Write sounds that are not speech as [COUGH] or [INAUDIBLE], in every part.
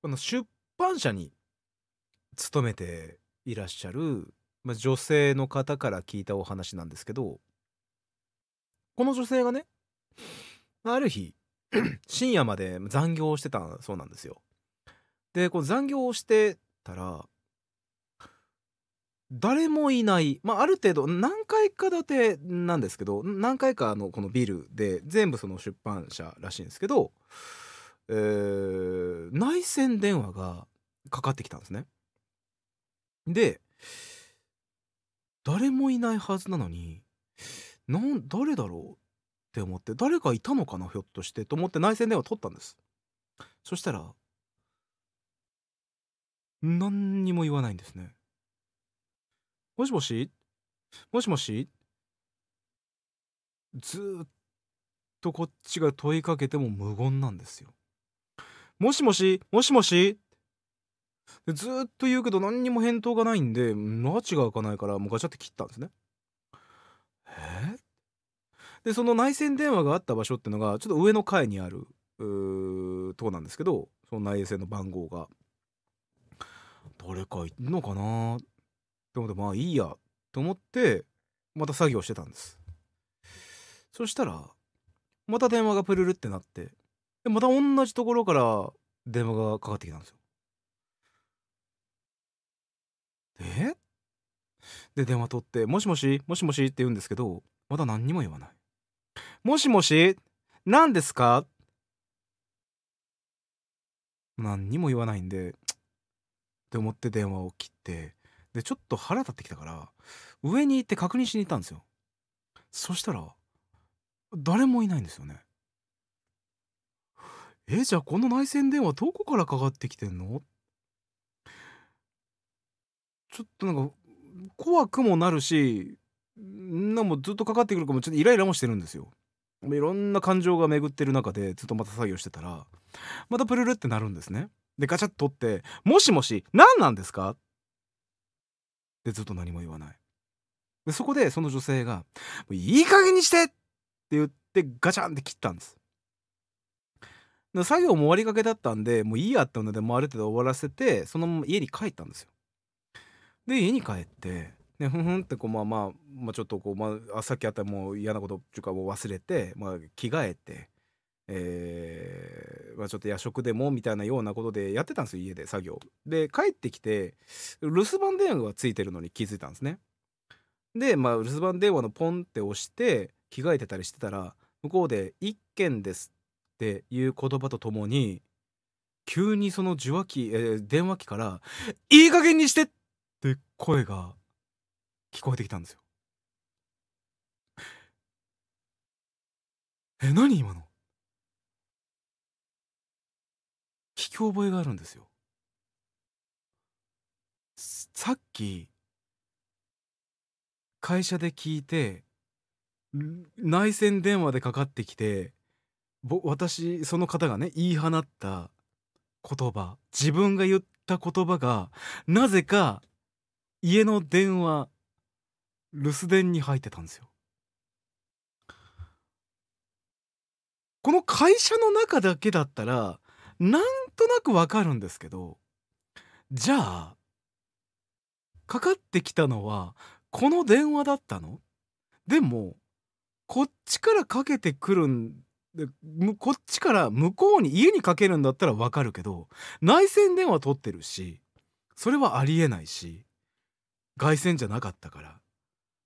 この出版社に勤めていらっしゃる、まあ、女性の方から聞いたお話なんですけどこの女性がねある日 [CLEARS THROAT] 深夜まで残業をしてたそうなんですよ。でこの残業をしてたら誰もいない、まあ、ある程度何回か建てなんですけど何回かのこのビルで全部その出版社らしいんですけどえー、内線電話がかかってきたんですね。で誰もいないはずなのになん誰だろうって思って誰かいたのかなひょっとしてと思って内線電話取ったんです。そしたら何にも言わないんですね。もしもしもしもしずっとこっちが問いかけても無言なんですよ。もしもしもしもしずっと言うけど何にも返答がないんで間違が開かないからもうガチャって切ったんですね。えでその内線電話があった場所ってのがちょっと上の階にある塔なんですけどその内線の番号が。誰かいんのかなって思ってまあいいやと思ってまた作業してたんです。そしたらまた電話がプルルってなってでまた同じところから電話がかかってきたんですよ。えで電話取って「もしもしもしもし」って言うんですけどまだ何にも言わない。もしもし何ですか何にも言わないんでって思って電話を切ってでちょっと腹立ってきたから上に行って確認しに行ったんですよ。そしたら誰もいないんですよね。えじゃあこの内線電話どこからかかってきてんのちょっとなんか怖くもなるしなんもずっとかかってくるかもちょっとイライラもしてるんですよ。いろんな感情が巡ってる中でずっとまた作業してたらまたプルルってなるんですね。でガチャッと取って「もしもし何なんですか?」ってずっと何も言わない。でそこでその女性が「いい加減にして!」って言ってガチャンって切ったんです。作業も終わりかけだったんでもういいやってのでもうある程度終わらせてそのまま家に帰ったんですよ。で家に帰ってふんふんってこう、まあまあ、まあ、ちょっとこう、まあ、さっきあったもう嫌なことっていうかもう忘れて、まあ、着替えて、えーまあ、ちょっと夜食でもみたいなようなことでやってたんですよ家で作業。で帰ってきて留守番電話がついてるのに気づいたんですね。で、まあ、留守番電話のポンって押して着替えてたりしてたら向こうで「1件です」っていう言葉とともに急にその受話器、えー、電話機から「いい加減にして!」って声が聞こえてきたんですよ。え何今の聞き覚えがあるんですよ。さっき会社で聞いて内線電話でかかってきてぼ私その方がね言い放った言葉自分が言った言葉がなぜか家の電話留守電に入ってたんですよ。この会社の中だけだったらなんとなくわかるんですけどじゃあかかってきたのはこの電話だったのでもこっちからかけてくるんでこっちから向こうに家にかけるんだったらわかるけど内線電話取ってるしそれはありえないし外線じゃなかったから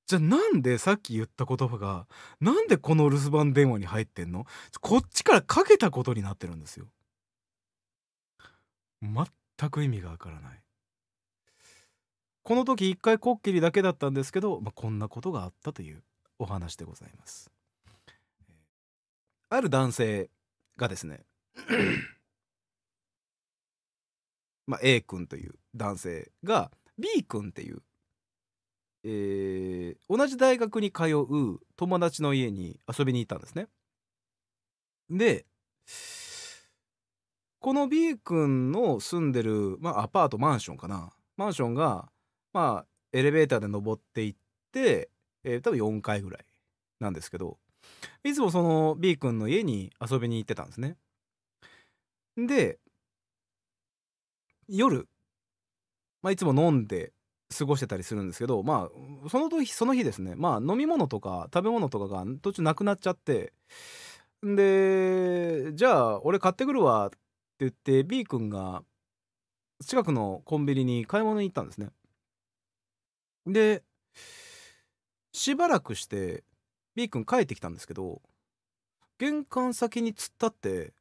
じゃあなんでさっき言った言葉がなんでこの留守番電話に入ってんのこっちからかけたことになってるんですよ全く意味がわからないこの時一回こっきりだけだったんですけど、まあ、こんなことがあったというお話でございますある男性がですね [CLEARS THROAT] まあ A 君という男性が B 君っていう、えー、同じ大学に通う友達の家に遊びに行ったんですね。でこの B 君の住んでる、まあ、アパートマンションかなマンションが、まあ、エレベーターで登っていって、えー、多分4階ぐらいなんですけどいつもその B 君の家に遊びに行ってたんですね。で夜、まあ、いつも飲んで過ごしてたりするんですけどまあその時その日ですねまあ飲み物とか食べ物とかが途中なくなっちゃってでじゃあ俺買ってくるわって言って B 君が近くのコンビニに買い物に行ったんですね。でしばらくして B 君帰ってきたんですけど玄関先に突っ立って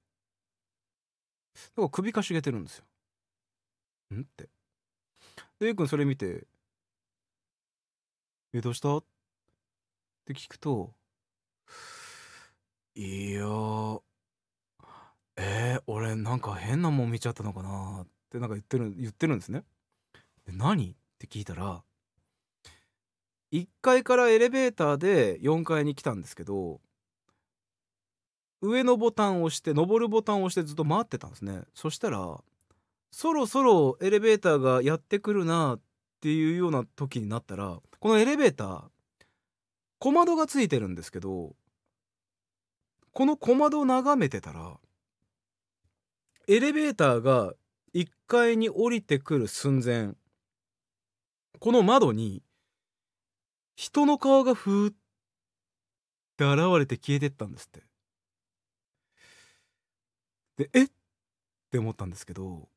んか首かしげてるんですよ。んって。で A 君それ見て「えどうした?」って聞くと「いやえー、俺なんか変なもん見ちゃったのかな」ってなんか言ってる言ってるんですね。で何って聞いたら1階からエレベーターで4階に来たんですけど上のボタンを押して上るボタンを押してずっと回ってたんですねそしたらそろそろエレベーターがやってくるなっていうような時になったらこのエレベーター小窓がついてるんですけどこの小窓を眺めてたらエレベーターが1階に降りてくる寸前この窓に人の顔がふーって現れて消えてったんですってでえって思ったんですけど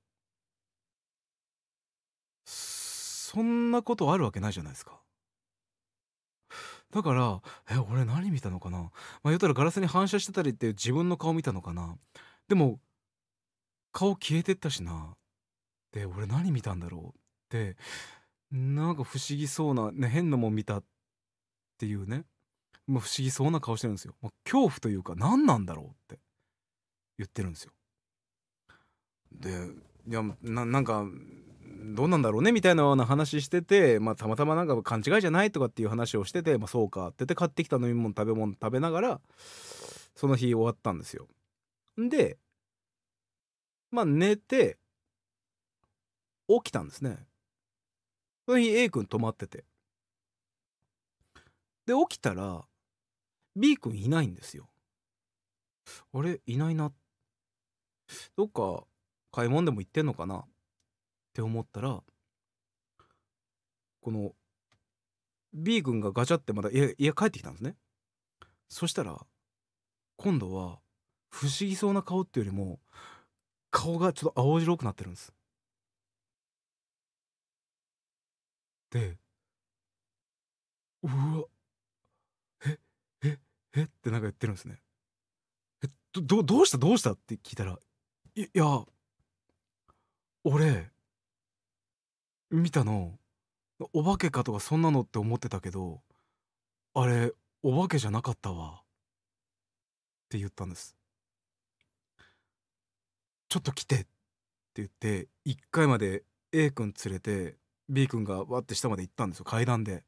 そんなことあるわけないじゃないですかだからえ俺何見たのかなまあ言うたらガラスに反射してたりって自分の顔見たのかなでも顔消えてったしなで俺何見たんだろうってなんか不思議そうな、ね、変なもん見たってっていうね、まあ、不思議そうな顔してるんですよ、まあ、恐怖というか何なんだろうって言ってるんですよでいやなんかどうなんだろうねみたいなな話してて、まあ、たまたまなんか勘違いじゃないとかっていう話をしてて、まあ、そうかって言って買ってきた飲み物食べ物食べながらその日終わったんですよ。でまあ寝て起きたんですね。その日 A 君泊まっててで起きたら B 君いないんですよあれいないなどっか買い物でも行ってんのかなって思ったらこの B 君がガチャってまだ家家帰ってきたんですねそしたら今度は不思議そうな顔っていうよりも顔がちょっと青白くなってるんですでうわえってなんか言ってるんですねえどどうしたどうしたって聞いたらいいや俺見たのお化けかとかそんなのって思ってたけどあれお化けじゃなかったわって言ったんですちょっと来てって言って1階まで A 君連れて B 君がわって下まで行ったんですよ階段で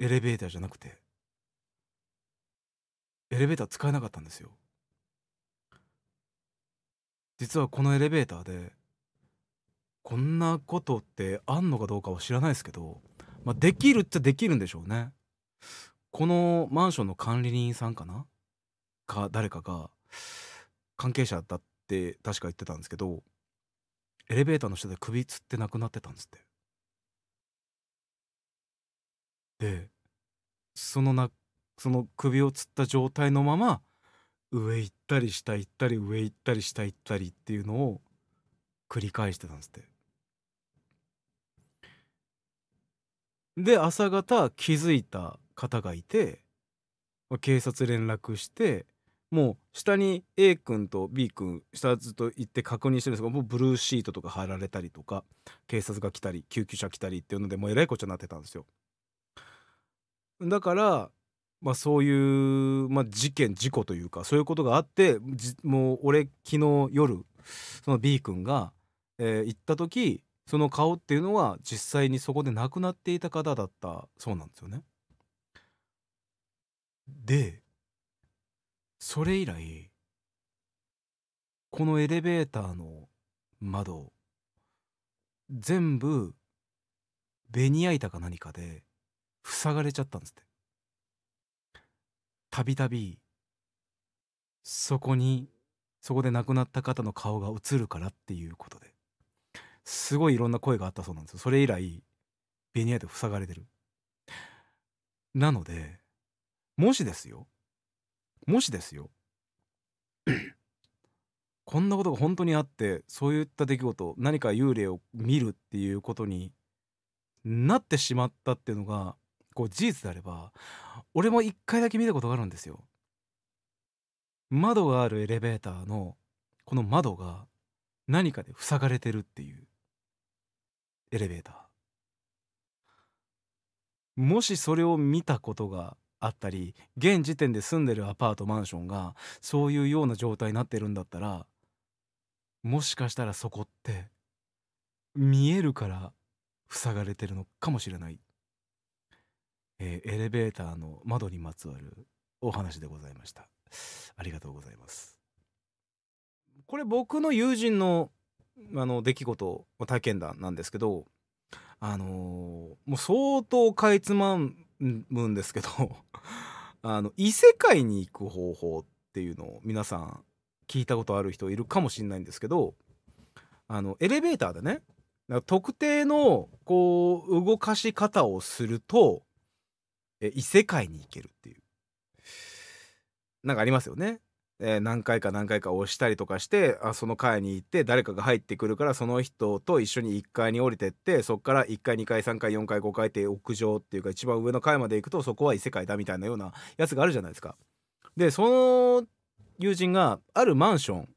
エレベーターじゃなくてエレベーター使えなかったんですよ実はこのエレベーターでこんなことってあんのかどうかは知らないですけど、まあ、できるっちゃできるんでしょうねこのマンションの管理人さんかなか誰かが関係者だって確か言ってたんですけどエレベーターの下で首つって亡くなってたんですってでそのなその首をつった状態のまま上行ったり下行ったり上行ったり下行ったりっていうのを繰り返してたんですって。で朝方気づいた方がいて警察連絡してもう下に A 君と B 君下ずっと行って確認してるんですけどもうブルーシートとか貼られたりとか警察が来たり救急車来たりっていうのでもうえらいこっちゃなってたんですよ。だから、まあ、そういう、まあ、事件事故というかそういうことがあってもう俺昨日夜その B 君が、えー、行った時その顔っていうのは実際にそこで亡くなっていた方だったそうなんですよね。でそれ以来このエレベーターの窓全部ベニヤ板か何かで塞がれちゃったんですってたびたびそこにそこで亡くなった方の顔が映るからっていうことですごいいろんな声があったそうなんですよそれ以来ベニヤで塞がれてるなのでもしですよもしですよ [CLEARS THROAT] こんなことが本当にあってそういった出来事何か幽霊を見るっていうことになってしまったっていうのがう事実であれば俺も1回だけ見たことがあるんですよ。窓があるエレベーターのこの窓が何かで塞がれてるっていうエレベーター。もしそれを見たことがあったり現時点で住んでるアパートマンションがそういうような状態になってるんだったらもしかしたらそこって見えるから塞がれてるのかもしれないえー、エレベーターの窓にまつわるお話でございましたありがとうございますこれ僕の友人のあの出来事体験談なんですけどあのー、もう相当かいつまむんですけど [LAUGHS] あの異世界に行く方法っていうのを皆さん聞いたことある人いるかもしれないんですけどあのエレベーターでね特定のこう動かし方をすると異世界に行けるっていうなんかありますよね。えー、何回か何回か押したりとかしてあその階に行って誰かが入ってくるからその人と一緒に1階に降りてってそっから1階2階3階4階5階って屋上っていうか一番上の階まで行くとそこは異世界だみたいなようなやつがあるじゃないですか。でその友人があるマンション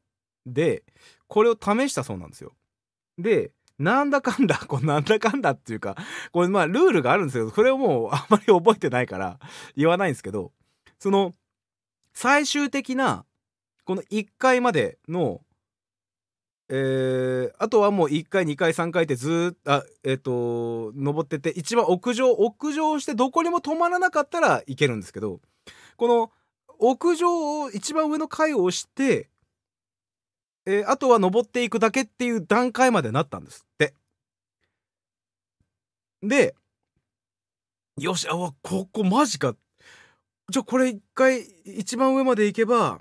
でこれを試したそうなんですよ。でなんだかんだ、[LAUGHS] こうなんだかんだっていうか、これまあルールがあるんですけど、それをもうあんまり覚えてないから言わないんですけど、その最終的なこの1回までの、えー、あとはもう1回、2回、3回ってずっと、あ、えっ、ー、と、登ってて、一番屋上、屋上してどこにも止まらなかったらいけるんですけど、この屋上を一番上の階を押して、えー、あとは登っていくだけっていう段階までなったんですって。で、よし、あ、わ、ここマジか。じゃあこれ一回、一番上まで行けば、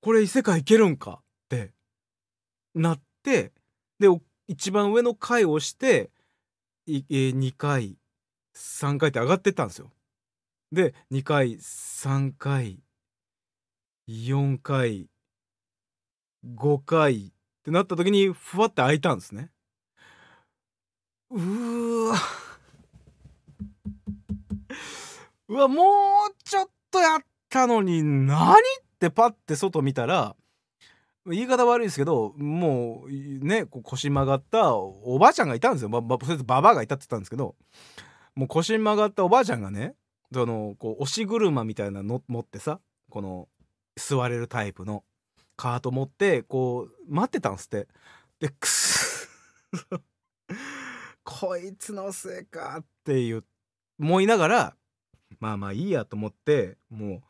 これ異世界行けるんかってなって、で、一番上の回をして、えー、2回、3回って上がってったんですよ。で、2回、3回、4回、5回ってなった時にふわって開いたんですねうわうわもうちょっとやったのに何ってパッて外見たら言い方悪いですけどもうね腰曲がったおばあちゃんがいたんですよ、まま、それとババアがいたって言ったんですけどもう腰曲がったおばあちゃんがねそのこう押し車みたいなの持ってさこの座れるタイプのかと思ってこう待ってたんですってでくす [LAUGHS] こいつのせいかっていう思いながらまあまあいいやと思ってもう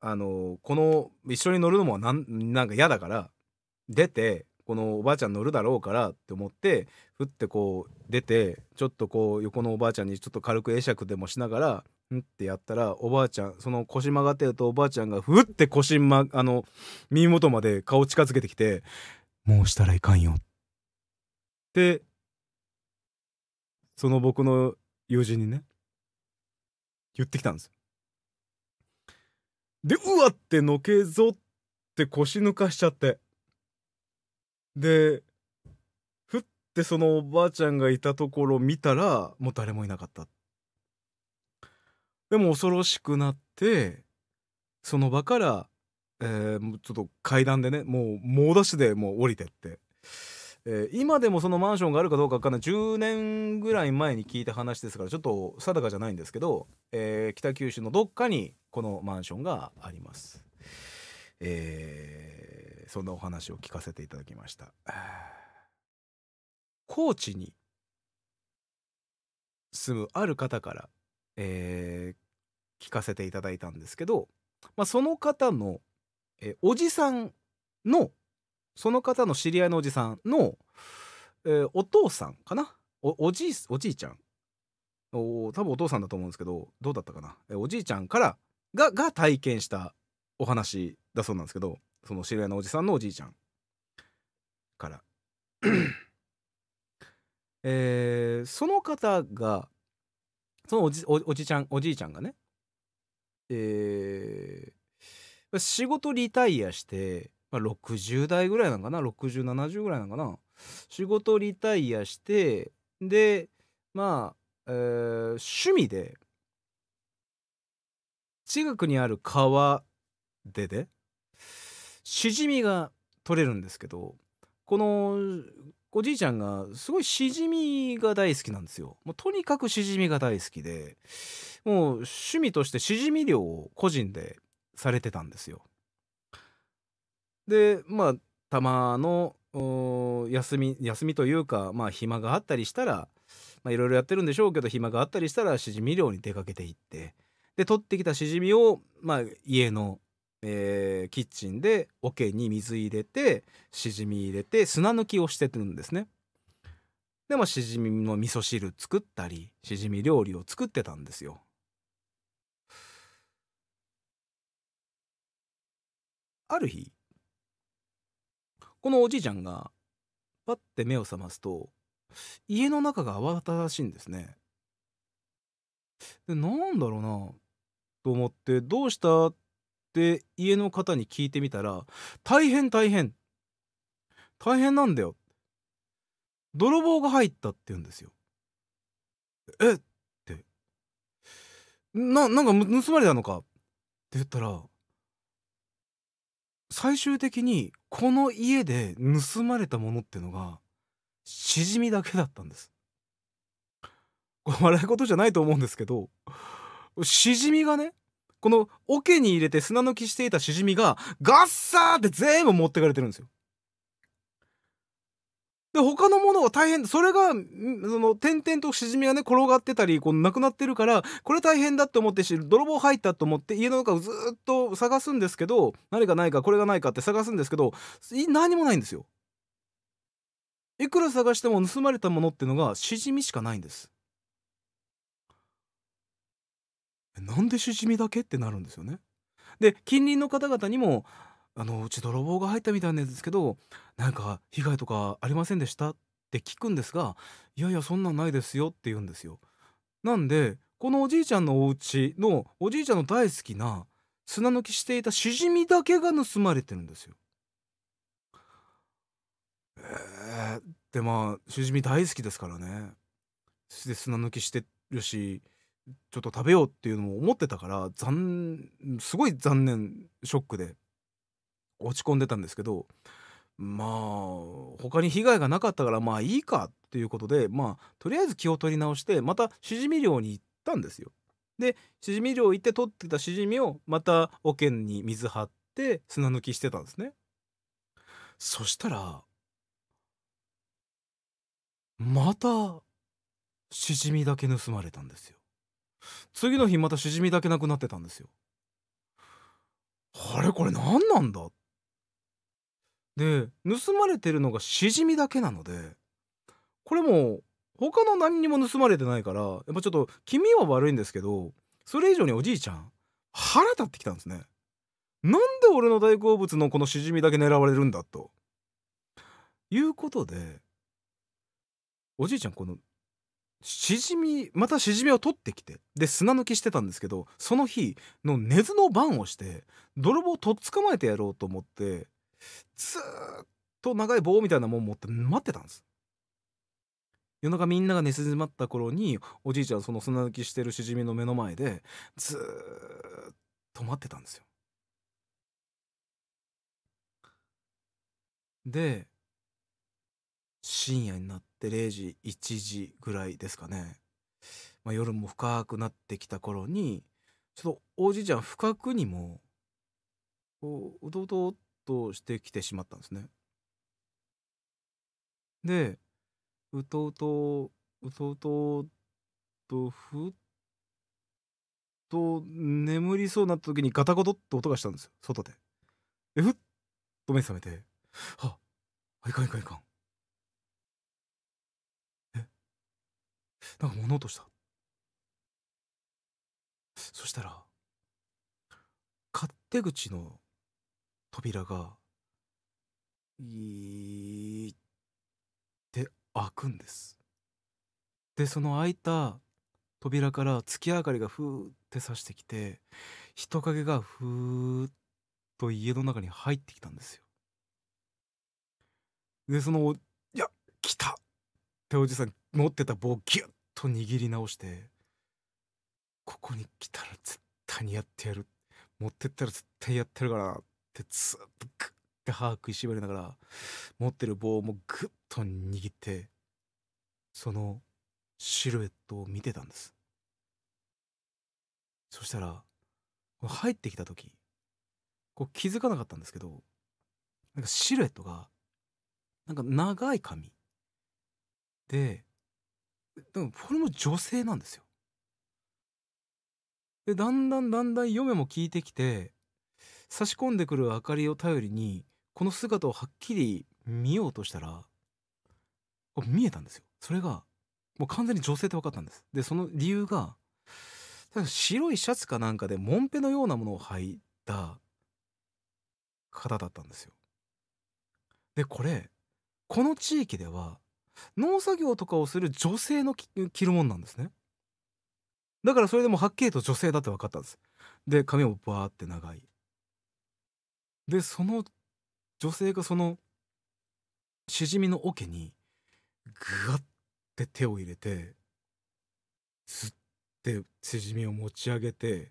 あのこの一緒に乗るのもなんなんか嫌だから出てこのおばあちゃん乗るだろうからって思ってふってこう出てちょっとこう横のおばあちゃんにちょっと軽く会釈でもしながらんってやったらおばあちゃんその腰曲がってるとおばあちゃんがふって腰、ま、あの耳元まで顔近づけてきて「もうしたらいかんよ」ってその僕の友人にね言ってきたんですよ。でうわってのけぞって腰抜かしちゃってでふってそのおばあちゃんがいたところ見たらもう誰もいなかったでも恐ろしくなってその場から、えー、ちょっと階段でねもう猛ダッシュでもう降りてって、えー、今でもそのマンションがあるかどうかかな10年ぐらい前に聞いた話ですからちょっと定かじゃないんですけど、えー、北九州のどっかにこのマンションがあります。えー、そんなお話を聞かせていただきました。高知に住むある方からえー、聞かせていただいたんですけど、まあ、その方の、えー、おじさんのその方の知り合いのおじさんの、えー、お父さんかなおじいおじいちゃんお多分お父さんだと思うんですけどどうだったかな、えー、おじいちゃんからがが体験したお話だそうなんですけどその知り合いのおじさんのおじいちゃんから [CLEARS THROAT] えー、その方がそのおじおおじちゃんおじいちゃんがねえー、仕事リタイアして、まあ、60代ぐらいなのかな6070ぐらいなのかな仕事リタイアしてでまあ、えー、趣味で近くにある川ででシジミが取れるんですけどこのおじいちゃんがすごいしじみが大好きなんですよ。もうとにかくしじみが大好きで、もう趣味としてしじみ漁を個人でされてたんですよ。で、まあ、たまの休み、休みというか、まあ、暇があったりしたら、まあ、いろいろやってるんでしょうけど、暇があったりしたら、しじみ漁に出かけていって、で、取ってきたしじみを、まあ、家のえー、キッチンで桶に水入れてしじみ入れて砂抜きをしてるんですね。でもしじみの味噌汁作ったりしじみ料理を作ってたんですよ。ある日このおじいちゃんがパッて目を覚ますと家の中が慌ただしいんですね。でなんだろうなと思って「どうした?」って家の方に聞いてみたら大変大変大変なんだよ泥棒が入ったって言うんですよえってななんか盗まれたのかって言ったら最終的にこの家で盗まれたものってのがしじみだけだったんです笑い事じゃないと思うんですけどしじみがねこの桶に入れて砂抜きしていたシジミがガッサーって全部持ってかれてるんですよ。で他のものは大変それがその点々とシジミがね転がってたりこうなくなってるからこれ大変だって思ってし泥棒入ったと思って家の中をずっと探すんですけど何かないかこれがないかって探すんですけど何もないんですよ。いくら探しても盗まれたものってのがシジミしかないんです。なんでシジミだけってなるんですよね。で近隣の方々にもあのうち泥棒が入ったみたいなんですけどなんか被害とかありませんでしたって聞くんですがいやいやそんなんないですよって言うんですよ。なんでこのおじいちゃんのお家のおじいちゃんの大好きな砂抜きしていたシジミだけが盗まれてるんですよ。えー、でまあシジミ大好きですからね。で砂抜きしてるしちょっと食べようっていうのも思ってたから残すごい残念ショックで落ち込んでたんですけどまあ他に被害がなかったからまあいいかっていうことでまあとりあえず気を取り直してまたしじみ漁に行ったんですよ。でしじみ漁行って取ってたしじみをまた桶に水張って砂抜きしてたんですね。そしたらまたしじみだけ盗まれたんですよ。次の日またしじみだけなくなってたんですよあれこれ何なんだで盗まれてるのがしじみだけなのでこれも他の何にも盗まれてないからやっぱちょっと気味は悪いんですけどそれ以上におじいちゃん腹立ってきたんですねなんで俺の大好物のこのしじみだけ狙われるんだということでおじいちゃんこのしじみまたしじみを取ってきてで砂抜きしてたんですけどその日の根津の番をして泥棒をとっ捕まえてやろうと思ってずーっと長い棒みたいなもん持って待ってたんです夜中みんなが寝静まった頃におじいちゃんその砂抜きしてるしじみの目の前でずーっと待ってたんですよで深夜になって0時1時ぐらいですかね、まあ、夜も深くなってきた頃にちょっとおじいちゃん深くにもこううとうとっとしてきてしまったんですね。でうとうとうとうととふっと眠りそうになった時にガタゴトッと音がしたんですよ外で。でふっと目覚めて「はっいかんいかんいかん」なんか物音したそしたら勝手口の扉がいーって開くんですでその開いた扉から月明かりがふーってさしてきて人影がふーっと家の中に入ってきたんですよでそのいや来たっておじさん持ってた棒ギュッと握り直してここに来たら絶対にやってやる持ってったら絶対やってるからってずっとグッて歯食いしばりながら持ってる棒もグッと握ってそのシルエットを見てたんですそしたら入ってきた時こう気づかなかったんですけどなんかシルエットがなんか長い髪ででもこれも女性なんですよ。でだんだんだんだん嫁も聞いてきて差し込んでくる明かりを頼りにこの姿をはっきり見ようとしたら見えたんですよ。それがもう完全に女性って分かったんです。でその理由が白いシャツかなんかでもんぺのようなものを履いた方だったんですよ。でこれこの地域では農作業とかをする女性の着るもんなんですねだからそれでもはっきりと女性だって分かったんですで髪もバーって長いでその女性がそのしじみの桶にグワッて手を入れてずってしじみを持ち上げて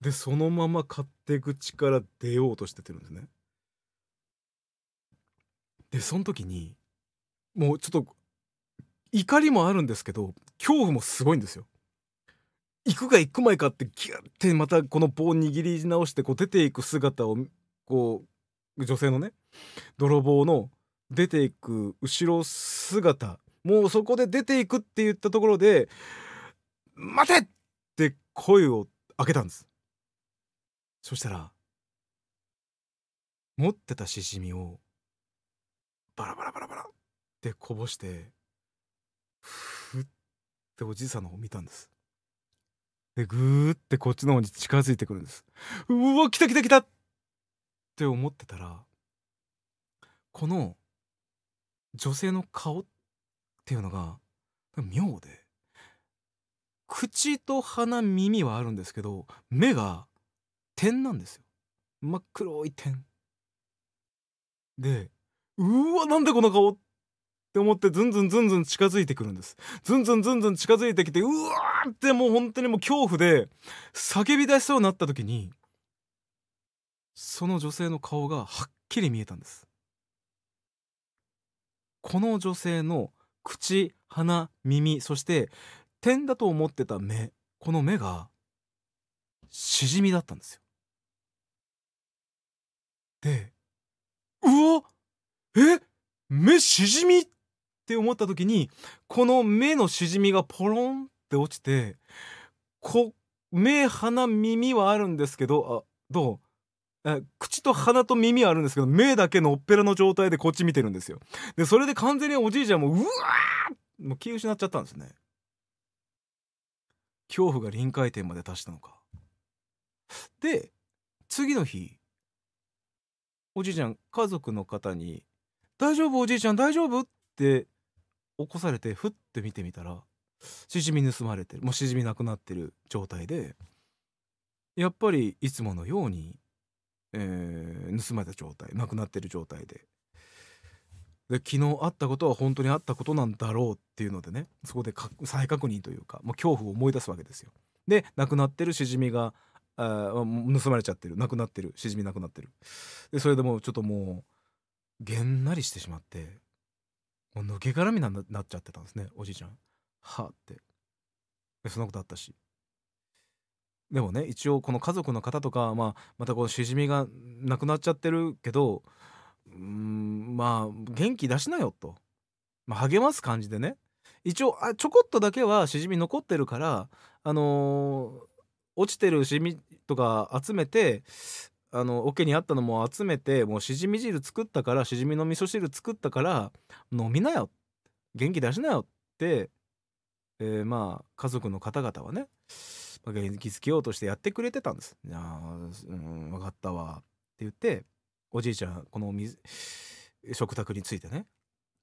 でそのまま勝手口から出ようとしててるんですねでその時にもうちょっと怒りもあるんですけど恐怖もすごいんですよ。行くか行くまいかってギュッてまたこの棒を握り直してこう出ていく姿をこう女性のね泥棒の出ていく後ろ姿もうそこで出ていくって言ったところで「待て!」って声を上げたんです。そしたら持ってたしじみをバラバラバラバラってこぼしてふっておじいさんの方見たんですでぐーってこっちの方に近づいてくるんですうわ来た来た来たって思ってたらこの女性の顔っていうのが妙で口と鼻耳はあるんですけど目が点なんですよ真っ黒い点でうわなんでこの顔っって思ってずんずんずんずん近づいてくるんです。ずんずんずんずん近づいてきて、うわーってもう本当にもう恐怖で叫び出しそうになった時に、その女性の顔がはっきり見えたんです。この女性の口、鼻、耳、そして点だと思ってた目、この目がシジミだったんですよ。で、うわえ目シジミって思った時にこの目のしじみがポロンって落ちてこ目鼻耳はあるんですけどあどう口と鼻と耳はあるんですけど目だけのおっぺらの状態でこっち見てるんですよ。でそれで完全におじいちゃんもううわーもう気失っちゃったんですね。恐怖が臨界点まで達したのか。で次の日おじいちゃん家族の方に「大丈夫おじいちゃん大丈夫?」って起こされてふって見てみたらしじみ盗まれてるもうしじみなくなってる状態でやっぱりいつものように、えー、盗まれた状態なくなってる状態でで昨日あったことは本当にあったことなんだろうっていうのでねそこで再確認というか、まあ、恐怖を思い出すわけですよ。で亡くなってるしじみがあ盗まれちゃってるなくなってるしじみなくなってるでそれでもうちょっともうげんなりしてしまってもう抜け殻みななっちゃってたんですねおじいちゃんはあってでそんなことあったしでもね一応この家族の方とか、まあ、またこうしじみがなくなっちゃってるけどうんまあ元気出しなよと、まあ、励ます感じでね一応あちょこっとだけはしじみ残ってるからあのー、落ちてるしじみとか集めてあの桶にあったのも集めてもうしじみ汁作ったからしじみの味噌汁作ったから飲みなよ元気出しなよって、えー、まあ家族の方々はね、まあ、元気づけようとしてやってくれてたんです。いやうん分かったわって言っておじいちゃんこの水食卓についてね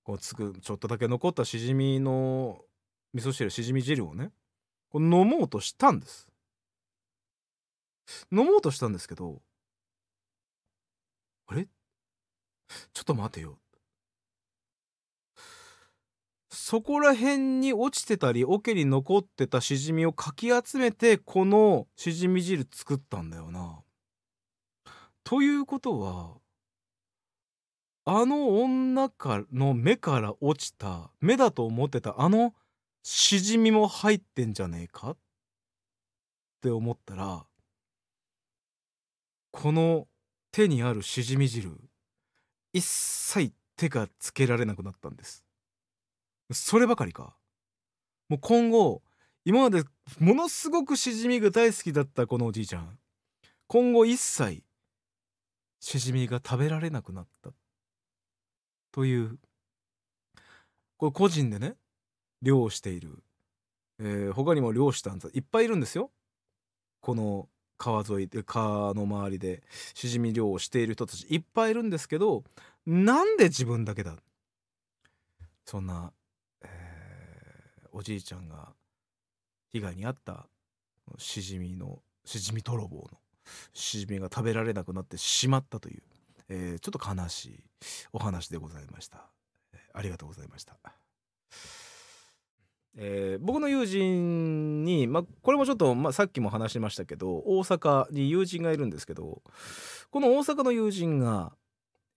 こうつくちょっとだけ残ったしじみの味噌汁しじみ汁をねこう飲もうとしたんです。飲もうとしたんですけどあれちょっと待てよ。そこら辺に落ちてたり桶に残ってたしじみをかき集めてこのしじみ汁作ったんだよな。ということはあの女かの目から落ちた目だと思ってたあのしじみも入ってんじゃねえかって思ったらこの手にあるしじみ汁一切手がつけられなくなったんですそればかりかもう今後今までものすごくしじみが大好きだったこのおじいちゃん今後一切しじみが食べられなくなったというこれ個人でね漁をしている、えー、他にも漁師さんいっぱいいるんですよこの川沿いで川の周りでしじみ漁をしている人たちいっぱいいるんですけどなんで自分だけだそんな、えー、おじいちゃんが被害に遭ったしじみのしじみ泥棒のしじみが食べられなくなってしまったという、えー、ちょっと悲しいお話でございました。ありがとうございました。えー、僕の友人に、まこれもちょっと、まあ、さっきも話しましたけど大阪に友人がいるんですけどこの大阪の友人が、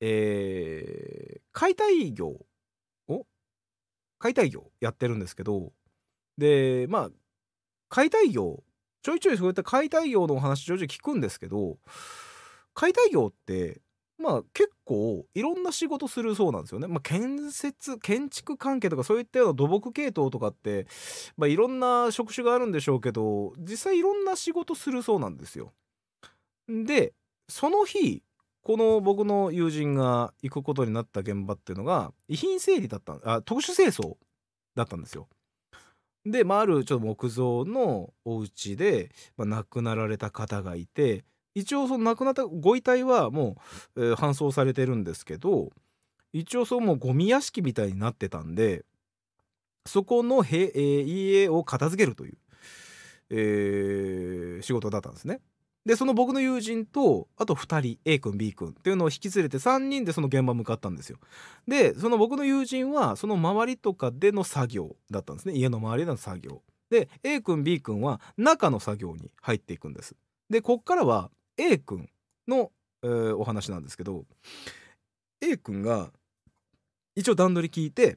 えー、解体業を解体業やってるんですけどでまあ解体業ちょいちょいそういった解体業のお話ちょいちょい聞くんですけど解体業ってまあ結構いろんな仕事するそうなんですよね。まあ、建設建築関係とかそういったような土木系統とかって、まあ、いろんな職種があるんでしょうけど実際いろんな仕事するそうなんですよ。でその日この僕の友人が行くことになった現場っていうのが遺品整理だったあ特殊清掃だったんですよ。で、まあ、あるちょっと木造のお家で、まあ、亡くなられた方がいて一応その亡くなったご遺体はもう、えー、搬送されてるんですけど一応そうもうゴミ屋敷みたいになってたんでそこのえー、家を片付けるという、えー、仕事だったんですね。でその僕の友人とあと2人 A 君 B 君っていうのを引き連れて3人でその現場向かったんですよ。でその僕の友人はその周りとかでの作業だったんですね家の周りでの作業。で A 君 B 君は中の作業に入っていくんです。でこっからは A 君の、えー、お話なんですけど A 君が一応段取り聞いて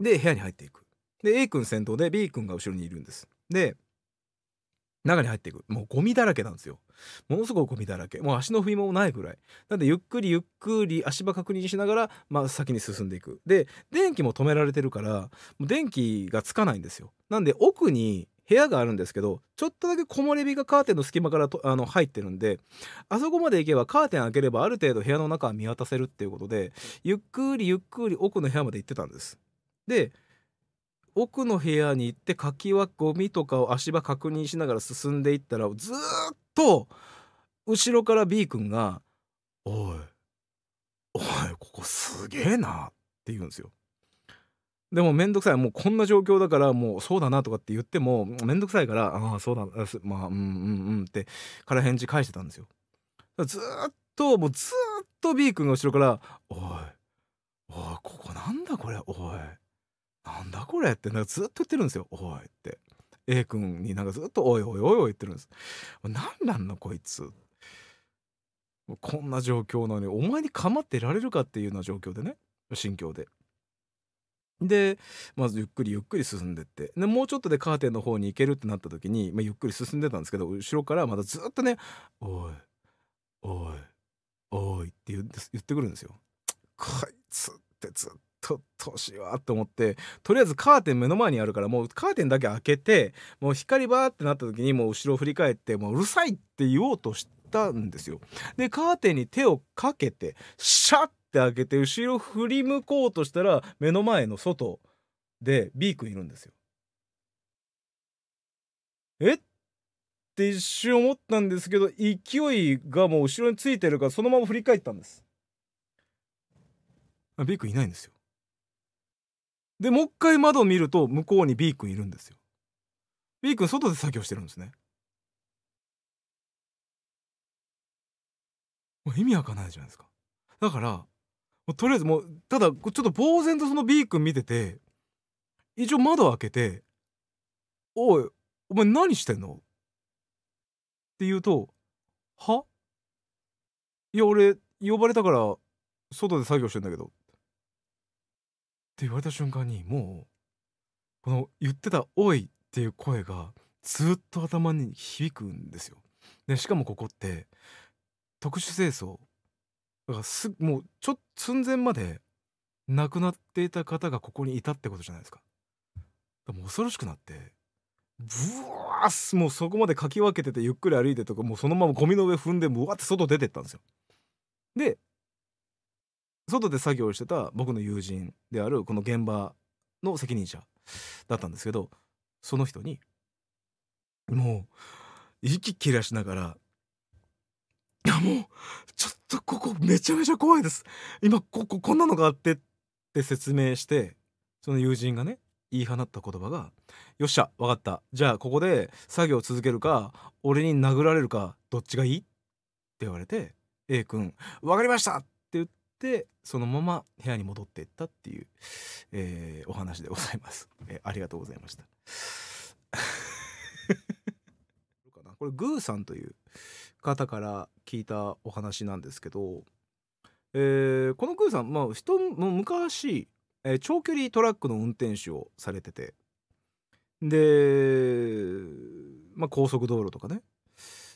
で部屋に入っていくで A 君先頭で B 君が後ろにいるんですで中に入っていくもうゴミだらけなんですよものすごいゴミだらけもう足の踏みもないぐらいなんでゆっくりゆっくり足場確認しながら、まあ、先に進んでいくで電気も止められてるから電気がつかないんですよなんで奥に部屋があるんですけどちょっとだけ木漏れ日がカーテンの隙間からとあの入ってるんであそこまで行けばカーテン開ければある程度部屋の中は見渡せるっていうことでゆっくりゆっくり奥の部屋まで行ってたんです。で奥の部屋に行って柿はゴミとかを足場確認しながら進んでいったらずっと後ろから B 君が「おいおいここすげえな」って言うんですよ。でも面倒くさいもうこんな状況だからもうそうだなとかって言っても面倒くさいからああそうだまあうんうんうんってから返事返してたんですよ。ずっともうずっと B 君が後ろから「おいおいここなんだこれおいなんだこれ」ってなんかずっと言ってるんですよ「おい」って A 君になんかずっと「おいおいおいおい」言ってるんです。何なんのこいつこんな状況なのにお前に構ってられるかっていうような状況でね心境で。でまずゆっくりゆっくり進んでってでもうちょっとでカーテンの方に行けるってなった時に、まあ、ゆっくり進んでたんですけど後ろからまたずっとね「おいおいおい」って言ってくるんですよ。こいつってずっと年はと思ってとりあえずカーテン目の前にあるからもうカーテンだけ開けてもう光バーってなった時にもう後ろを振り返ってもううるさいって言おうとしたんですよ。でカーテンに手をかけてシャッって開けて後ろ振り向こうとしたら目の前の外で B 君いるんですよ。えって一瞬思ったんですけど勢いがもう後ろについてるからそのまま振り返ったんです。B 君いないんですよ。でもう一回窓を見ると向こうに B 君いるんですよ。B 君外で作業してるんですね。もう意味わかんないじゃないですか。だからもうとりあえずもうただちょっと呆然とその B 君見てて一応窓開けて「おいお前何してんの?」って言うと「はいや俺呼ばれたから外で作業してんだけど」って言われた瞬間にもうこの言ってた「おい」っていう声がずっと頭に響くんですよ。でしかもここって特殊清掃だからすもうちょっと寸前まで亡くなっていた方がここにいたってことじゃないですか。も恐ろしくなってブワーもうそこまでかき分けててゆっくり歩いてとかもうそのままゴミの上踏んでブワって外出てったんですよ。で外で作業してた僕の友人であるこの現場の責任者だったんですけどその人にもう息切らしながらもうちょっとここめちゃめちゃ怖いです今こここんなのがあってって説明してその友人がね言い放った言葉が「よっしゃ分かったじゃあここで作業を続けるか俺に殴られるかどっちがいい?」って言われて A 君「分かりました!」って言ってそのまま部屋に戻っていったっていう、えー、お話でございます、えー、ありがとうございました [LAUGHS] これグーさんという方から聞いたお話なんですけど、えー、このクーさん、まあ、人も昔、えー、長距離トラックの運転手をされててで、まあ、高速道路とかね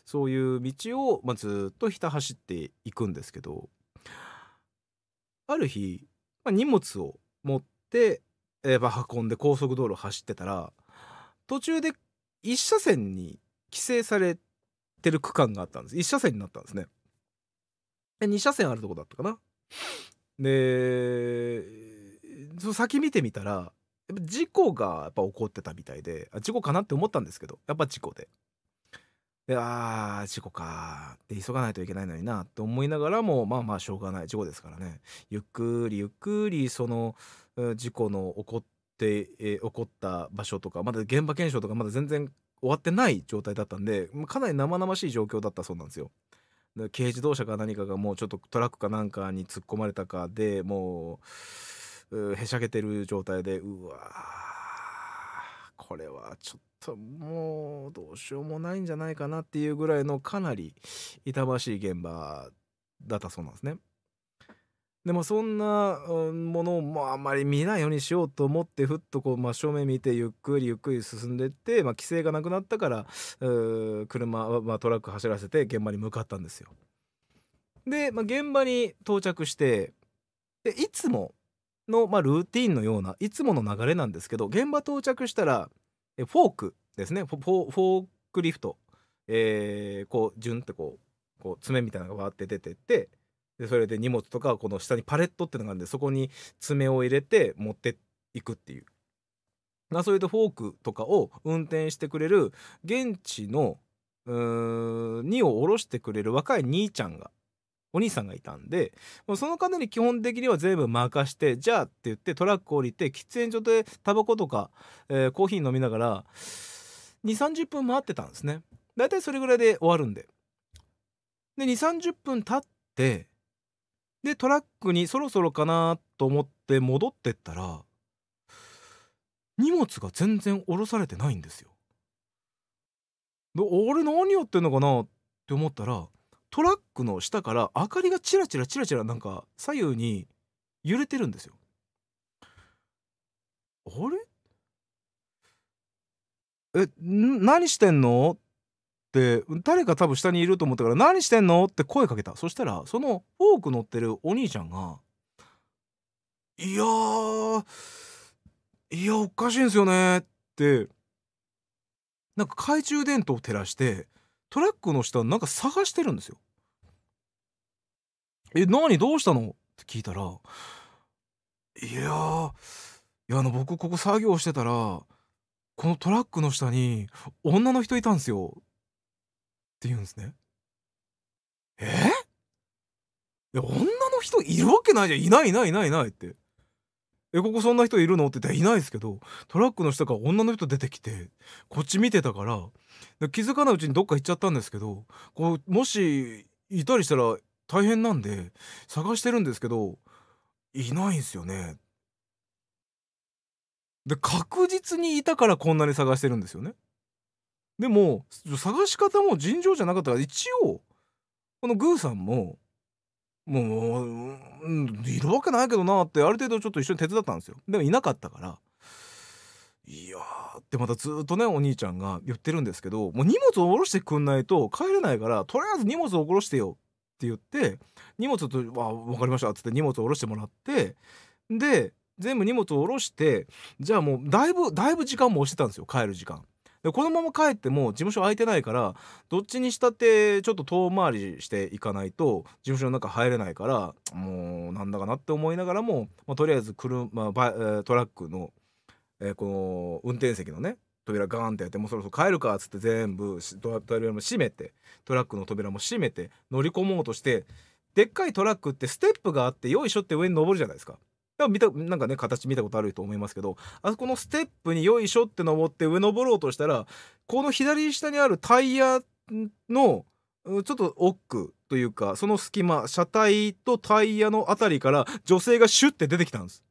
そういう道を、まあ、ずっとひた走っていくんですけどある日、まあ、荷物を持って、えー、まあ、運んで高速道路走ってたら途中で1車線に規制されてってる区間があったんです1車線になったんですねで2車線あるとこだったかなでその先見てみたらやっぱ事故がやっぱ起こってたみたいであ事故かなって思ったんですけどやっぱ事故でであー事故かって急がないといけないのになって思いながらもまあまあしょうがない事故ですからねゆっくりゆっくりその事故の起こって、え起こった場所とかまだ現場検証とかまだ全然終わってない状態だったんでかなり生々しい状況だったそうなんですよ。軽自動車か何かがもうちょっとトラックかなんかに突っ込まれたかでもうへしゃげてる状態でうわこれはちょっともうどうしようもないんじゃないかなっていうぐらいのかなり痛ましい現場だったそうなんですね。でもそんなものをもあんまり見ないようにしようと思ってふっとこう、真正面見てゆっくりゆっくり進んでいって、まあ、規制がなくなったから車、まあ、トラック走らせて現場に向かったんですよ。で、まあ、現場に到着してでいつもの、まあ、ルーティンのようないつもの流れなんですけど現場到着したらえフォークですねフォークリフト、えー、こうじゅんってこうこう爪みたいなのがわって出てって。でそれで荷物とかこの下にパレットってのがあるんでそこに爪を入れて持っていくっていう。まそれでフォークとかを運転してくれる現地のうー荷を下ろしてくれる若い兄ちゃんがお兄さんがいたんでその方に基本的には全部任してじゃあって言ってトラック降りて喫煙所でタバコとか、えー、コーヒー飲みながら2 3 0分待ってたんですね。だいたいそれぐらいで終わるんで。で2 3 0分経ってでトラックにそろそろかなと思って戻ってったら荷物が全然下ろされてないんですよ。であれ何やってんのかなって思ったらトラックの下から明かりがチラチラチラチラなんか左右に揺れてるんですよ。あれえ何してんのって誰か多分下にいると思ったから「何してんの?」って声かけたそしたらそのフォーク乗ってるお兄ちゃんが「いやいやおかしいんですよね」ってなんか懐中電灯を照らしてトラックの下なんか探してるんですよ。え「何どうしたの?」って聞いたら「いやいやあの僕ここ作業してたらこのトラックの下に女の人いたんすよ」って言うんですねえいや女の人いるわけないじゃんいないいないいないいないってえここそんな人いるのって言ったらいないですけどトラックの下から女の人出てきてこっち見てたから気づかないうちにどっか行っちゃったんですけどこうもしいたりしたら大変なんで探してるんですけどいないんすよね。で確実にいたからこんなに探してるんですよね。でも探し方も尋常じゃなかったから一応このグーさんももう、ういるわけないけどなってある程度ちょっと一緒に手伝ったんですよでもいなかったからいやってまたずっとねお兄ちゃんが言ってるんですけどもう荷物を下ろしてくんないと帰れないからとりあえず荷物を下ろしてよって言って荷物と「あ分かりました」っつって荷物を下ろしてもらってで全部荷物を下ろしてじゃあもうだいぶだいぶ時間も押してたんですよ帰る時間。でこのまま帰っても事務所空いてないからどっちにしたってちょっと遠回りしていかないと事務所の中入れないからもうなんだかなって思いながらも、まあ、とりあえず車、まあ、トラックの、えー、この運転席のね扉ガーンってやってもうそろそろ帰るかっつって全部扉も閉めてトラックの扉も閉めて乗り込もうとしてでっかいトラックってステップがあってよいしょって上に登るじゃないですか。見たなんかね形見たことあると思いますけどあそこのステップによいしょって登って上登ろうとしたらこの左下にあるタイヤのちょっと奥というかその隙間車体とタイヤの辺りから女性がシュッて出てきたんです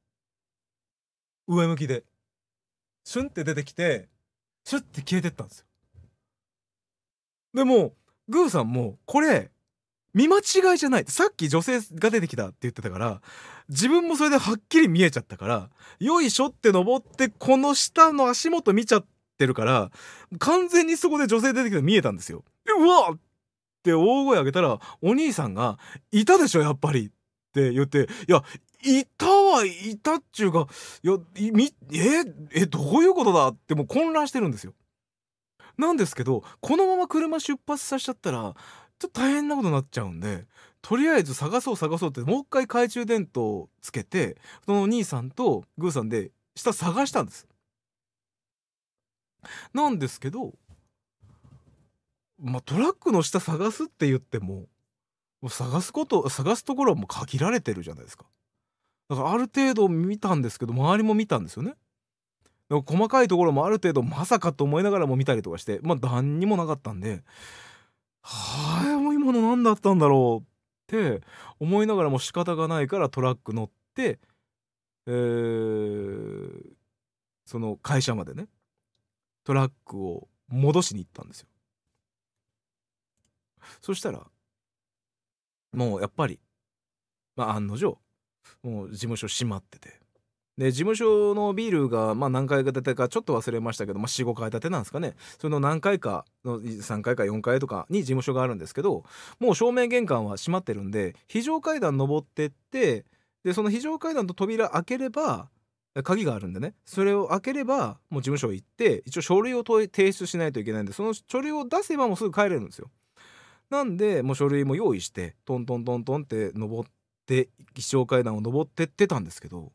上向きでシュンって出てきてシュッて消えてったんですよでもグーさんもこれ見間違いじゃないさっき女性が出てきたって言ってたから自分もそれではっきり見えちゃったからよいしょって登ってこの下の足元見ちゃってるから完全にそこで女性出てきて見えたんですよ。うわっって大声上げたらお兄さんが「いたでしょやっぱり」って言って「いやいたはいたっちゅうかいやええどういうことだ?」ってもう混乱してるんですよ。なんですけどこのまま車出発させちゃったらと大変なことになっちゃうんでとりあえず探そう探そうってもう一回懐中電灯をつけてそのお兄さんとグーさんで下探したんです。なんですけど、まあ、トラックの下探すって言っても探すこと探すところはもう限られてるじゃないですか。だからある程度見たんですけど周りも見たんですよね。細かいところもある程度まさかと思いながらも見たりとかしてまあ何にもなかったんではあもう今の何だったんだろうって思いながらも仕方がないからトラック乗って、えー、その会社までねトラックを戻しに行ったんですよ。そしたらもうやっぱり、まあ、案の定もう事務所閉まっててで事務所のビルが、まあ、何階建てかちょっと忘れましたけど、まあ、45階建てなんですかねその何階かの3階か4階とかに事務所があるんですけどもう正面玄関は閉まってるんで非常階段登ってってでその非常階段と扉開ければ鍵があるんでねそれを開ければもう事務所行って一応書類を提出しないといけないんでその書類を出せばもうすぐ帰れるんですよ。なんでもう書類も用意してトントントントンって登って非常階段を登ってってたんですけど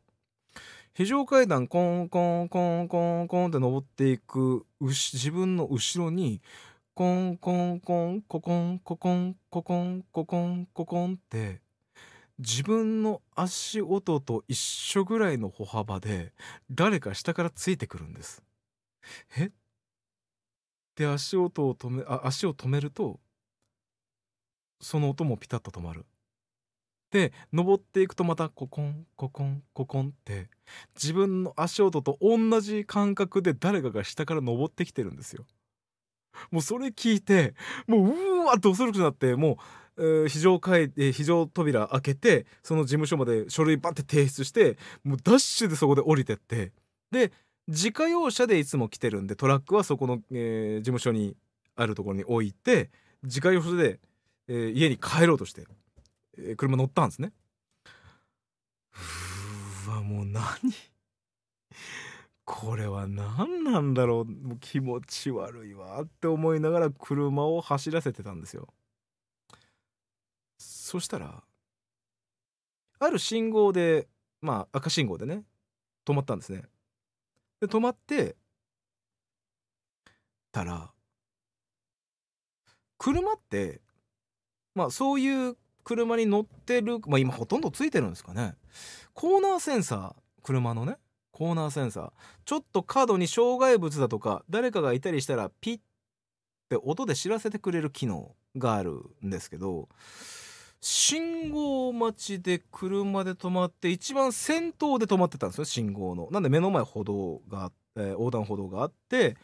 非常階段コンコンコンコンコンって登っていく自分の後ろにコンコンコンココンココンココンココンココンって自分の足音と一緒ぐらいの歩幅で誰か下からついてくるんです。えで足音を止めあ足を止めるとその音もピタッと止まる。で登っていくとまたココンココンココンって自分の足音と同じ感覚で誰かが下から登ってきてるんですよ。もうそれ聞いてもううわっと恐ろくなってもう、えー、非常階、えー、非常扉開けてその事務所まで書類バッて提出してもうダッシュでそこで降りてってで自家用車でいつも来てるんでトラックはそこの、えー、事務所にあるところに置いて自家用車で、えー、家に帰ろうとして車乗ったんですねうわもう何これは何なんだろうもう気持ち悪いわって思いながら車を走らせてたんですよそしたらある信号でまあ赤信号でね止まったんですねで止まってたら車ってまあそういう車に乗ってる、まあ、今ほとんどついてるんですかねコーナーセンサー車のねコーナーセンサーちょっと角に障害物だとか誰かがいたりしたらピッって音で知らせてくれる機能があるんですけど信号待ちで車で止まって一番先頭で止まってたんですよ信号の。なんで目の前歩道が、えー、横断歩道があって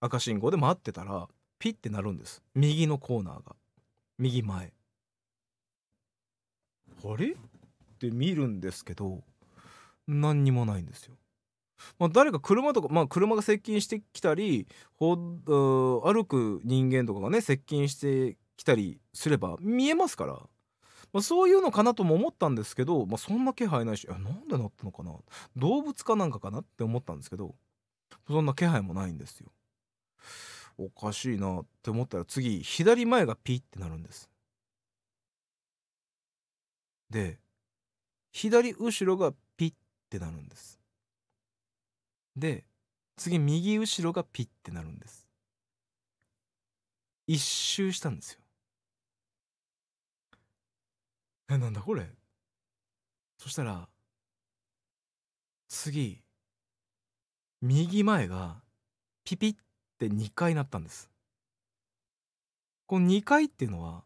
赤信号で待ってたらピッてなるんです右のコーナーが右前あれって見るんですけど何にもないんですよ。まあ、誰か車とか、まあ、車が接近してきたり歩く人間とかがね接近してきたりすれば見えますから、まあ、そういうのかなとも思ったんですけど、まあ、そんな気配ないしなんでなったのかな動物かなんかかなって思ったんですけどそんな気配もないんですよ。おかしいなって思ったら次左前がピッてなるんです。で左後ろがピッてなるんですで次右後ろがピッてなるんです一周したんですよえなんだこれそしたら次右前がピピって2回なったんですこの2回っていうのは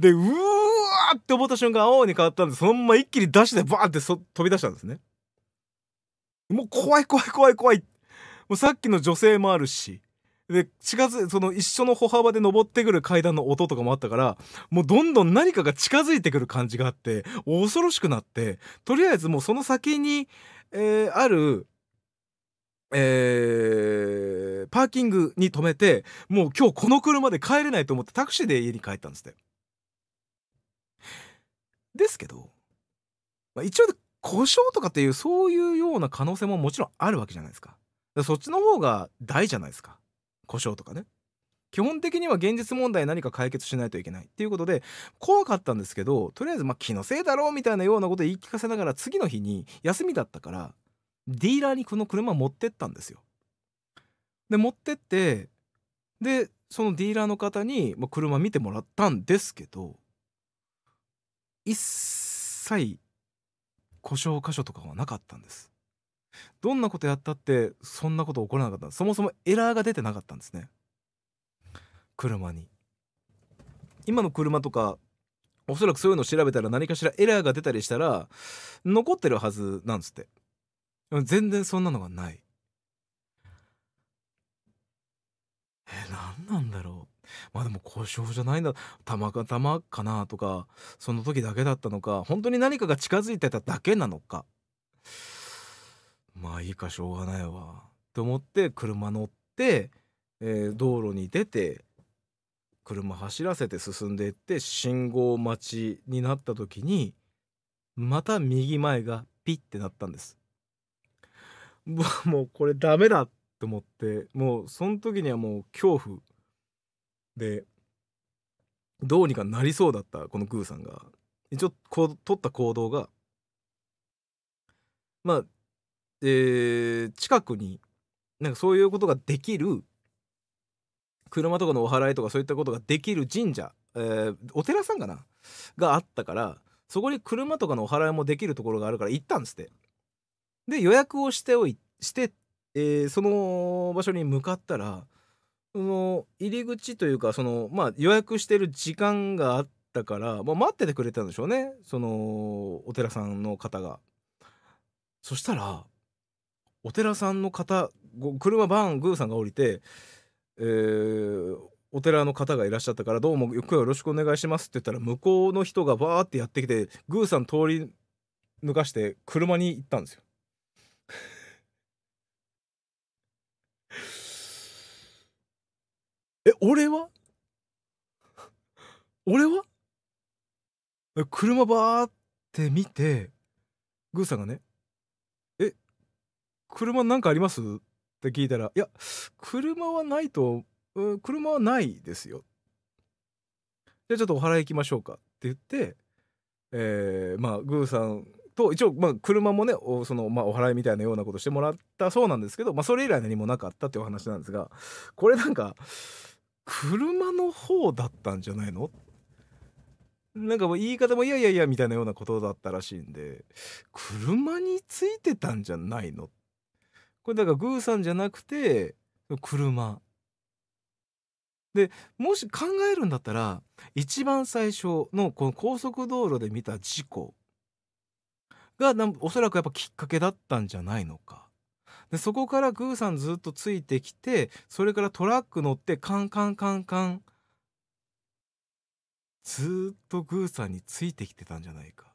で、うわーって思った瞬間、青に変わったんで、そのまま一気にダッシュでバーってそ飛び出したんですね。もう怖い怖い怖い怖い。もうさっきの女性もあるし、で、近づ、いその一緒の歩幅で登ってくる階段の音とかもあったから、もうどんどん何かが近づいてくる感じがあって、恐ろしくなって、とりあえずもうその先に、えー、ある、えー、パーキングに止めて、もう今日この車で帰れないと思ってタクシーで家に帰ったんですって。ですけど、まあ、一応で故障とかっていうそういうような可能性ももちろんあるわけじゃないですか。かそっちの方が大じゃないですか。故障とかね。基本的には現実問題何か解決しないといけないっていうことで怖かったんですけどとりあえずまあ気のせいだろうみたいなようなこと言い聞かせながら次の日に休みだったからディーラーにこの車持ってったんですよ。で持ってってでそのディーラーの方に、車見てもらったんですけど一切故障箇所とかはなかったんですどんなことやったってそんなこと起こらなかったそもそもエラーが出てなかったんですね車に今の車とかおそらくそういうの調べたら何かしらエラーが出たりしたら残ってるはずなんですって全然そんなのがないえ何なんだろうまあでも故障じゃないんだたまたまかなとかその時だけだったのか本当に何かが近づいてただけなのかまあいいかしょうがないわと思って車乗って、えー、道路に出て車走らせて進んでいって信号待ちになった時にまた右前がピッてなったんです。もうこれダメだと思ってもうその時にはもう恐怖でどうにかなりそうだったこのグーさんが一応こう取った行動がまあえー、近くになんかそういうことができる車とかのお祓いとかそういったことができる神社、えー、お寺さんかながあったからそこに車とかのお祓いもできるところがあるから行ったんですってで予約をしておいして、えー、その場所に向かったらその入り口というかその、まあ、予約してる時間があったから、まあ、待っててくれたんでしょうねそのお寺さんの方が。そしたらお寺さんの方車バーングーさんが降りて、えー、お寺の方がいらっしゃったから「どうもよくよろしくお願いします」って言ったら向こうの人がバーってやってきてグーさん通り抜かして車に行ったんですよ。え、俺は [LAUGHS] 俺は車バーって見て、グーさんがね、え、車なんかありますって聞いたら、いや、車はないと、ん、車はないですよ。じゃあちょっとお払い行きましょうかって言って、えー、まあ、グーさんと、一応、まあ、車もね、おその、まあ、お払いみたいなようなことしてもらったそうなんですけど、まあ、それ以来何もなかったっていうお話なんですが、これなんか、車の方だったんじゃないのなんかもう言い方もいやいやいやみたいなようなことだったらしいんで車についてたんじゃないのこれだからグーさんじゃなくて車でもし考えるんだったら一番最初のこの高速道路で見た事故がおそらくやっぱきっかけだったんじゃないのかでそこからグーさんずっとついてきてそれからトラック乗ってカンカンカンカンずっとグーさんについてきてたんじゃないか。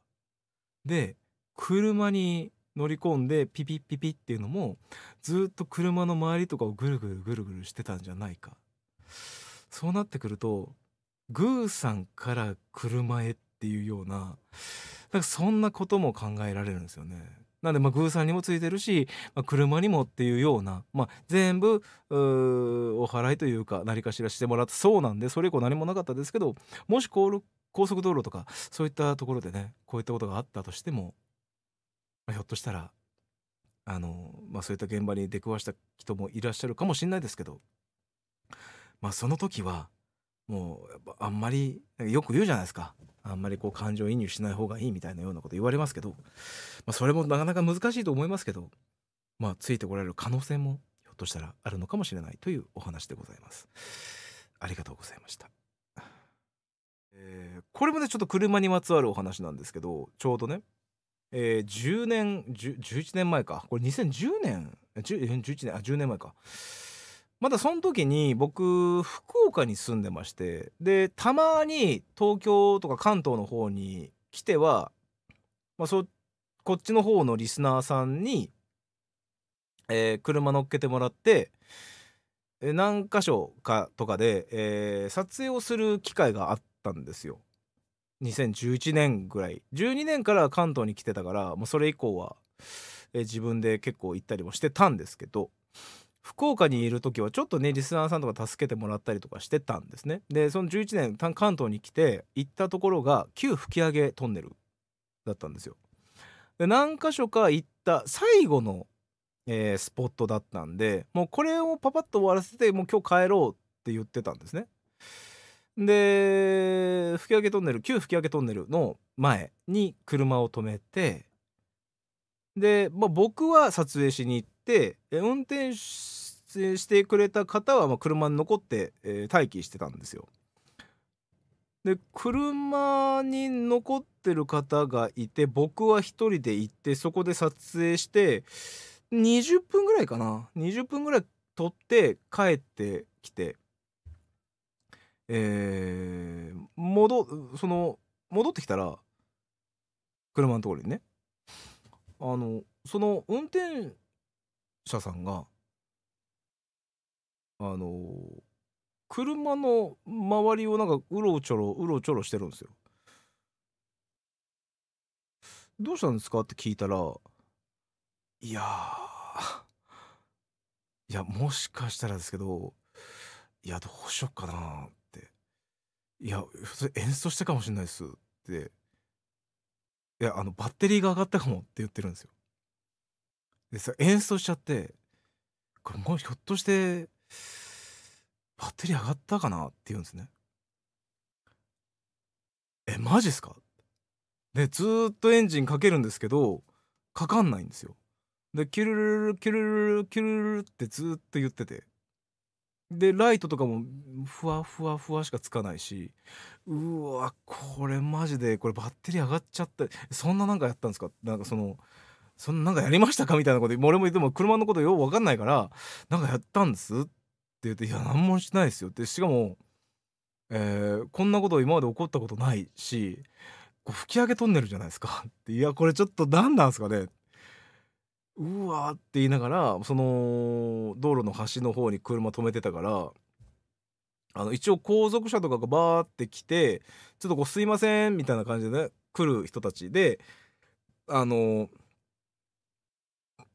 で車に乗り込んでピピピピっていうのもずっと車の周りとかをぐるぐるぐるぐるしてたんじゃないか。そうなってくるとグーさんから車へっていうようななんかそんなことも考えられるんですよね。なんでまあグさんにもついてるし、まあ、車にもっていうような、まあ、全部お払いというか何かしらしてもらってそうなんでそれ以降何もなかったですけどもし高速道路とかそういったところでねこういったことがあったとしても、まあ、ひょっとしたらあの、まあ、そういった現場に出くわした人もいらっしゃるかもしれないですけど、まあ、その時はもうあんまりよく言うじゃないですかあんまりこう感情移入しない方がいいみたいなようなこと言われますけど、まあ、それもなかなか難しいと思いますけど、まあ、ついてこられる可能性もひょっとしたらあるのかもしれないというお話でございます。ありがとうございました。えー、これもねちょっと車にまつわるお話なんですけどちょうどね、えー、10年10 11年前かこれ2010年 10, 11年あ10年前かまだその時に僕福岡に住んでましてでたまに東京とか関東の方に来ては、まあ、そこっちの方のリスナーさんに、えー、車乗っけてもらって、えー、何箇所かとかで、えー、撮影をする機会があったんですよ。2011年ぐらい12年から関東に来てたからもうそれ以降は、えー、自分で結構行ったりもしてたんですけど福岡にいる時はちょっとねリスナーさんとか助けてもらったりとかしてたんですねでその11年関東に来て行ったところが旧吹上トンネルだったんですよで何箇所か行った最後の、えー、スポットだったんでもうこれをパパッと終わらせてもう今日帰ろうって言ってたんですねで吹上トンネル旧吹上トンネルの前に車を止めてで、まあ、僕は撮影しに行って、え運転してくれた方はま車に残って、え待機してたんですよ。で車に残ってる方がいて僕は1人で行ってそこで撮影して20分ぐらいかな20分ぐらい撮って帰ってきてえー、戻その戻ってきたら車のところにねあのその運転さんがあの車の周りをなんかうろちょろうろちょろしてるんですよ。どうしたんですかって聞いたらいやいやもしかしたらですけどいやどうしよっかなっていや普通演奏してかもしんないっすっていやあのバッテリーが上がったかもって言ってるんですよ。でさ演奏しちゃってこれもうひょっとしてバッテリー上がったかなって言うんですね。えマジっすかでずっとエンジンかけるんですけどかかんないんですよ。でキュルルルキュルルルキュルルってずっと言っててでライトとかもふわふわふわしかつかないしうわこれマジでこれバッテリー上がっちゃったそんななんかやったんですかなんかそのそんなんかやりましたかみたいなこと俺もても車のことよく分かんないから「なんかやったんです?」って言って「いや何もしないですよ」ってしかも、えー、こんなこと今まで起こったことないしこう吹き上げトンネルじゃないですかって「いやこれちょっと何なんすかね」うわーって言いながらその道路の端の方に車止めてたからあの一応後続車とかがバーって来てちょっとこう「すいません」みたいな感じでね来る人たちであのー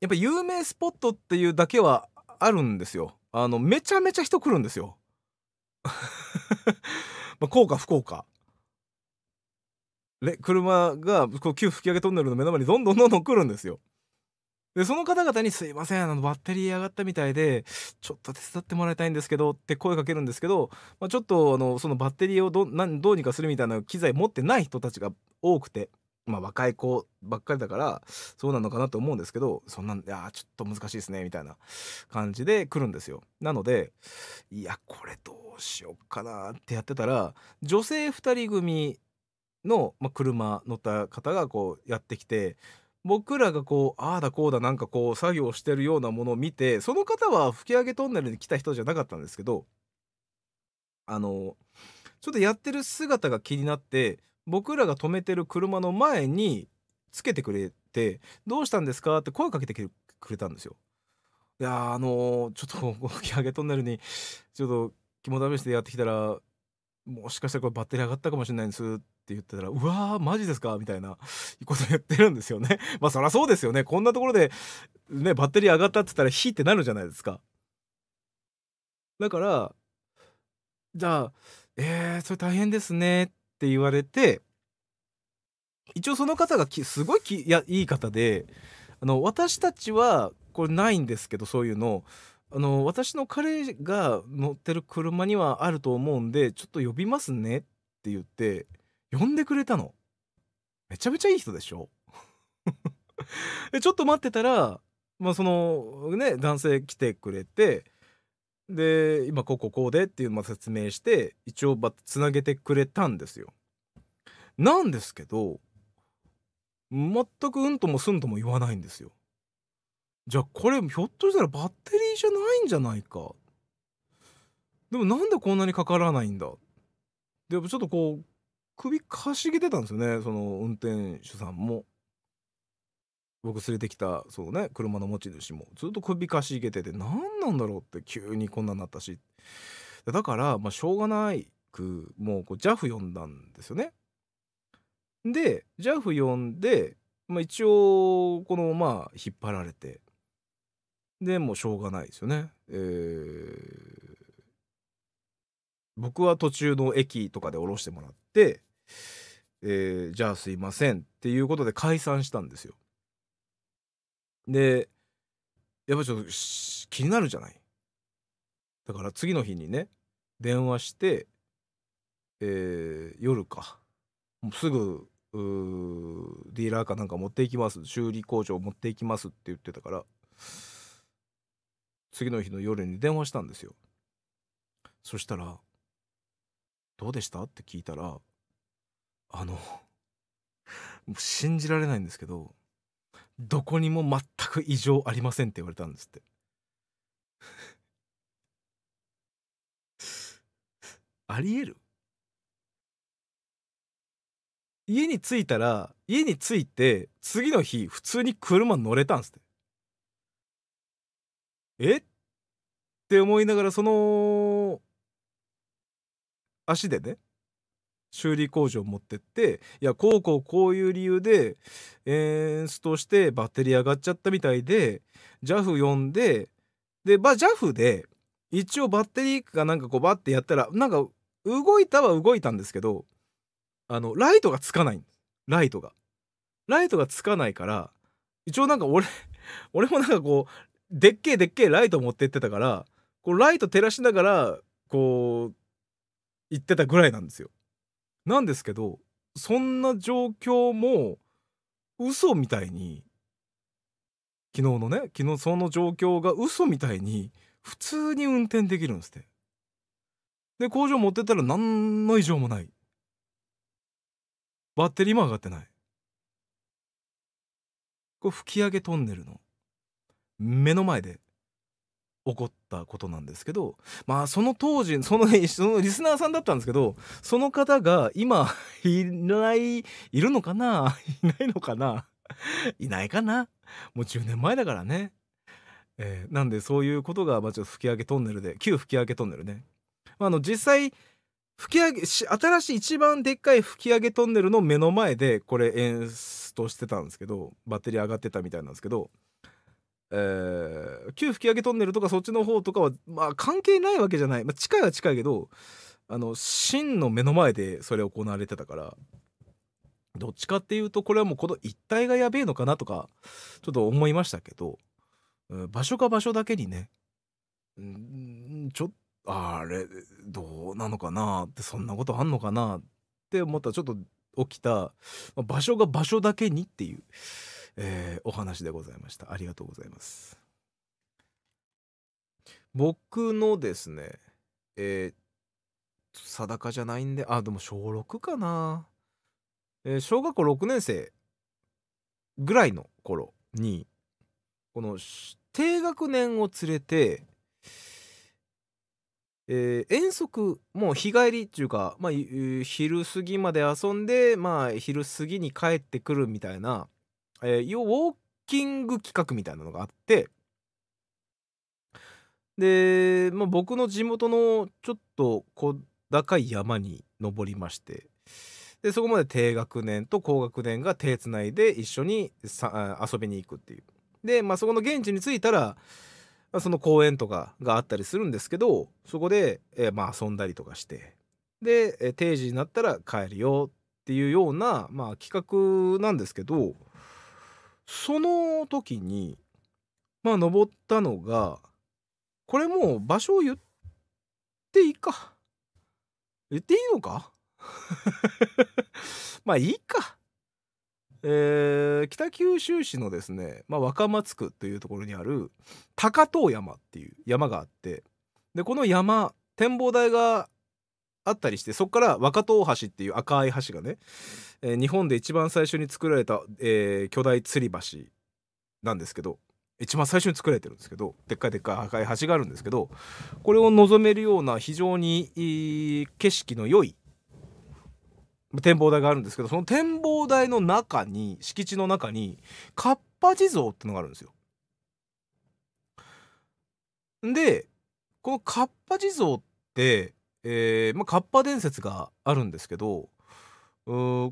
やっぱ有名スポットっていうだけはあるんですよあのめちゃめちゃ人来るんですよ [LAUGHS] まあ、こうか不幸かで車がこう旧吹き上げトンネルの目の前にどんどんどんどん来るんですよでその方々に「すいませんあのバッテリー上がったみたいでちょっと手伝ってもらいたいんですけど」って声かけるんですけど、まあ、ちょっとあのそのバッテリーをどなどうにかするみたいな機材持ってない人たちが多くてまあ、若い子ばっかりだからそうなのかなと思うんですけどそんなんいやちょっと難しいですねみたいな感じで来るんですよ。なのでいやこれどうしよっかなってやってたら女性2人組の、まあ、車乗った方がこうやってきて僕らがこうああだこうだなんかこう作業してるようなものを見てその方は吹き上げトンネルに来た人じゃなかったんですけどあのちょっとやってる姿が気になって僕らが止めてる車の前につけてくれて「どうしたんですか?」って声かけてくれたんですよ。いやあのー、ちょっと上げトンネルにちょっと肝試しでやってきたらもしかしたらこれバッテリー上がったかもしれないんですって言ってたらうわーマジですかみたいなこと言ってるんですよね。[LAUGHS] まあそりゃそうですよねこんなところで、ね、バッテリー上がったって言ったら火ってなるじゃないですか。だからじゃあえー、それ大変ですねってって言われて一応その方がすごいきいやいい方であの私たちはこれないんですけどそういうのあの私の彼が乗ってる車にはあると思うんでちょっと呼びますねって言って呼んでくれたのめちゃめちゃいい人でしょ [LAUGHS] でちょっと待ってたら、まあ、そのね男性来てくれてで今こうこうこうでっていうまあ説明して一応つなげてくれたんですよ。なんですけど全くうんともすんとも言わないんですよ。じゃあこれひょっとしたらバッテリーじゃないんじゃないか。でもなんでこんなにかからないんだでちょっとこう首かしげてたんですよねその運転手さんも。僕連れてきたそうね車の持ち主もずっと首かしげてて何なんだろうって急にこんなんなったしだからまあしょうがないくもうこう JAF 呼んだんですよね。で JAF 呼んで、まあ、一応このまあ引っ張られてでもうしょうがないですよね。えー、僕は途中の駅とかで降ろしてもらって、えー、じゃあすいませんっていうことで解散したんですよ。でやっぱちょっと気になるじゃないだから次の日にね電話して、えー、夜かすぐディーラーかなんか持っていきます修理工場持っていきますって言ってたから次の日の夜に電話したんですよそしたら「どうでした?」って聞いたらあの信じられないんですけどどこにも全く異常ありませんって言われたんですって [LAUGHS] ありえる家に着いたら家に着いて次の日普通に車乗れたんですってえって思いながらその足でね修理工場を持ってっていやこうこうこういう理由でエンストしてバッテリー上がっちゃったみたいで JAF 呼んでで、まあ、JAF で一応バッテリーがなんかこうバッてやったらなんか動いたは動いたんですけどあのライトがつかないライトが。ライトがつかないから一応なんか俺 [LAUGHS] 俺もなんかこうでっけえでっけえライト持ってってたからこうライト照らしながらこう行ってたぐらいなんですよ。なんですけどそんな状況も嘘みたいに昨日のね昨日その状況が嘘みたいに普通に運転できるんですって。で工場持ってったら何の異常もない。バッテリーも上がってない。こう吹き上げトンネルの目の前で起こったことなんですけどまあその当時その, [LAUGHS] そのリスナーさんだったんですけどその方が今 [LAUGHS] いないいるのかな [LAUGHS] いないのかないないかなもう10年前だからね。えー、なんでそういうことが、まあ、ちょっと吹き上げトンネルで旧吹き上げトンネルね、まあ、あの実際吹き上げ新しい一番でっかい吹き上げトンネルの目の前でこれ演出としてたんですけどバッテリー上がってたみたいなんですけどえー、旧吹上トンネルとかそっちの方とかは、まあ、関係ないわけじゃない、まあ、近いは近いけどあの真の目の前でそれ行われてたからどっちかっていうとこれはもうこの一体がやべえのかなとかちょっと思いましたけど、うん、場所が場所だけにね、うん、ちょっとあれどうなのかなってそんなことあんのかなって思ったらちょっと起きた、まあ、場所が場所だけにっていう。えー、お話でございましたありがとうございます僕のですねえー、定かじゃないんであでも小6かな、えー、小学校6年生ぐらいの頃にこの低学年を連れてえー、遠足もう日帰りっていうか、まあ、昼過ぎまで遊んで、まあ、昼過ぎに帰ってくるみたいなえー、要ウォーキング企画みたいなのがあってで、まあ、僕の地元のちょっと小高い山に登りましてでそこまで低学年と高学年が手つないで一緒にさ遊びに行くっていうで、まあ、そこの現地に着いたら、その公園とかがあったりするんですけどそこで、えー、まあ、遊んだりとかしてで、定時になったら帰るよっていうような、まあ、企画なんですけどその時にまあ登ったのがこれもう場所を言っていいか言っていいのか [LAUGHS] まあいいか。えー、北九州市のですね、まあ、若松区というところにある高遠山っていう山があってでこの山展望台があったりしてそこから若戸大橋っていう赤い橋がね、えー、日本で一番最初に作られた、えー、巨大吊り橋なんですけど一番最初に作られてるんですけどでっかいでっかい赤い橋があるんですけどこれを望めるような非常に景色の良い展望台があるんですけどその展望台の中に敷地の中にカッパ地蔵ってのがあるんですよ。でこのカッパ地蔵ってえー、まあ、カッパ伝説があるんですけどう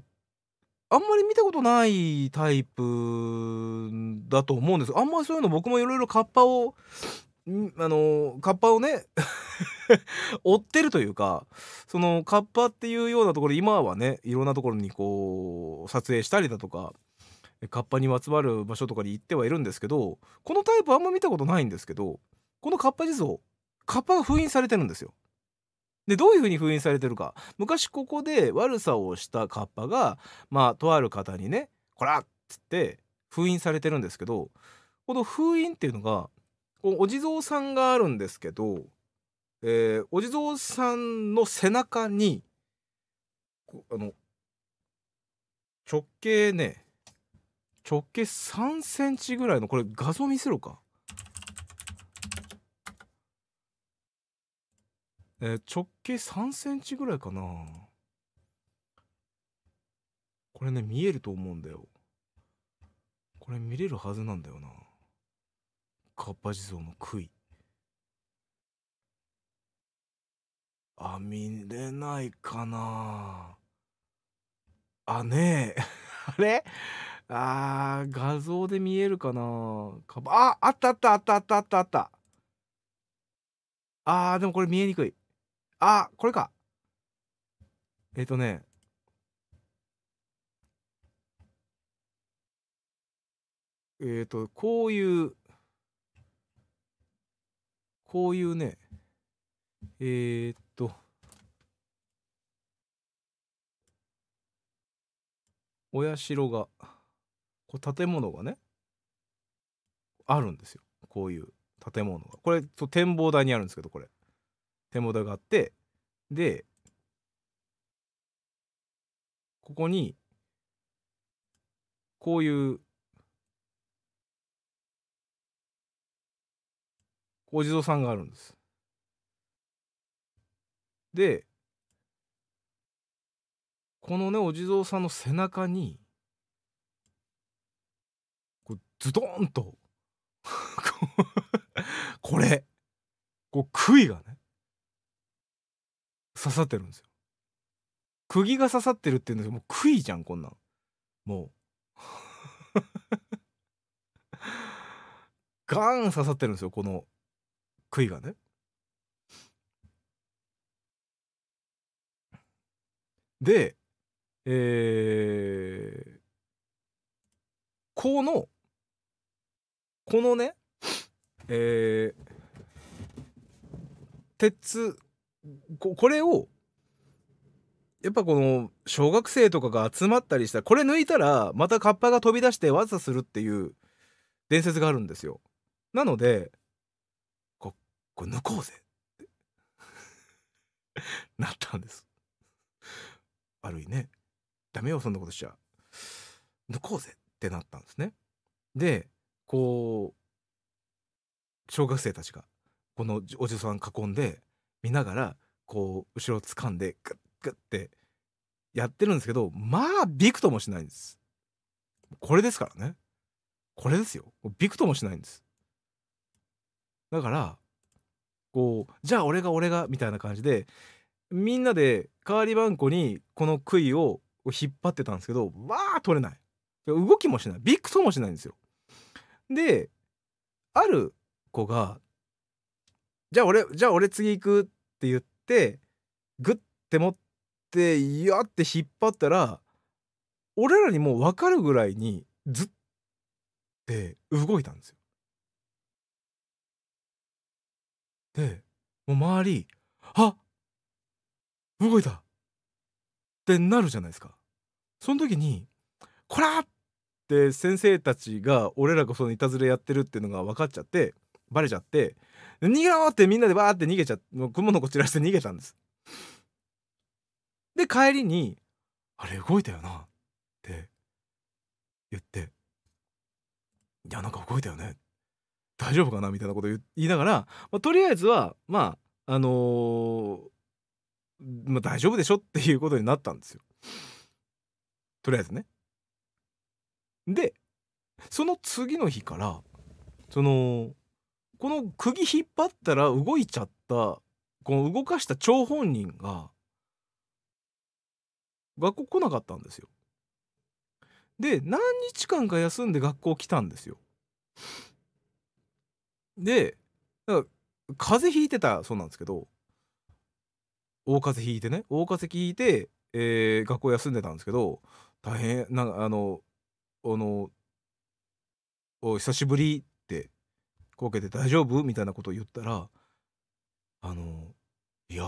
あんまり見たことないタイプだと思うんですあんまりそういうの僕もいろいろカッパをあのカッパをね [LAUGHS] 追ってるというかそのカッパっていうようなところ今はねいろんなところにこう撮影したりだとかカッパにまつわる場所とかに行ってはいるんですけどこのタイプあんま見たことないんですけどこのカッパ地蔵カッパが封印されてるんですよ。でどういうふうに封印されてるか昔ここで悪さをしたカッパがまあとある方にね「こら!」っつって封印されてるんですけどこの封印っていうのがお地蔵さんがあるんですけど、えー、お地蔵さんの背中にあの直径ね直径3センチぐらいのこれ画像見せろかえー、直径3センチぐらいかなこれね見えると思うんだよこれ見れるはずなんだよなカッパ地蔵の杭あ見れないかなあねえ [LAUGHS] あれあー画像で見えるかなかああったあったあったあったあったあったあーでもこれ見えにくいあ、これか。えっ、ー、とね。えっ、ー、と、こういう、こういうね、えっ、ー、と、お社が、こう建物がね、あるんですよ。こういう建物が。これ、展望台にあるんですけど、これ。手元があってでここにこういうお地蔵さんがあるんです。でこのねお地蔵さんの背中にこうズドンと [LAUGHS] これこう杭がね刺さってるんですよ。釘が刺さってるっていうんですよ。もう杭じゃん、こんなん。もう。[LAUGHS] ガーン刺さってるんですよ、この杭がね。で、えー、この、このね、えー、鉄ここれをやっぱこの小学生とかが集まったりしたらこれ抜いたらまたカッパが飛び出してわざするっていう伝説があるんですよ。なのでここ抜こうぜって [LAUGHS] なったんです。悪いね。ダメよそんなことしちゃ。抜こうぜってなったんですね。でこう小学生たちがこのおじさん囲んで見ながらこう後ろを掴んでグッグッてやってるんですけどまあびくともしないんですこれですからねこれですよびくともしないんですだからこうじゃあ俺が俺がみたいな感じでみんなで代わりばんこにこの杭を引っ張ってたんですけどまあ取れない動きもしないびくともしないんですよである子がじゃあ俺じゃあ俺次行くって言ってグッて持っていやって引っ張ったら俺らにもう分かるぐらいにずって動いたんですよ。でもう周り「あ動いた!」ってなるじゃないですか。その時に「こら!」って先生たちが俺らこそいたずれやってるっていうのが分かっちゃってバレちゃって逃げろってみんなでバーって逃げちゃもう雲の子散らして逃げたんです。で帰りに「あれ動いたよな」って言って「いやなんか動いたよね」大丈夫かなみたいなこと言いながら、まあ、とりあえずはまああのー、まあ、大丈夫でしょっていうことになったんですよ。とりあえずね。でその次の日からそのこの釘引っ張ったら動いちゃったこの動かした張本人が学校来なかったんですよ。で何日間か休んで学校来たんですよ。で風邪ひいてたそうなんですけど大風邪ひいてね大風邪ひいて、えー、学校休んでたんですけど大変なかあのあのお久しぶりこけて大丈夫みたいなことを言ったらあのいや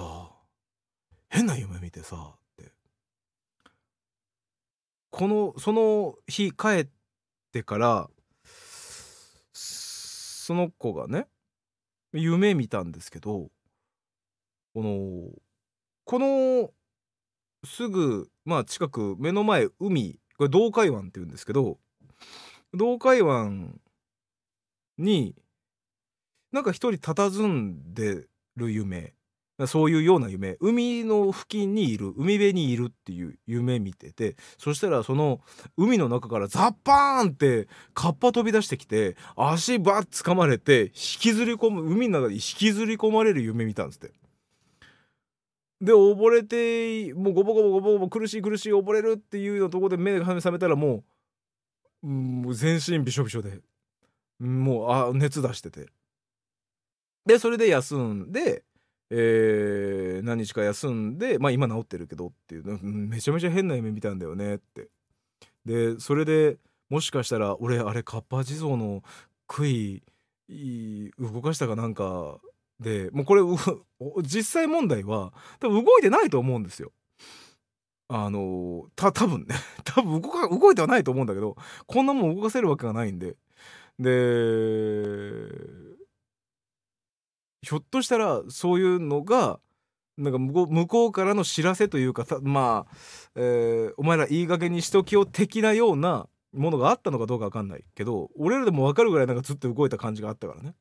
変な夢見てさってこのその日帰ってからその子がね夢見たんですけどこのこのすぐまあ近く目の前海これ洞海湾っていうんですけど洞海湾になんか一人佇んでる夢そういうような夢海の付近にいる海辺にいるっていう夢見ててそしたらその海の中からザッパーンってカッパ飛び出してきて足バッ掴まれて引きずり込む海の中に引きずり込まれる夢見たんですって。で溺れてもうゴボゴボゴボゴボ苦しい苦しい溺れるっていうようなところで目が覚めたらもう,、もう全身びしょびしょでもうあ熱出してて。でそれで休んで、えー、何日か休んでまあ今治ってるけどっていうめちゃめちゃ変な夢見たんだよねってでそれでもしかしたら俺あれカッパ地蔵の杭動かしたかなんかでもうこれ実際問題は多分動いてないと思うんですよ。あのた多分ね [LAUGHS] 多分動か動いてはないと思うんだけどこんなもん動かせるわけがないんででひょっとしたらそういうのがなんか向こうからの知らせというかまあ、えー、お前らいい加減にしときよ的なようなものがあったのかどうか分かんないけど俺らでも分かるぐらいなんかずっと動いた感じがあったからね。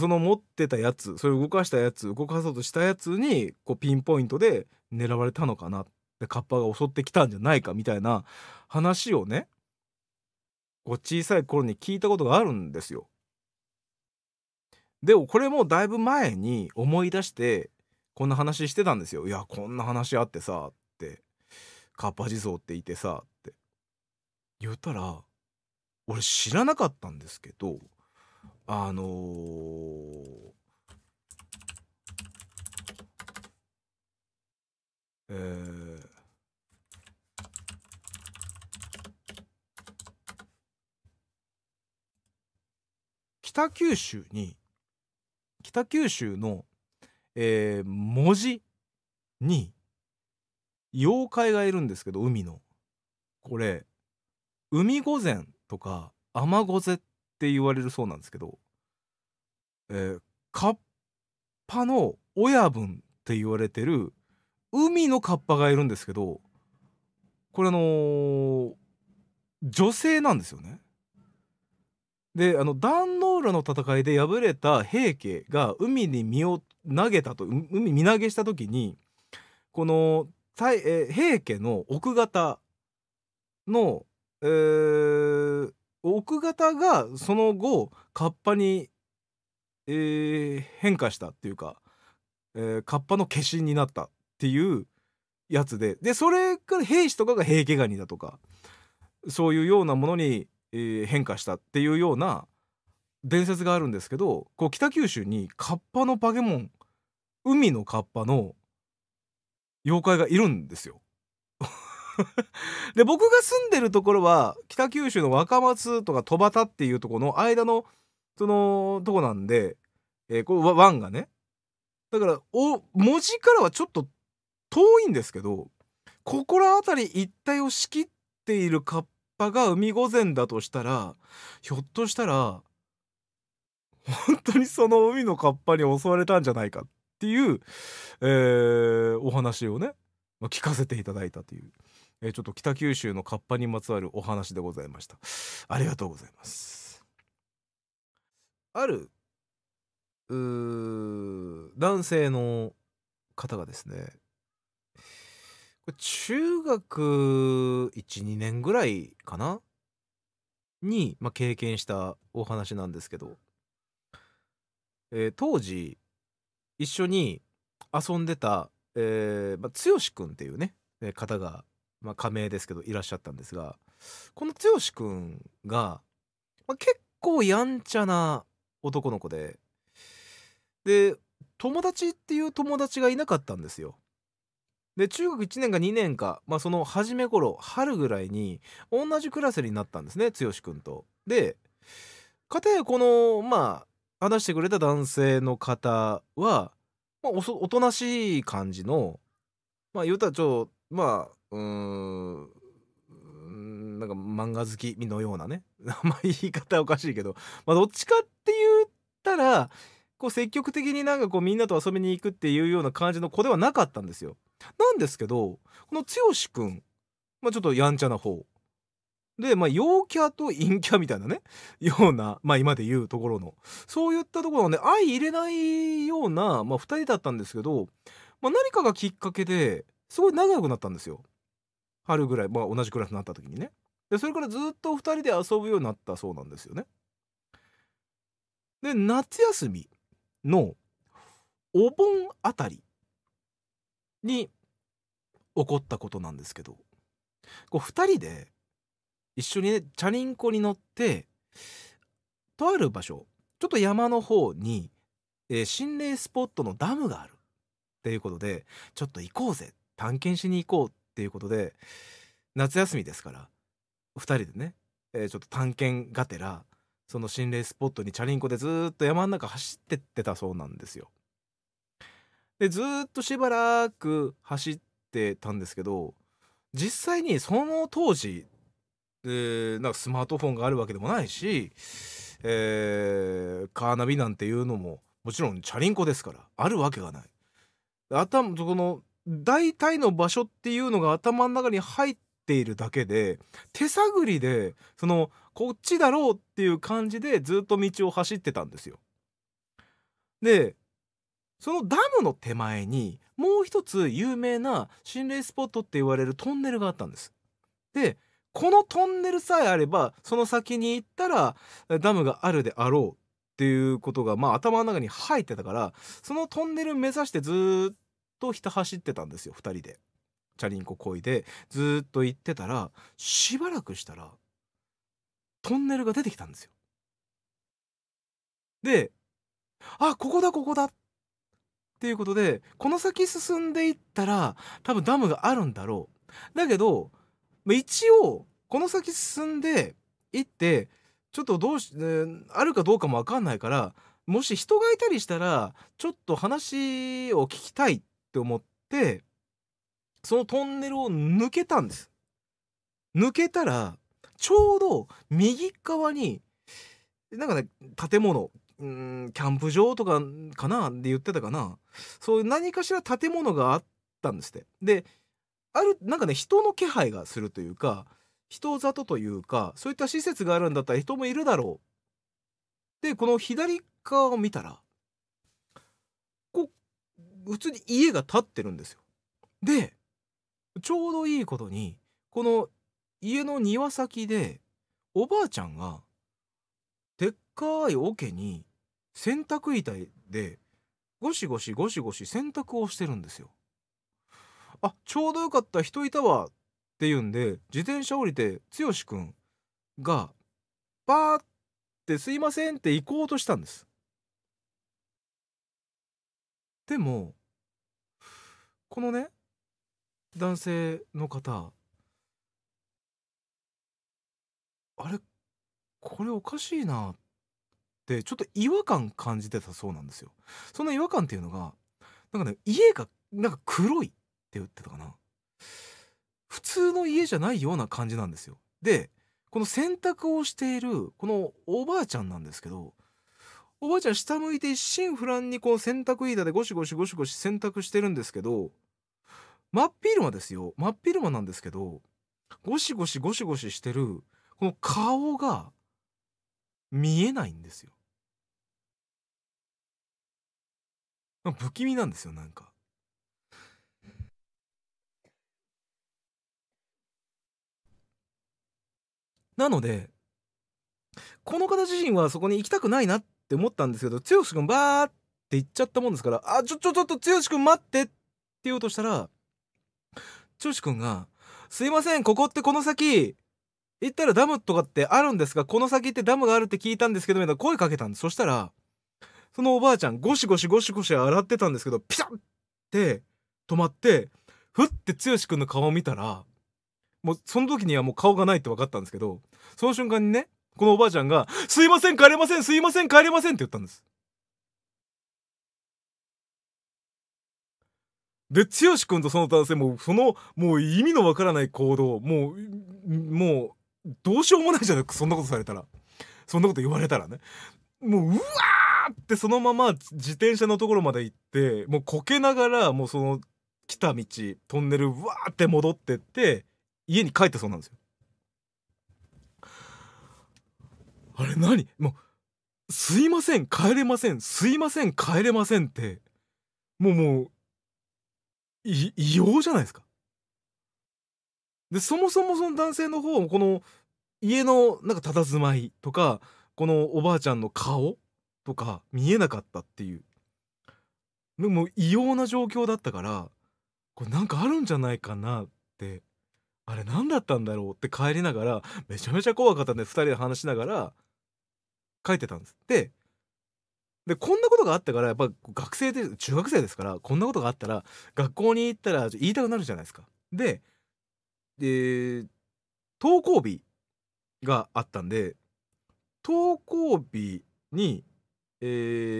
その持ってたやつそれを動かしたやつ動かそうとしたやつにこうピンポイントで狙われたのかなでカッパが襲ってきたんじゃないかみたいな話をねこう小さい頃に聞いたことがあるんですよ。でもこれもだいぶ前に思い出してこんな話してたんですよ。いやこんな話あってさってカッパ地蔵っていてさって言ったら俺知らなかったんですけどあのー、えー、北九州に北九州の、えー、文字に妖怪がいるんですけど海のこれ海御前とか雨御前って言われるそうなんですけど、えー、カッパの親分って言われてる海のカッパがいるんですけどこれあのー、女性なんですよね。であの壇ノ浦の戦いで敗れた平家が海に身を投げたと海身投げした時にこの平家の奥方の、えー、奥方がその後河童に、えー、変化したっていうか、えー、河童の化身になったっていうやつででそれから兵士とかが平家ガニだとかそういうようなものにえ変化したっていうような伝説があるんですけどこう北九州にカッパのパゲモン海のカッパの妖怪がいるんですよ。[LAUGHS] で僕が住んでるところは北九州の若松とか戸端っていうとこの間のそのとこなんで、えー、こう湾がねだからお文字からはちょっと遠いんですけどここら辺り一帯を仕切っているカッ波が海御前だとしたらひょっとしたら本当にその海の河童に襲われたんじゃないかっていう、えー、お話をね、まあ、聞かせていただいたという、えー、ちょっと北九州の河童にまつわるお話でございましたありがとうございますあるう男性の方がですねこれ中学12年ぐらいかなに、まあ、経験したお話なんですけど、えー、当時一緒に遊んでた、えーまあ、剛君っていうね方が、まあ、仮名ですけどいらっしゃったんですがこの剛君が、まあ、結構やんちゃな男の子でで友達っていう友達がいなかったんですよ。で中学1年か2年か、まあ、その初め頃春ぐらいに同じクラスになったんですね剛くんと。で片やこのまあ話してくれた男性の方は、まあ、おおとなしい感じのまあ言うたらちょっとまあうんなんか漫画好きのようなね [LAUGHS] まあ言い方おかしいけど、まあ、どっちかって言ったらこう積極的になんかこうみんなと遊びに行くっていうような感じの子ではなかったんですよ。なんですけどこの剛くん、まあ、ちょっとやんちゃな方で、まあ、陽キャと陰キャみたいなね、[LAUGHS] ような、まあ、今で言うところの、そういったところをね、相入れないような、まあ、二人だったんですけど、まあ、何かがきっかけで、すごい仲良くなったんですよ。春ぐらい、まあ、同じクラスになった時にね。で、それからずっと二人で遊ぶようになったそうなんですよね。で、夏休みのお盆あたりに、起こったことなんですけどこう2人で一緒にねチャリンコに乗ってとある場所ちょっと山の方に、えー、心霊スポットのダムがあるっていうことでちょっと行こうぜ探検しに行こうっていうことで夏休みですから2人でね、えー、ちょっと探検がてらその心霊スポットにチャリンコでずっと山の中走ってってたそうなんですよ。でずっとしばらく走っってたんですけど実際にその当時、えー、なんかスマートフォンがあるわけでもないし、えー、カーナビなんていうのももちろんチャリンコですからあるわけがない。頭その大体の場所っていうのが頭の中に入っているだけで手探りでそのこっちだろうっていう感じでずっと道を走ってたんですよ。でそのダムの手前にもう一つ有名な心霊スポットって言われるトンネルがあったんです。でこのトンネルさえあればその先に行ったらダムがあるであろうっていうことが、まあ、頭の中に入ってたからそのトンネル目指してずっとひた走ってたんですよ2人で。チャリンコこいでずっと行ってたらしばらくしたらトンネルが出てきたんですよ。で「あここだここだ」っっていうことでこの先進んでいったら多分ダムがあるんだろうだけど一応この先進んでいってちょっとどうし、えー、あるかどうかも分かんないからもし人がいたりしたらちょっと話を聞きたいって思ってそのトンネルを抜けたんです抜けたらちょうど右側になんかね建物うんキャンプ場とかかなって言ってたかなそういう何かしら建物があったんですってであるなんかね人の気配がするというか人里というかそういった施設があるんだったら人もいるだろうでこの左側を見たらこう普通に家が建ってるんですよでちょうどいいことにこの家の庭先でおばあちゃんがでっかい桶に洗濯板でゴシゴシゴシゴシ洗濯をしてるんですよ。あちょうどよかった人いたわっていうんで自転車降りて剛くんがパーって「すいません」って行こうとしたんです。でもこのね男性の方あれこれおかしいなっってちょっと違和感感じてたそうなんですよその違和感っていうのがなんかね家がなんか黒いって言ってたかな普通の家じゃないような感じなんですよでこの洗濯をしているこのおばあちゃんなんですけどおばあちゃん下向いて一心不乱にこう洗濯板でゴシゴシゴシゴシ洗濯してるんですけど真っ昼間ですよ真っ昼間なんですけどゴシゴシゴシゴシしてるこの顔が見えないんですよ不気味なんですよなんかなのでこの方自身はそこに行きたくないなって思ったんですけど剛くんバーって行っちゃったもんですから「あちょちょちょっと剛くん待って」って言おうとしたら剛くんが「すいませんここってこの先行ったらダムとかってあるんですが、この先ってダムがあるって聞いたんですけど、みたいな声かけたんです。そしたら、そのおばあちゃん、ゴシゴシゴシゴシ洗ってたんですけど、ピシャンって止まって、ふって剛くんの顔を見たら、もうその時にはもう顔がないって分かったんですけど、その瞬間にね、このおばあちゃんが、すいません、帰れません、すいません、帰れませんって言ったんです。で、剛君とその男性も、その、もう意味のわからない行動、もう、もう、どうしようもないじゃないそんなことされたらそんなこと言われたらねもううわーってそのまま自転車のところまで行ってもうこけながらもうその来た道トンネルうわーって戻ってって家に帰ってそうなんですよ。あれ何もう「すいません帰れませんすいません帰れません」ってもうもう異様じゃないですか。でそもそもその男性の方もこの家のなんか佇まいとかこのおばあちゃんの顔とか見えなかったっていうでも異様な状況だったからこれなんかあるんじゃないかなってあれ何だったんだろうって帰りながらめちゃめちゃ怖かったんで2人で話しながら書いてたんです。ででこんなことがあったからやっぱ学生で中学生ですからこんなことがあったら学校に行ったら言いたくなるじゃないですか。でで登校日があったんで登校日に、え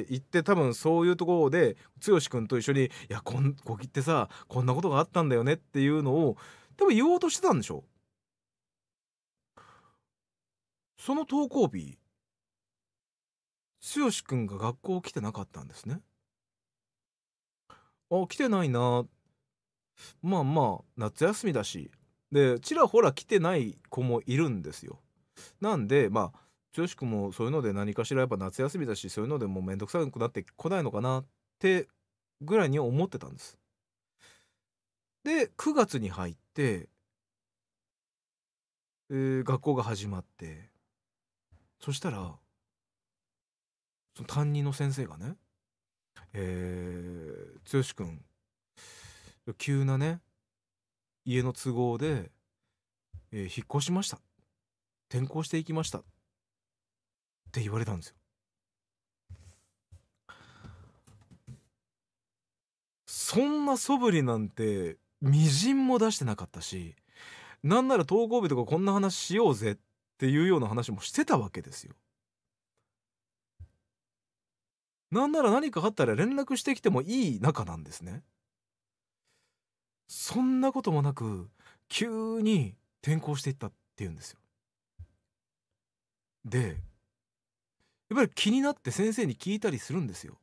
ー、行って多分そういうところで剛君と一緒に「いやこんこぎってさこんなことがあったんだよね」っていうのを多分言おうとしてたんでしょその登校日剛君が学校来てなかったんですね。あ来てないなまあまあ夏休みだしでちらほら来てない子もいるんですよ。なんでまあ剛君もそういうので何かしらやっぱ夏休みだしそういうのでもう面倒くさくなってこないのかなってぐらいに思ってたんです。で9月に入って、えー、学校が始まってそしたらその担任の先生がね「えー、剛君急なね家の都合で、えー、引っ越しました転校していきましたって言われたんですよそんな素振りなんてみじんも出してなかったしなんなら登校日とかこんな話しようぜっていうような話もしてたわけですよ。なんなら何かあったら連絡してきてもいい仲なんですね。そんなこともなく急に転校していったっていうんですよ。でやっぱり気になって先生に聞いたりするんですよ。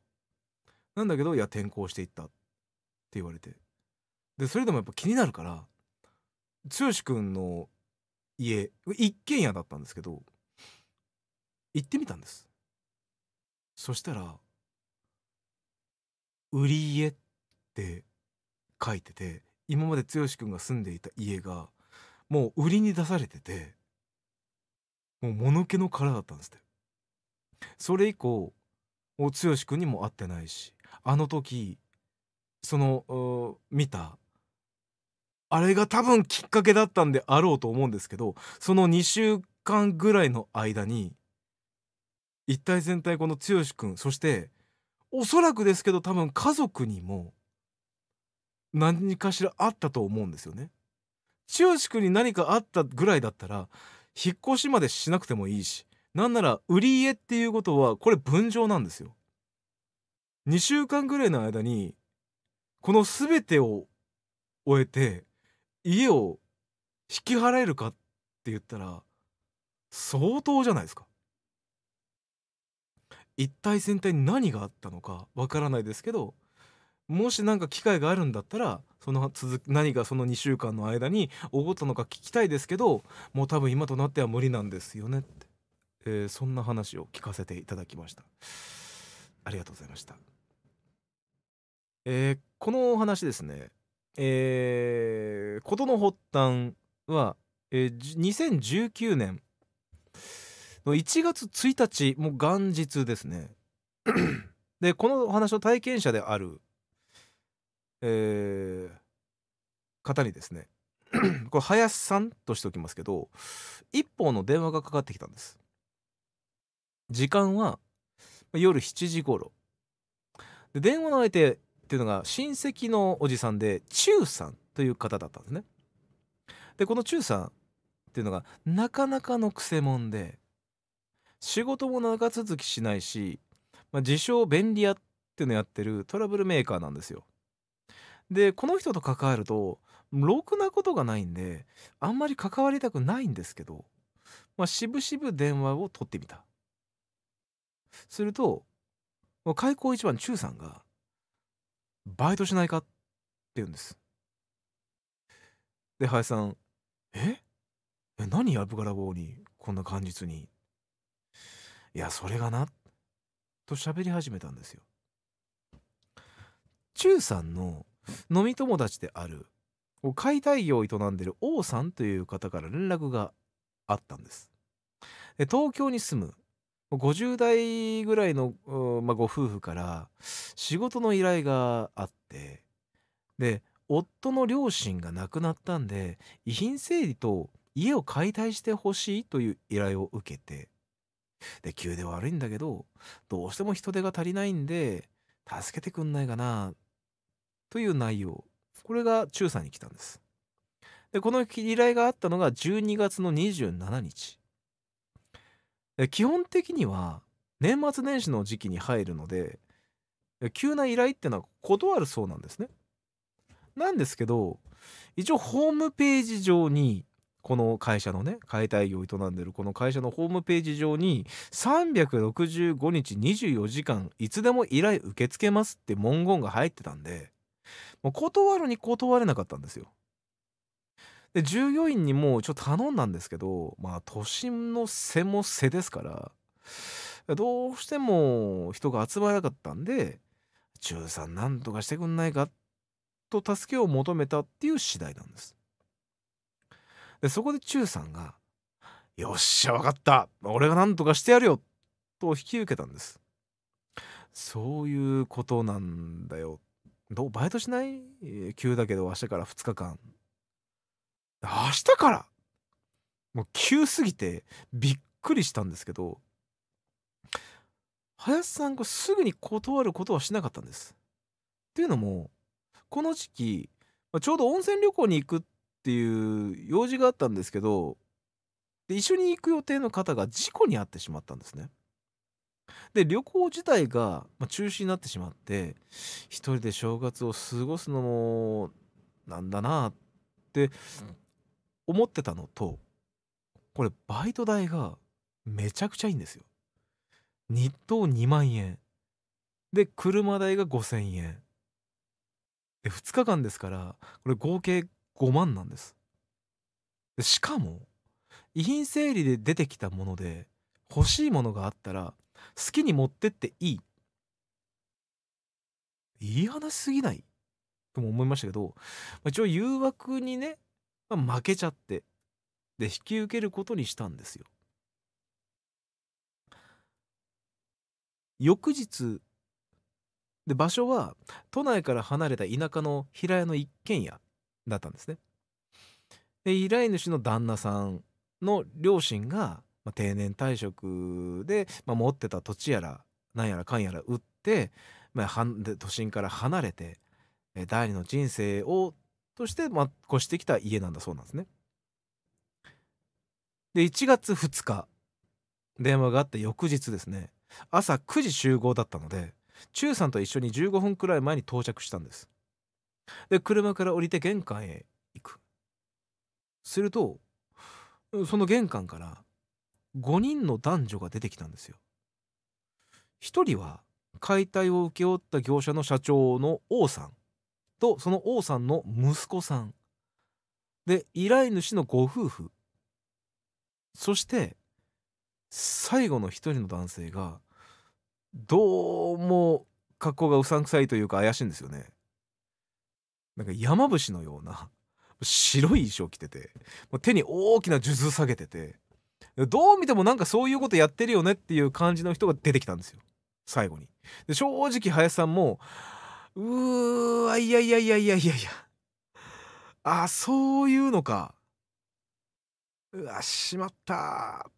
なんだけどいや転校していったって言われてでそれでもやっぱ気になるから剛君の家一軒家だったんですけど行ってみたんですそしたら「売り家」って書いてて今まで剛君が住んでいた家がもう売りに出されててもうものけの殻だったんですってそれ以降剛君にも会ってないしあの時その見たあれが多分きっかけだったんであろうと思うんですけどその2週間ぐらいの間に一体全体この剛君そしておそらくですけど多分家族にも何かしらあったと思うんですよね。剛君に何かあったぐらいだったら引っ越しまでしなくてもいいしなんなら売り家っていうことはこれ分譲なんですよ。2週間ぐらいの間にこの全てを終えて家を引き払えるかって言ったら相当じゃないですか。一体全体に何があったのかわからないですけどもし何か機会があるんだったらその続何がその2週間の間に起こったのか聞きたいですけどもう多分今となっては無理なんですよねって、えー、そんな話を聞かせていただきましたありがとうございました、えー、このお話ですねえー、事の発端は、えー、2019年の1月1日もう元日ですね [COUGHS] でこのお話の体験者であるえー、方にですね [CLEARS THROAT] これ林さんとしておきますけど一本の電話がかかってきたんです時間は夜7時頃で電話の相手っていうのが親戚のおじさんで中さんという方だったんですねでこの中さんっていうのがなかなかのくせ者で仕事も長続きしないし、まあ、自称便利屋っていうのやってるトラブルメーカーなんですよで、この人と関わると、ろくなことがないんで、あんまり関わりたくないんですけど、まあ、渋々電話を取ってみた。すると、開口一番、中さんが、バイトしないかって言うんです。で、林さん、ええ何やぶから棒に、こんな感じに。いや、それがな、と喋り始めたんですよ。中さんの飲み友達である解体業を営んでる王さんという方から連絡があったんですで東京に住む50代ぐらいの、まあ、ご夫婦から仕事の依頼があってで夫の両親が亡くなったんで遺品整理と家を解体してほしいという依頼を受けてで急で悪いんだけどどうしても人手が足りないんで助けてくんないかなという内容これが中佐に来たんですでこの依頼があったのが12月の27日基本的には年末年始の時期に入るので急な依頼ってのは断るそうなんですねなんですけど一応ホームページ上にこの会社のね解体業を営んでるこの会社のホームページ上に365日24時間いつでも依頼受け付けますって文言が入ってたんでもう断るに断れなかったんですよ。で従業員にもちょっと頼んだんですけどまあ都心の背も背ですからどうしても人が集まらなかったんで中さなんとかしてくんないかと助けを求めたっていう次第なんです。でそこで中さんが「よっしゃ分かった俺が何とかしてやるよ」と引き受けたんです。そういうことなんだよどうバイトしない急だけど明日から2日間。明日からもう急すぎてびっくりしたんですけど、林さんがすぐに断ることはしなかったんです。っていうのも、この時期、ちょうど温泉旅行に行くっていう用事があったんですけど、で一緒に行く予定の方が事故に遭ってしまったんですね。で旅行自体が中止になってしまって一人で正月を過ごすのもなんだなって思ってたのとこれバイト代がめちゃくちゃいいんですよ。日当2万円で車代が5,000円で2日間ですからこれ合計5万なんです。でしかも遺品整理で出てきたもので欲しいものがあったら好きに持ってっていいいい話すぎないとも思いましたけど、まあ、一応誘惑にね、まあ、負けちゃってで引き受けることにしたんですよ。翌日で場所は都内から離れた田舎の平屋の一軒家だったんですね。で依頼主の旦那さんの両親がま定年退職で、ま持ってた土地やらなんやらかんやら売って、まあ、都心から離れて第二の人生をとして、ま越してきた家なんだそうなんですね。で1月2日電話があって翌日ですね朝9時集合だったので中さんと一緒に15分くらい前に到着したんですで車から降りて玄関へ行くするとその玄関から5人の男女が出てきたんですよ。1人は解体を請け負った業者の社長の王さんとその王さんの息子さんで依頼主のご夫婦そして最後の1人の男性がどうも格好がうさんくさいというか怪しいんですよね。なんか山伏のような白い衣装着てて手に大きな数珠下げててどう見てもなんかそういうことやってるよねっていう感じの人が出てきたんですよ最後に。で正直林さんもうーわいやいやいやいやいやいやあそういうのかうわしまったっ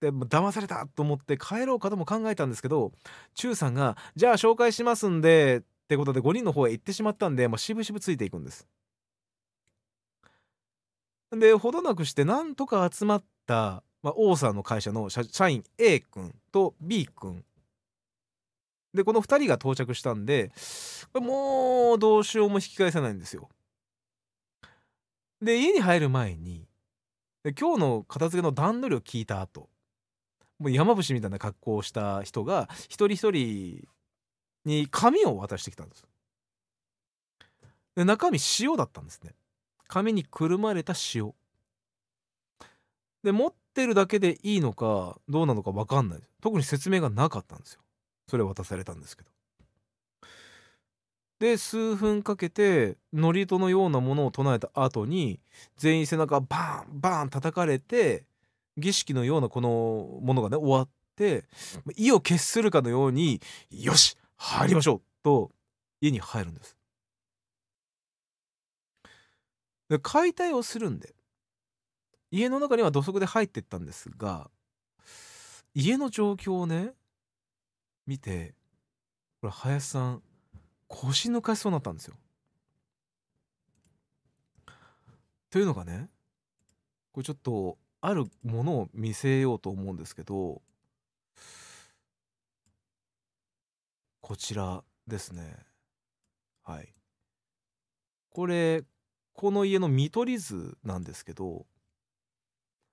て騙されたと思って帰ろうかとも考えたんですけど中さんが「じゃあ紹介しますんで」ってことで5人の方へ行ってしまったんでもう渋々ついていくんです。でほどなくしてなんとか集まってた、まあ、王さんの会社の社員 A 君と B 君でこの2人が到着したんでもうどうしようも引き返せないんですよ。で家に入る前に今日の片付けの段取りを聞いた後もう山伏みたいな格好をした人が一人一人に紙を渡してきたんです。で中身塩だったんですね。紙にくるまれた塩。で持ってるだけでいいのかどうなのか分かんない特に説明がなかったんですよそれ渡されたんですけどで数分かけて祝詞のようなものを唱えた後に全員背中バーンバーン叩かれて儀式のようなこのものがね終わって意を決するかのようによし入りましょうと家に入るんですで解体をするんで家の中には土足で入ってったんですが家の状況をね見てこれ林さん腰抜かしそうになったんですよ。というのがねこれちょっとあるものを見せようと思うんですけどこちらですねはいこれこの家の見取り図なんですけど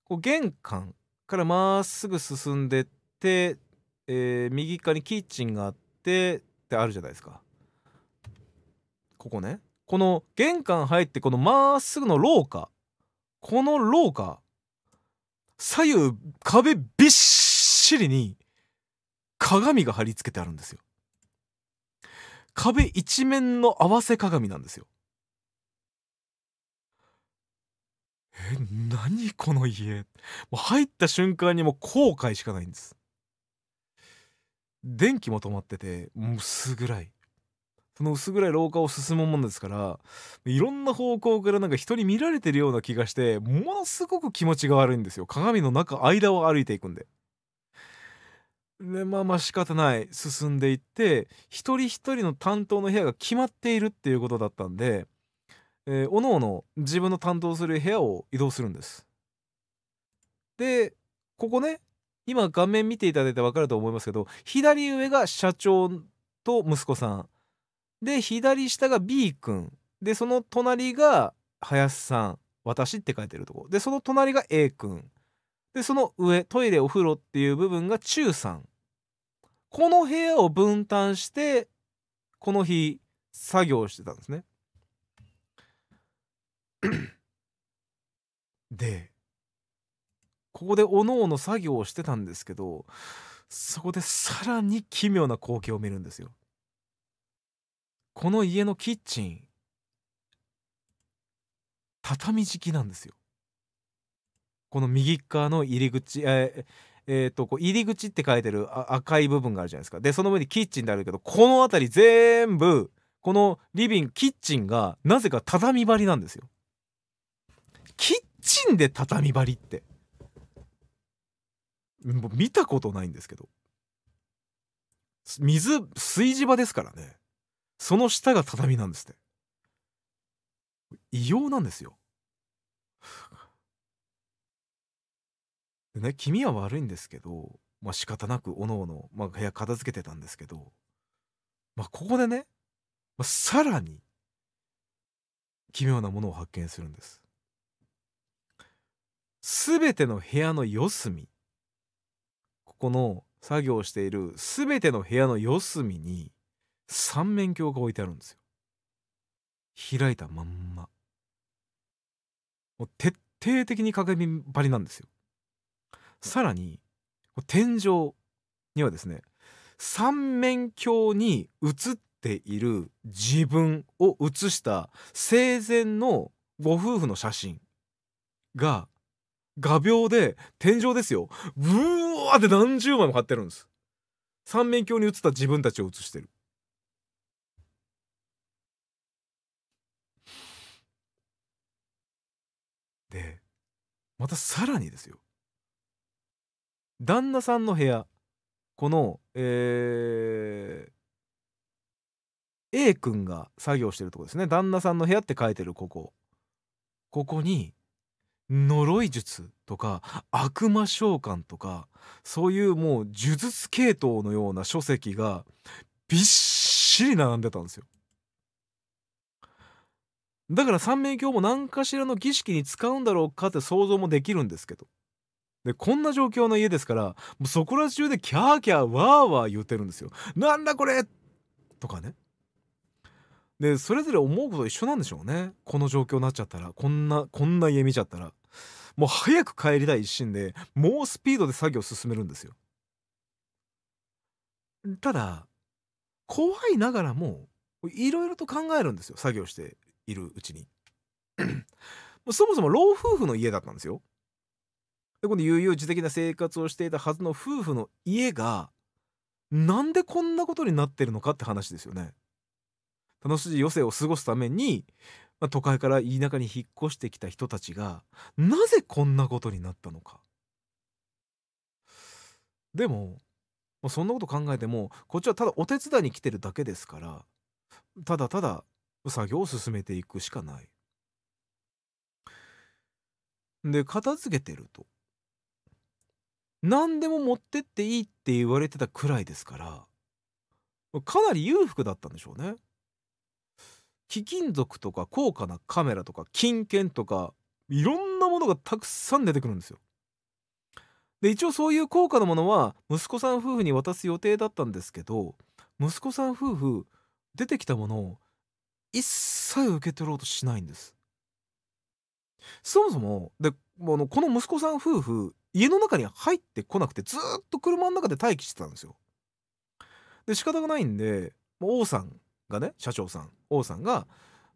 こう玄関からまっすぐ進んでって、えー、右側にキッチンがあってってあるじゃないですかここねこの玄関入ってこのまっすぐの廊下この廊下左右壁びっしりに鏡が貼り付けてあるんですよ壁一面の合わせ鏡なんですよえ何この家もう入った瞬間にもう後悔しかないんです電気も止まっててもう薄暗いその薄暗い廊下を進むもんですからいろんな方向からなんか人に見られてるような気がしてものすごく気持ちが悪いんですよ鏡の中間を歩いていくんで。でまあまあ仕方ない進んでいって一人一人の担当の部屋が決まっているっていうことだったんでえおのおの自分の担当する部屋を移動するんです。でここね今画面見ていただいて分かると思いますけど左上が社長と息子さんで左下が B 君でその隣が林さん私って書いてるとこでその隣が A 君でその上トイレお風呂っていう部分が中さんこの部屋を分担してこの日作業してたんですね。[CLEARS THROAT] でここでおのおの作業をしてたんですけどそこでさらに奇妙な光景を見るんですよ。この家のキッチン畳敷きなんですよ。この右側の入り口えー、えー、とこう入り口って書いてる赤い部分があるじゃないですか。でその上にキッチンであるけどこの辺り全部このリビングキッチンがなぜか畳張りなんですよ。キッチンで畳張りってもう見たことないんですけど水炊事場ですからねその下が畳なんですって異様なんですよでね気味は悪いんですけどまあ仕方なくおのおの、まあ、部屋片付けてたんですけど、まあ、ここでね、まあ、さらに奇妙なものを発見するんです全ての部屋の四隅ここの作業している全ての部屋の四隅に三面鏡が置いてあるんですよ開いたまんまもう徹底的に鏡張りなんですよさらに天井にはですね三面鏡に映っている自分を写した生前のご夫婦の写真が画鋲で天井ですよブワーって何十枚も貼ってるんです三面鏡に映った自分たちを映してるでまたさらにですよ旦那さんの部屋このえー、A 君が作業してるとこですね旦那さんの部屋って書いてるここここに呪い術とか悪魔召喚とかそういうもう呪術系統のような書籍がびっしり並んでたんですよ。だから三面鏡も何かしらの儀式に使うんだろうかって想像もできるんですけどでこんな状況の家ですからもうそこら中でキャーキャーワーワー言ってるんですよ。なんだこれとかね。でそれぞれ思うこと一緒なんでしょうねこの状況になっちゃったらこんなこんな家見ちゃったらもう早く帰りたい一心で猛スピードで作業を進めるんですよただ怖いながらもいろいろと考えるんですよ作業しているうちにそもそも老夫婦の家だったんですよでこの悠々自適な生活をしていたはずの夫婦の家がなんでこんなことになってるのかって話ですよね楽しい余生を過ごすためにまあ、都会から田舎に引っ越してきた人たちがなぜこんなことになったのかでも、まあ、そんなこと考えてもこっちはただお手伝いに来てるだけですからただただ作業を進めていくしかない。で片付けてると何でも持ってっていいって言われてたくらいですからかなり裕福だったんでしょうね。貴金属とか高価なカメラとか金券とかいろんなものがたくさん出てくるんですよ。で一応そういう高価なものは息子さん夫婦に渡す予定だったんですけど息子さん夫婦出てきたものを一切受け取ろうとしないんです。そもそもでこの息子さん夫婦家の中に入ってこなくてずっと車の中で待機してたんですよ。で仕方がないんで王さんがね社長さん王さんが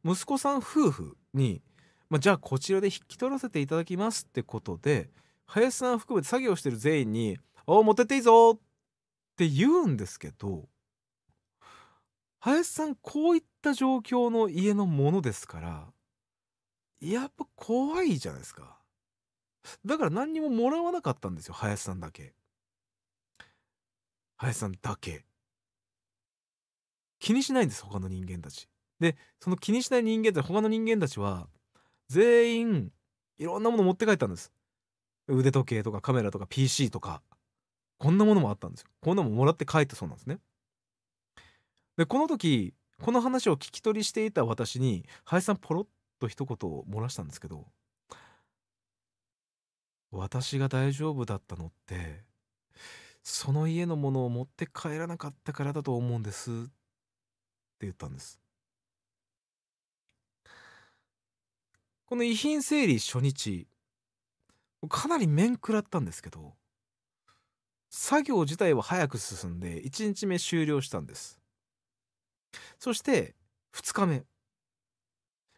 息子さん夫婦に、まあ、じゃあこちらで引き取らせていただきますってことで林さん含めて作業してる全員に「おお持ってっていいぞ!」って言うんですけど林さんこういった状況の家のものですからやっぱ怖いじゃないですかだから何にももらわなかったんですよ林さんだけ林さんだけ気にしないんです他の人間たちでその気にしない人間って他の人間たちは全員いろんなもの持って帰ったんです腕時計とかカメラとか PC とかこんなものもあったんですよこんなもんもらって帰ってそうなんですねでこの時この話を聞き取りしていた私に林さんポロッと一言を漏らしたんですけど私が大丈夫だったのってその家のものを持って帰らなかったからだと思うんですって言ったんですこの遺品整理初日かなり面食らったんですけど作業自体は早く進んで1日目終了したんですそして2日目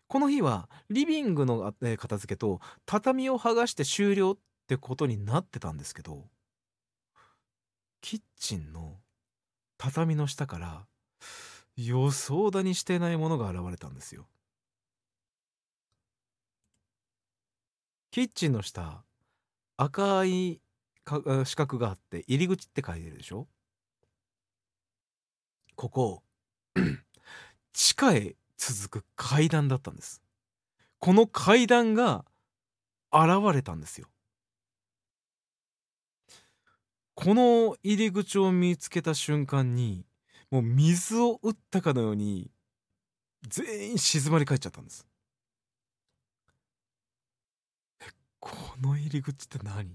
この日はリビングの片付けと畳を剥がして終了ってことになってたんですけどキッチンの畳の下から予想だにしてないものが現れたんですよキッチンの下赤い四角があって入り口って書いてるでしょここ [CLEARS THROAT] 地下へ続く階段だったんですこの階段が現れたんですよこの入り口を見つけた瞬間にもう水を打ったかのように全員静まり返っちゃったんですこの入り口って何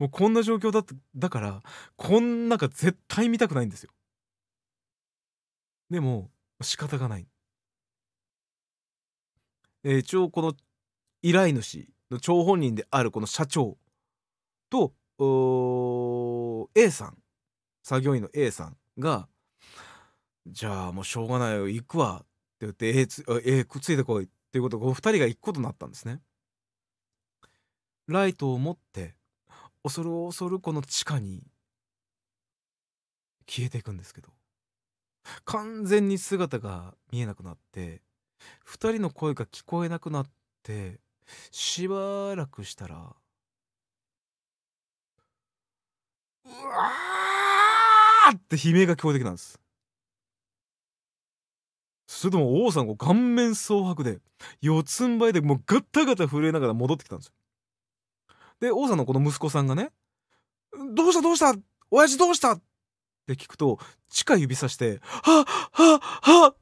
もうこんな状況だだからこん中絶対見たくないんですよでも仕方がない、えー、一応この依頼主の張本人であるこの社長と A さん作業員の A さんが「じゃあもうしょうがないよ行くわ」って言って A, つ A くっついてこいっていうことを2人が行くことになったんですね。ライトを持って恐る恐るこの地下に消えていくんですけど完全に姿が見えなくなって2人の声が聞こえなくなってしばらくしたら「うわー!」って悲鳴が聞こえてきたんです。それとも王さん顔面蒼白で四つん這いでもうガタガタ震えながら戻ってきたんですよ。で王さんのこの息子さんがね「どうしたどうした親父どうした?」って聞くと地下指さして「はっはっはっ!」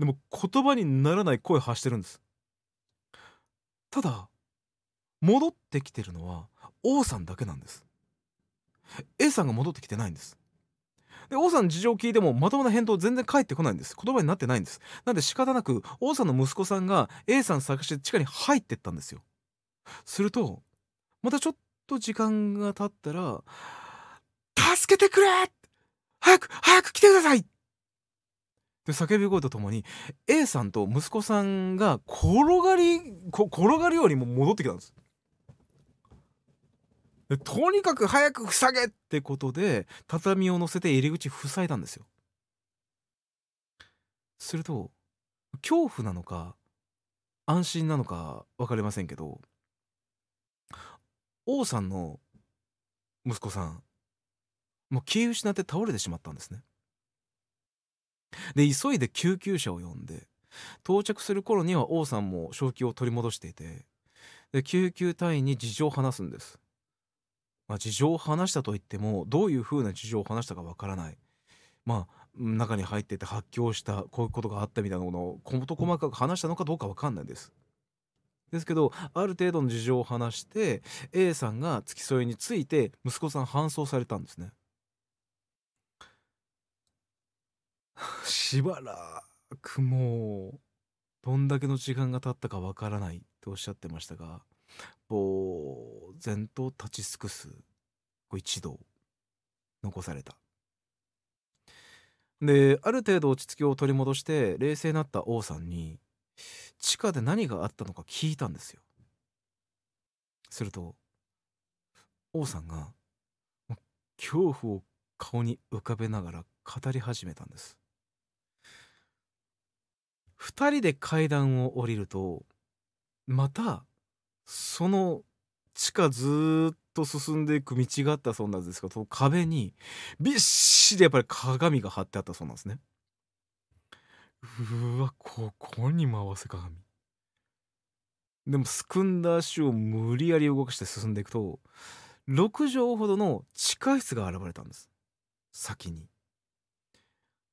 でも言葉にならない声発してるんです。ただ戻ってきてるのは王さんだけなんです。A さんが戻ってきてないんです。で王さん事情を聞いてもまともな返答全然返ってこないんです言葉になってないんですなんで仕方なく王さんの息子さんが A さん探して地下に入ってったんですよするとまたちょっと時間が経ったら「助けてくれ早く早く来てください!」で叫び声とともに A さんと息子さんが転がり転がるようにも戻ってきたんです。でとにかく早く塞げってことで畳を乗せて入り口塞いだんですよ。すると恐怖なのか安心なのか分かりませんけど王さんの息子さんもう気失って倒れてしまったんですね。で急いで救急車を呼んで到着する頃には王さんも正気を取り戻していてで救急隊員に事情を話すんです。まあ、事情を話したといってもどういうふうな事情を話したかわからない。まあ中に入ってて発狂したこういうことがあったみたいなものを事細かく話したのかどうかわかんないです。ですけどある程度の事情を話して A さんが付き添いについて息子さん搬送されたんですね [SIGHS] しばらくもうどんだけの時間が経ったかわからないとおっしゃってましたがぼ然と立ち尽くす一同残されたである程度落ち着きを取り戻して冷静になった王さんに地下で何があったのか聞いたんですよすると王さんが恐怖を顔に浮かべながら語り始めたんです2人で階段を降りるとまたその地下ずっと進んでいく道があったそうなんですがその壁にびっしりやっぱり鏡が貼ってあったそうなんですね。うわここにも合わせ鏡でもすくんだ足を無理やり動かして進んでいくと6畳ほどの地下室が現れたんです先に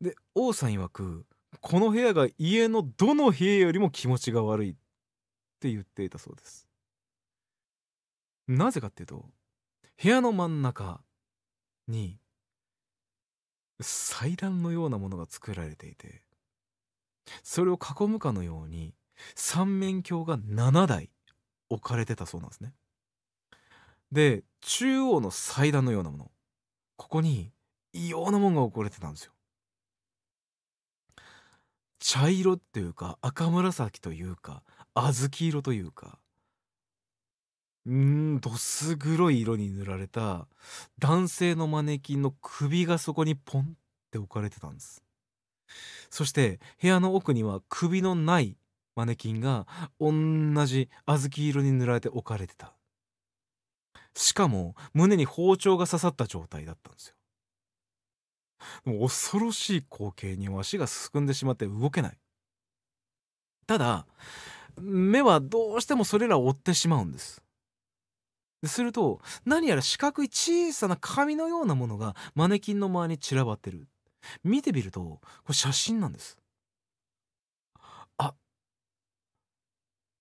で王さん曰くこの部屋が家のどの部屋よりも気持ちが悪いって言っていたそうですなぜかっていうと部屋の真ん中に祭壇のようなものが作られていてそれを囲むかのように三面鏡が7台置かれてたそうなんですね。で中央の祭壇のようなものここに異様なものが置かれてたんですよ。茶色っていうか赤紫というか小豆色というかうんどす黒い色に塗られた男性のマネキンの首がそこにポンって置かれてたんです。そして部屋の奥には首のないマネキンが同じ小豆色に塗られて置かれてたしかも胸に包丁が刺さった状態だったんですよもう恐ろしい光景に足がすくんでしまって動けないただ目はどうしてもそれらを追ってしまうんですすると何やら四角い小さな紙のようなものがマネキンの周りに散らばってる見てみるとこれ写真なんですあ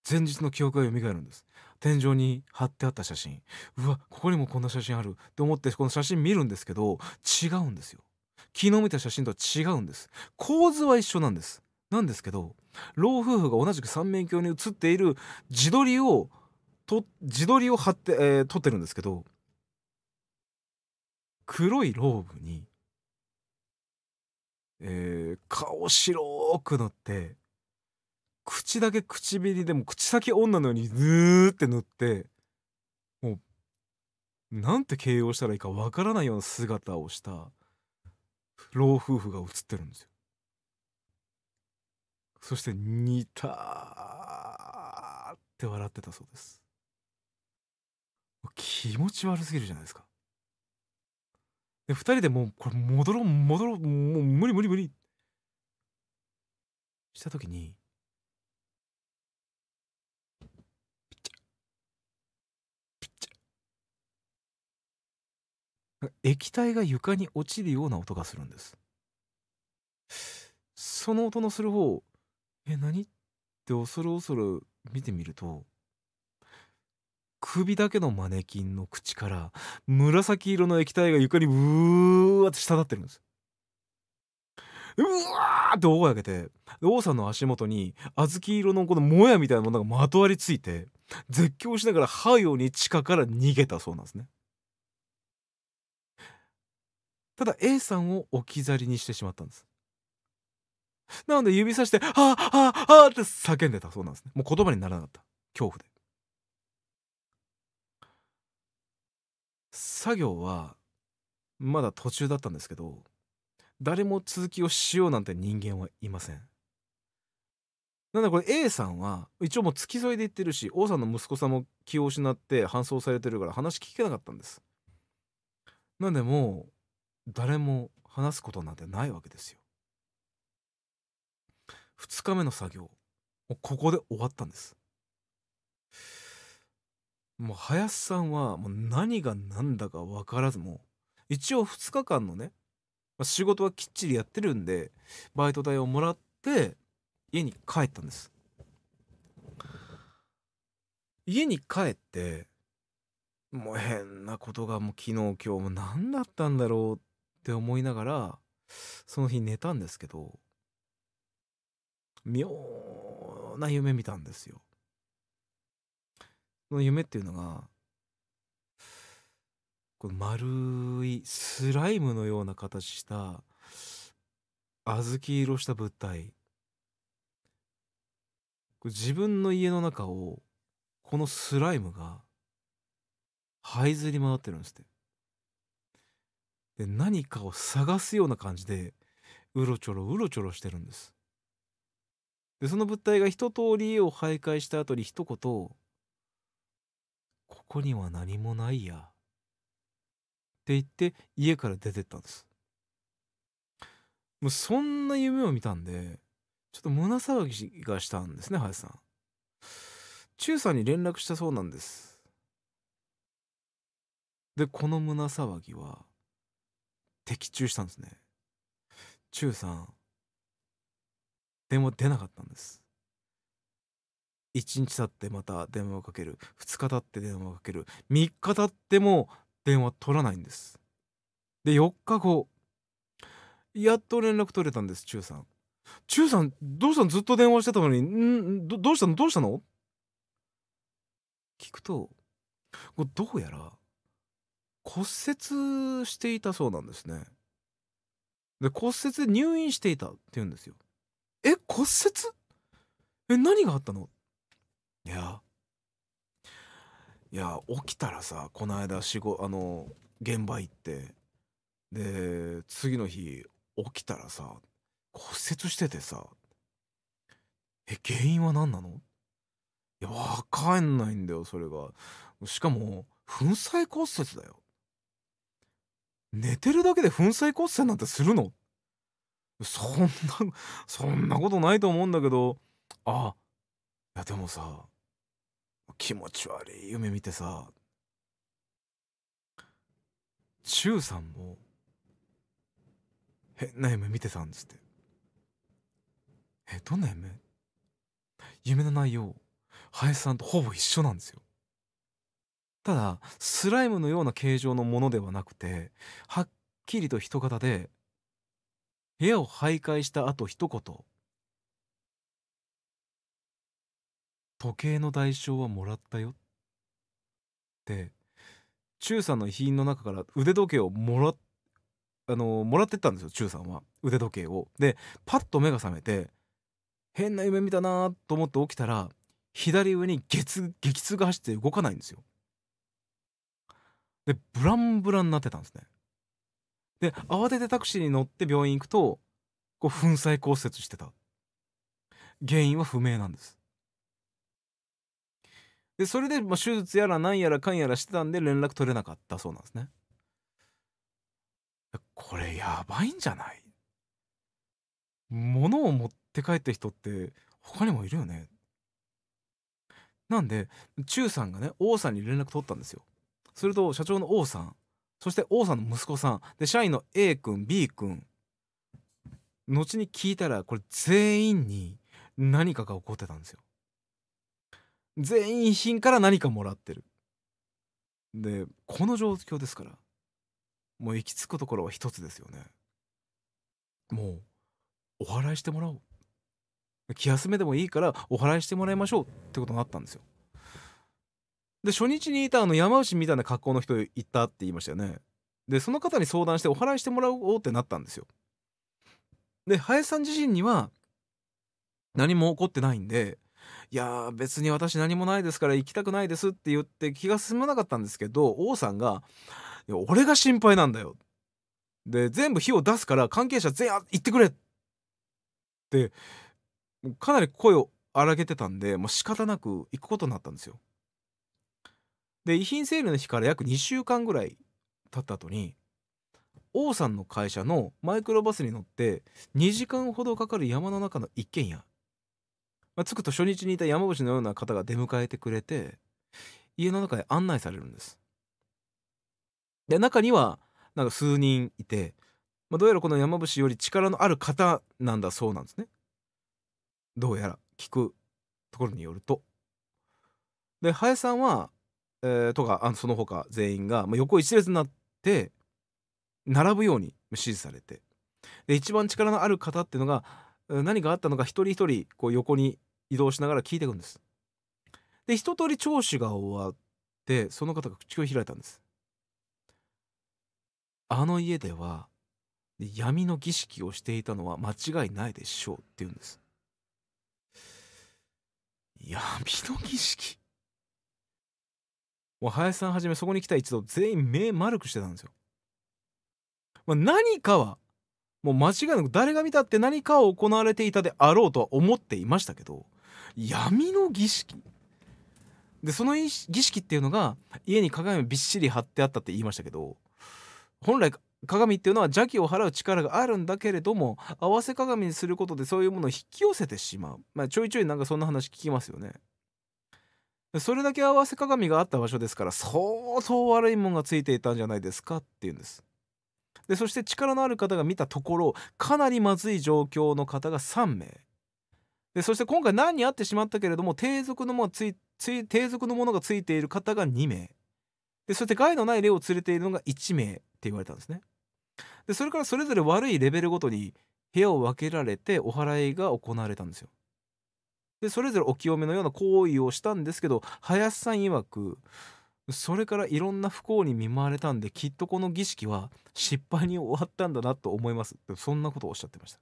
前日の記憶が蘇るんです天井に貼ってあった写真うわここにもこんな写真あるって思ってこの写真見るんですけど違うんですよ昨日見た写真とは違うんです構図は一緒なんですなんですけど老夫婦が同じく三面鏡に写っている自撮りをと自撮りを貼って、えー、撮ってるんですけど黒いローブにえー、顔白く塗って口だけ唇でも口先女のようにぬーって塗ってもうなんて形容したらいいかわからないような姿をした老夫婦が写ってるんですよ。そして似たって笑ってたそうです。気持ち悪すぎるじゃないですか。で2人でもうこれ戻ろう戻ろうもう無理無理無理した時に液体が床に落ちるような音がするんですその音のする方え何って恐る恐る見てみると首だけのマネキンの口から紫色の液体が床にうわって滴ってるんですうわーって大声あげて王さんの足元に小豆色のこのもやみたいなものがまとわりついて絶叫しながら這うように地下から逃げたそうなんですねただ A さんを置き去りにしてしまったんですなので指さして「はあはあはあ」って叫んでたそうなんですねもう言葉にならなかった恐怖で作業はまだ途中だったんですけど誰も続きをしようなんて人間はいません。なんでこれ A さんは一応もう付き添いで行ってるし O さんの息子さんも気を失って搬送されてるから話聞けなかったんです。なんでもう誰も話すことなんてないわけですよ。2日目の作業ここで終わったんです。もう林さんはもう何が何だか分からずも一応2日間のね、まあ、仕事はきっちりやってるんでバイト代をもらって家に帰ったんです家に帰ってもう変なことがもう昨日今日も何だったんだろうって思いながらその日寝たんですけど妙な夢見たんですよの夢っていうのがこの丸いスライムのような形した小豆色した物体自分の家の中をこのスライムが這いずり回ってるんですってで何かを探すような感じでうろちょろうろちょろしてるんですでその物体が一通り家を徘徊した後に一言こには何もないや。って言って家から出てったんです。もうそんな夢を見たんで、ちょっと胸騒ぎがしたんですね、林さん。中さんに連絡したそうなんです。で、この胸騒ぎは、的中したんですね。中さん、でも出なかったんです。1日経ってまた電話をかける2日経って電話をかける3日経っても電話取らないんですで4日後やっと連絡取れたんです中さん中さんどうしたのずっと電話してたのにんどどうしたのどうしたの聞くとこれどうやら骨折していたそうなんですねで骨折で入院していたって言うんですよえ骨折え何があったのいやいや起きたらさこの間仕事あの現場行ってで次の日起きたらさ骨折しててさ「え原因は何なの?」いや分かんないんだよそれがしかも粉砕骨折だよ寝てるだけで粉砕骨折なんてするのそんなそんなことないと思うんだけどあいやでもさ気持ち悪い夢見てさ柊さんも変な夢見てたんですってえどんな夢夢の内容林さんとほぼ一緒なんですよただスライムのような形状のものではなくてはっきりと人型で部屋を徘徊した後一言時計の代償はもらったよって中さんの遺品の中から腕時計をもらあのもらってったんですよ中さんは腕時計を。でパッと目が覚めて変な夢見たなと思って起きたら左上に激痛が走って動かないんですよ。でブランブランになってたんですね。で慌ててタクシーに乗って病院行くとこう粉砕骨折してた原因は不明なんです。でそれで、まあ、手術やらなんやらかんやらしてたんで連絡取れなかったそうなんですねこれやばいんじゃない物を持って帰った人って他にもいるよねなんで中さんがね王さんに連絡取ったんですよすると社長の王さんそして王さんの息子さんで社員の A 君 B 君後に聞いたらこれ全員に何かが起こってたんですよ全員品から何かもらってるでこの状況ですからもう行き着くところは一つですよねもうお祓いしてもらおう気休めでもいいからお祓いしてもらいましょうってことになったんですよで初日にいたあの山内みたいな格好の人行ったって言いましたよねでその方に相談してお祓いしてもらおうってなったんですよで林さん自身には何も起こってないんでいや別に私何もないですから行きたくないですって言って気が進まなかったんですけど王さんが「俺が心配なんだよ」で全部火を出すから関係者全員行ってくれってかなり声を荒げてたんでもう仕方なく行くことになったんですよ。で遺品整理の日から約2週間ぐらい経った後に王さんの会社のマイクロバスに乗って2時間ほどかかる山の中の一軒家まあ、着くと初日にいた山伏のような方が出迎えてくれて家の中へ案内されるんですで中にはなんか数人いて、まあ、どうやらこの山伏より力のある方なんだそうなんですねどうやら聞くところによるとで林さんは、えー、とかあのその他全員が、まあ、横一列になって並ぶように指示されてで一番力のある方っていうのが何があったのか一人一人こう横に移動しながら聞いていくんですで一通り聴取が終わってその方が口を開いたんですあの家では闇の儀式をしていたのは間違いないでしょうって言うんです闇の儀式もう林さんはじめそこに来た一度全員目丸くしてたんですよ、まあ、何かはもう間違いなく誰が見たって何かを行われていたであろうとは思っていましたけど闇の儀式でその儀式っていうのが家に鏡をびっしり貼ってあったって言いましたけど本来鏡っていうのは邪気を払う力があるんだけれども合わせ鏡にすることでそういうものを引き寄せてしまう、まあ、ちょいちょいなんかそんな話聞きますよね。それだけ合わせ鏡があった場所ですから相当悪いもんがついていたんじゃないですかっていうんです。でそして力のある方が見たところかなりまずい状況の方が3名でそして今回何に会ってしまったけれども低俗のものつ低俗のものがついている方が2名でそして害のない霊を連れているのが1名って言われたんですねでそれからそれぞれ悪いレベルごとに部屋を分けられてお祓いが行われたんですよでそれぞれお清めのような行為をしたんですけど林さん曰くそれからいろんな不幸に見舞われたんできっとこの儀式は失敗に終わったんだなと思いますそんなことをおっしゃってました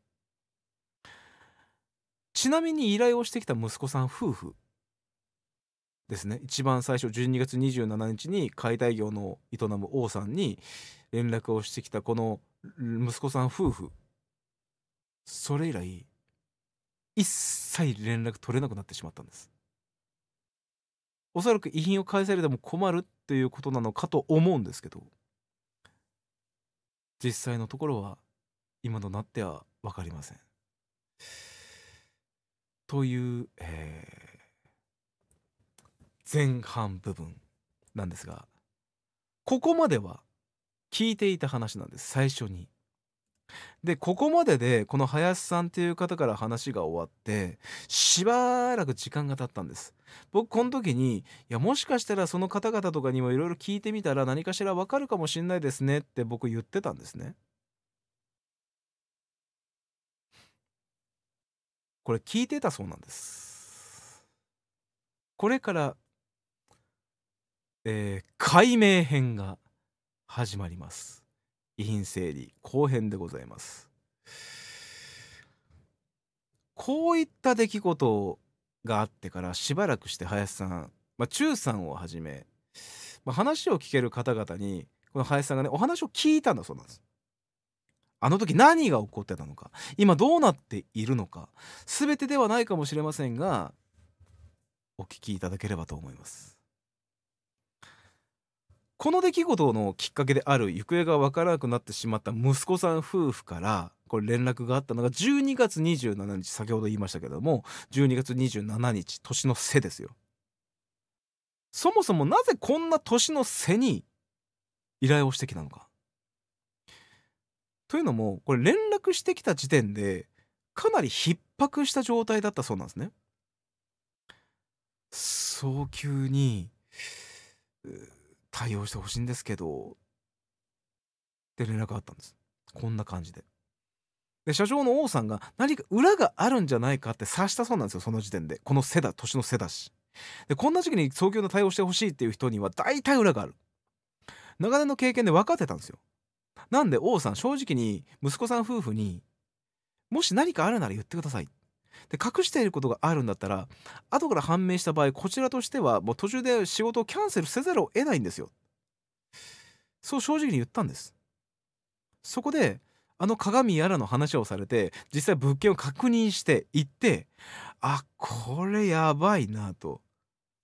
ちなみに依頼をしてきた息子さん夫婦ですね一番最初12月27日に解体業の営む王さんに連絡をしてきたこの息子さん夫婦それ以来一切連絡取れなくなってしまったんですおそらく遺品を返されても困るっていうことなのかと思うんですけど実際のところは今となっては分かりません。という、えー、前半部分なんですがここまでは聞いていた話なんです最初に。でここまででこの林さんっていう方から話が終わってしばらく時間が経ったんです僕この時にいやもしかしたらその方々とかにもいろいろ聞いてみたら何かしらわかるかもしんないですねって僕言ってたんですねこれ聞いてたそうなんですこれから、えー、解明編が始まります遺品整理後編でございますこういった出来事があってからしばらくして林さん、まあ、中さんをはじめ、まあ、話を聞ける方々にこの林さんがねお話を聞いたんだそうなんですあの時何が起こってたのか今どうなっているのか全てではないかもしれませんがお聞きいただければと思いますこの出来事のきっかけである行方がわからなくなってしまった息子さん夫婦からこれ連絡があったのが12月27日先ほど言いましたけども12月27日年の瀬ですよそもそもなぜこんな年の瀬に依頼をしてきたのかというのもこれ連絡してきた時点でかなり逼迫した状態だったそうなんですね。早急に対応してほしいんですけどって連絡があったんですこんな感じでで社長の王さんが何か裏があるんじゃないかって察したそうなんですよその時点でこの背だ年の背だしでこんな時期に早急な対応してほしいっていう人には大体裏がある長年の経験で分かってたんですよなんで王さん正直に息子さん夫婦にもし何かあるなら言ってくださいで隠していることがあるんだったら後から判明した場合こちらとしてはもう途中で仕事をキャンセルせざるを得ないんですよそう正直に言ったんですそこであの鏡やらの話をされて実際物件を確認して行ってあこれやばいなと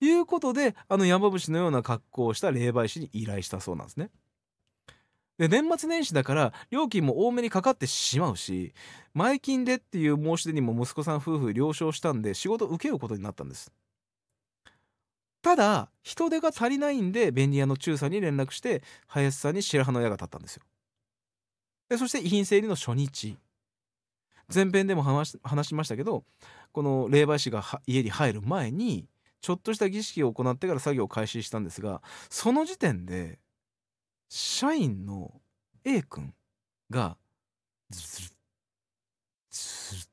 いうことであの山伏のような格好をした霊媒師に依頼したそうなんですね。で年末年始だから料金も多めにかかってしまうし前金でっていう申し出にも息子さん夫婦了承したんで仕事受けることになったんですただ人手が足りないんで便利屋の中さんに連絡して林さんに白羽の矢が立ったんですよでそして遺品整理の初日前編でも話しましたけどこの霊媒師が家に入る前にちょっとした儀式を行ってから作業を開始したんですがその時点で社員の A 君がズルズル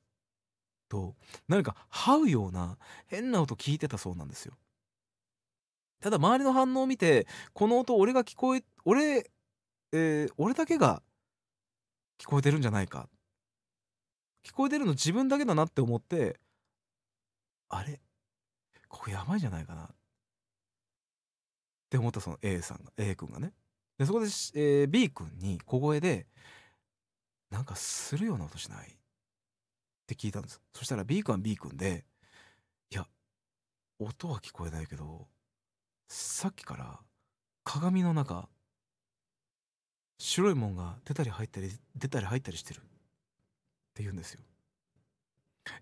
と何か這うような変な音聞いてたそうなんですよ。ただ周りの反応を見てこの音俺が聞こえ俺、えー、俺だけが聞こえてるんじゃないか聞こえてるの自分だけだなって思ってあれここやばいんじゃないかなって思ったその A さんが A 君がねでそこで、えー、B 君に小声で「なんかするような音しない?」って聞いたんですそしたら B 君は B 君で「いや音は聞こえないけどさっきから鏡の中白いもんが出たり入ったり出たり入ったりしてる」って言うんですよ。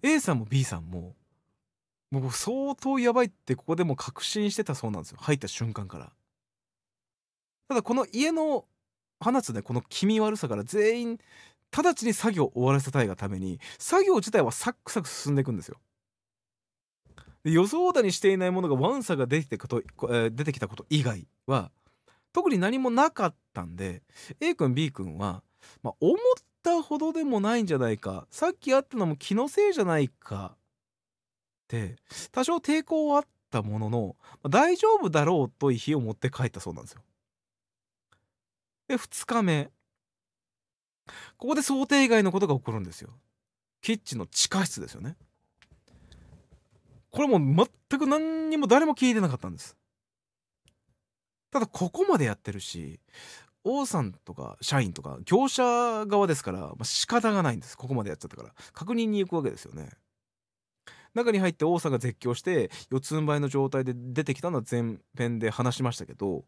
A さんも B さんももう相当やばいってここでも確信してたそうなんですよ入った瞬間から。ただこの家の放つねこの気味悪さから全員直ちに作業を終わらせたいがために作業自体はサックサク進んでいくんですよ。で予想だにしていないものがワンサが出てこと、えー、出てきたこと以外は特に何もなかったんで A 君 B 君は、まあ、思ったほどでもないんじゃないかさっきあったのも気のせいじゃないかって多少抵抗はあったものの、まあ、大丈夫だろうと日を持って帰ったそうなんですよ。で2日目ここで想定外のことが起こるんですよキッチンの地下室ですよねこれも全く何にも誰も聞いてなかったんですただここまでやってるし王さんとか社員とか業者側ですから、まあ、仕方がないんですここまでやっちゃったから確認に行くわけですよね中に入って王さんが絶叫して四つん這いの状態で出てきたのは前編で話しましたけど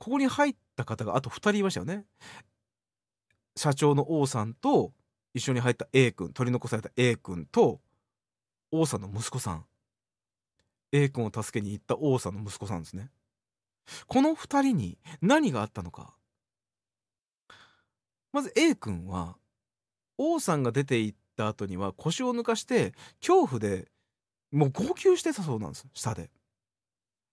ここに入った方があと2人いましたよね。社長の王さんと一緒に入った A 君取り残された A 君と王さんの息子さん A 君を助けに行った王さんの息子さんですね。この2人に何があったのかまず A 君は王さんが出て行った後には腰を抜かして恐怖でもう号泣してたそうなんです下で。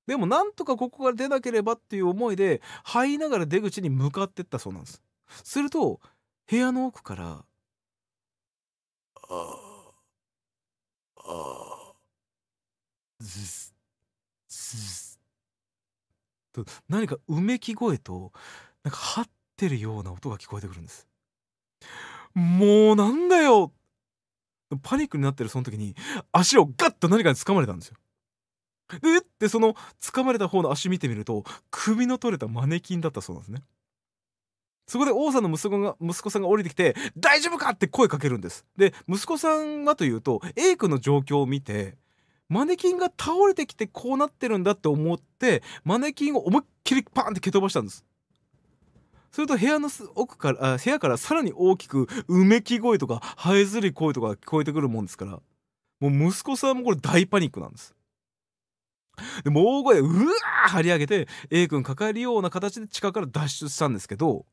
でもなんとかここから出なければっていう思いで這いながら出口に向かってったそうなんですすると部屋の奥から「ああと何かうめき声となんか張ってるような音が聞こえてくるんですもうなんだよパニックになってるその時に足をガッと何かに掴まれたんですよでってその掴まれた方の足見てみると首の取れたマネキンだったそうなんですねそこで王さんの息子が息子さんが降りてきて「大丈夫か?」って声かけるんですで息子さんはというと A 君の状況を見てマネキンが倒れてきてこうなってるんだって思ってマネキンを思いっきりパーンって蹴飛ばしたんですすると部屋の奥からあ部屋からさらに大きくうめき声とかはえずり声とか聞こえてくるもんですからもう息子さんもこれ大パニックなんですでも大声でうわー張り上げて A 君抱えるような形で地下から脱出したんですけど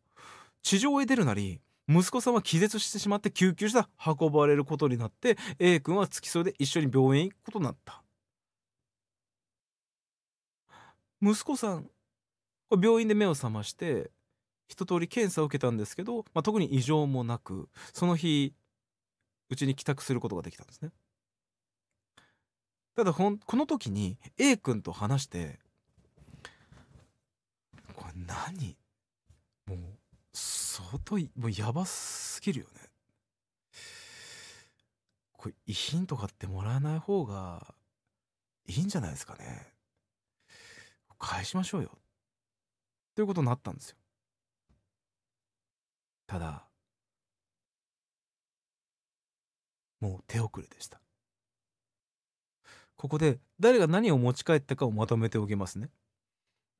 地上へ出るなり息子さんは気絶してしまって救急車で運ばれることになって A 君は付き添いで一緒に病院行くことになった息子さん病院で目を覚まして一通り検査を受けたんですけど、まあ、特に異常もなくその日うちに帰宅することができたんですねただほんこの時に A 君と話してこれ何もう相当もうやばすぎるよねこれ遺品とかってもらえない方がいいんじゃないですかね返しましょうよということになったんですよただもう手遅れでしたここで誰が何を持ち帰ったかをまとめておきますね。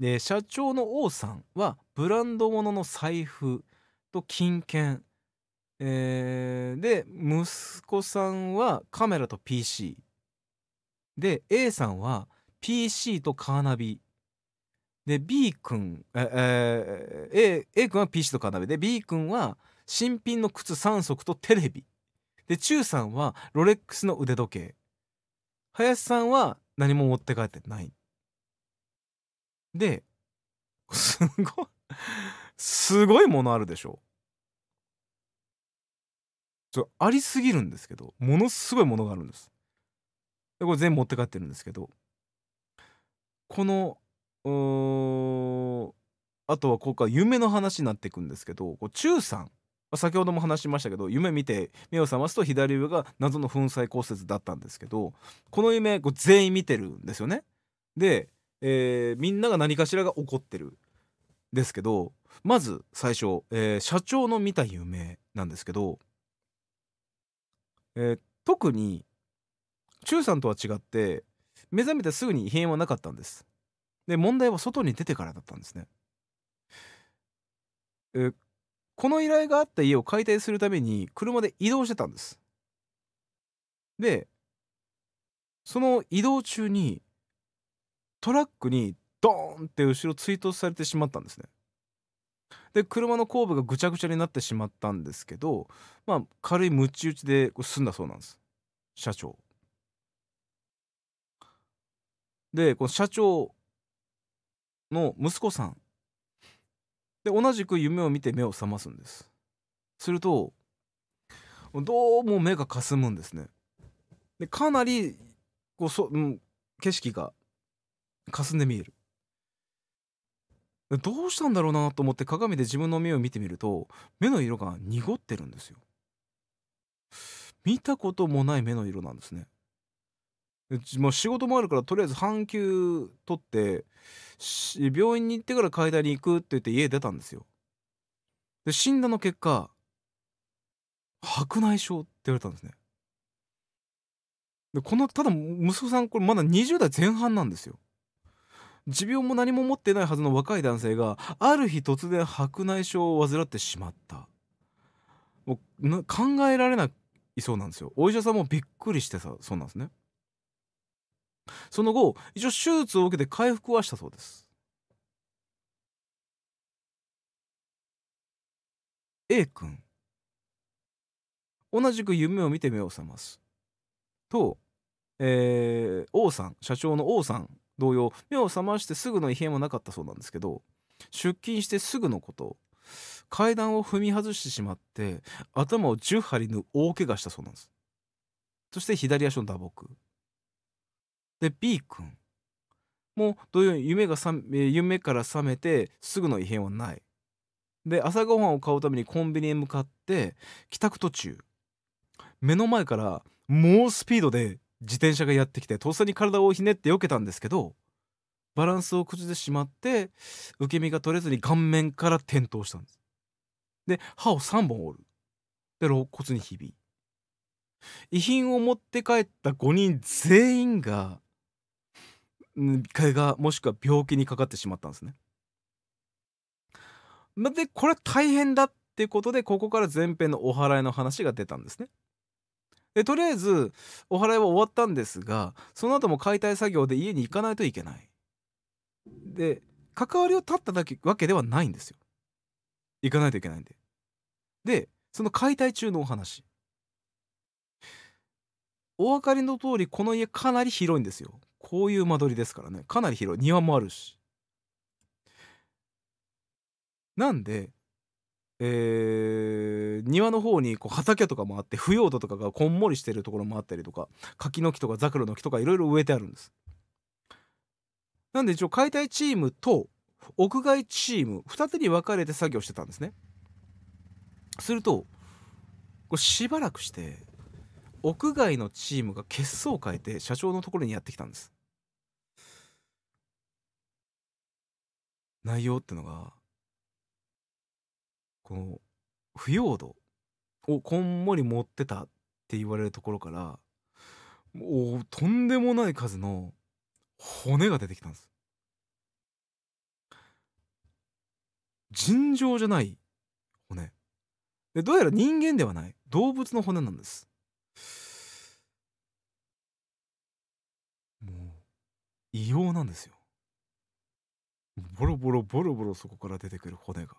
で社長の王さんはブランド物の財布と金券、えー、で息子さんはカメラと PC で A さんは PC とカーナビで B 君、えー、A, A 君は PC とカーナビで B 君は新品の靴3足とテレビで中さんはロレックスの腕時計林さんは何も持って帰ってないですごいすごいものあるでしょちょありすぎるんですけどものすごいものがあるんですでこれ全部持って帰ってるんですけどこのあとはここから夢の話になっていくんですけどこう中さん先ほども話しましたけど夢見て目を覚ますと左上が謎の粉砕骨折だったんですけどこの夢こ全員見てるんですよね。で、えー、みんなが何かしらが起こってるですけどまず最初、えー、社長の見た夢なんですけど、えー、特に中さんとは違って目覚めてすぐに異変はなかったんです。で問題は外に出てからだったんですね。えー、この依頼があった家を解体するために車で移動してたんです。でその移動中にトラックにドーンって後ろ追突されてしまったんですね。で車の後部がぐちゃぐちゃになってしまったんですけどまあ軽いムチ打ちで済んだそうなんです社長。でこの社長の息子さんで同じく夢を見て目を覚ますんですするとどうも目がかすむんですねでかなりこうそ、うん、景色がかすんで見えるどうしたんだろうなと思って鏡で自分の目を見てみると目の色が濁ってるんですよ見たこともない目の色なんですねもう仕事もあるからとりあえず半休取って病院に行ってから階段に行くって言って家出たんですよで診断の結果白内障って言われたんですねでこのただ息子さんこれまだ20代前半なんですよ持病も何も持ってないはずの若い男性がある日突然白内障を患ってしまったもう考えられないそうなんですよお医者さんもびっくりしてさそうなんですねその後一応手術を受けて回復はしたそうです A 君同じく夢を見て目を覚ますと、えー、王さん社長の王さん同様目を覚ましてすぐの異変もなかったそうなんですけど出勤してすぐのこと階段を踏み外してしまって頭を10針縫う大怪我したそうなんですそして左足の打撲で B 君も同様に夢が夢から覚めてすぐの異変はないで朝ごはんを買うためにコンビニへ向かって帰宅途中目の前から猛スピードで自転車がやってきてとっさに体をひねって避けたんですけどバランスを崩してしまって受け身が取れずに顔面から転倒したんですで歯を3本折るで肋骨にひび遺品を持って帰った5人全員が怪我もしくは病気にかかってしまったんですね。でこれ大変だってことでここから前編のお祓いの話が出たんですね。でとりあえずお祓いは終わったんですがその後も解体作業で家に行かないといけない。で関わりを断っただけわけではないんですよ。行かないといけないんで。でその解体中のお話。お分かりの通りこの家かなり広いんですよ。こういう間取りですからねかなり広い庭もあるしなんでえー、庭の方にこう畑とかもあって腐葉土とかがこんもりしてるところもあったりとか柿の木とかザクロの木とかいろいろ植えてあるんです。なんで一応解体チームと屋外チーム2手に分かれて作業してたんですね。するとこしばらくして屋外のチームが血相を変えて社長のところにやってきたんです。内容ってのがこの腐葉土をこんもり持ってたって言われるところからもうとんでもない数の骨が出てきたんです。尋常じゃない骨でどうやら人間ではない動物の骨なんですもう異様なんですよボロボロボロボロそこから出てくる骨が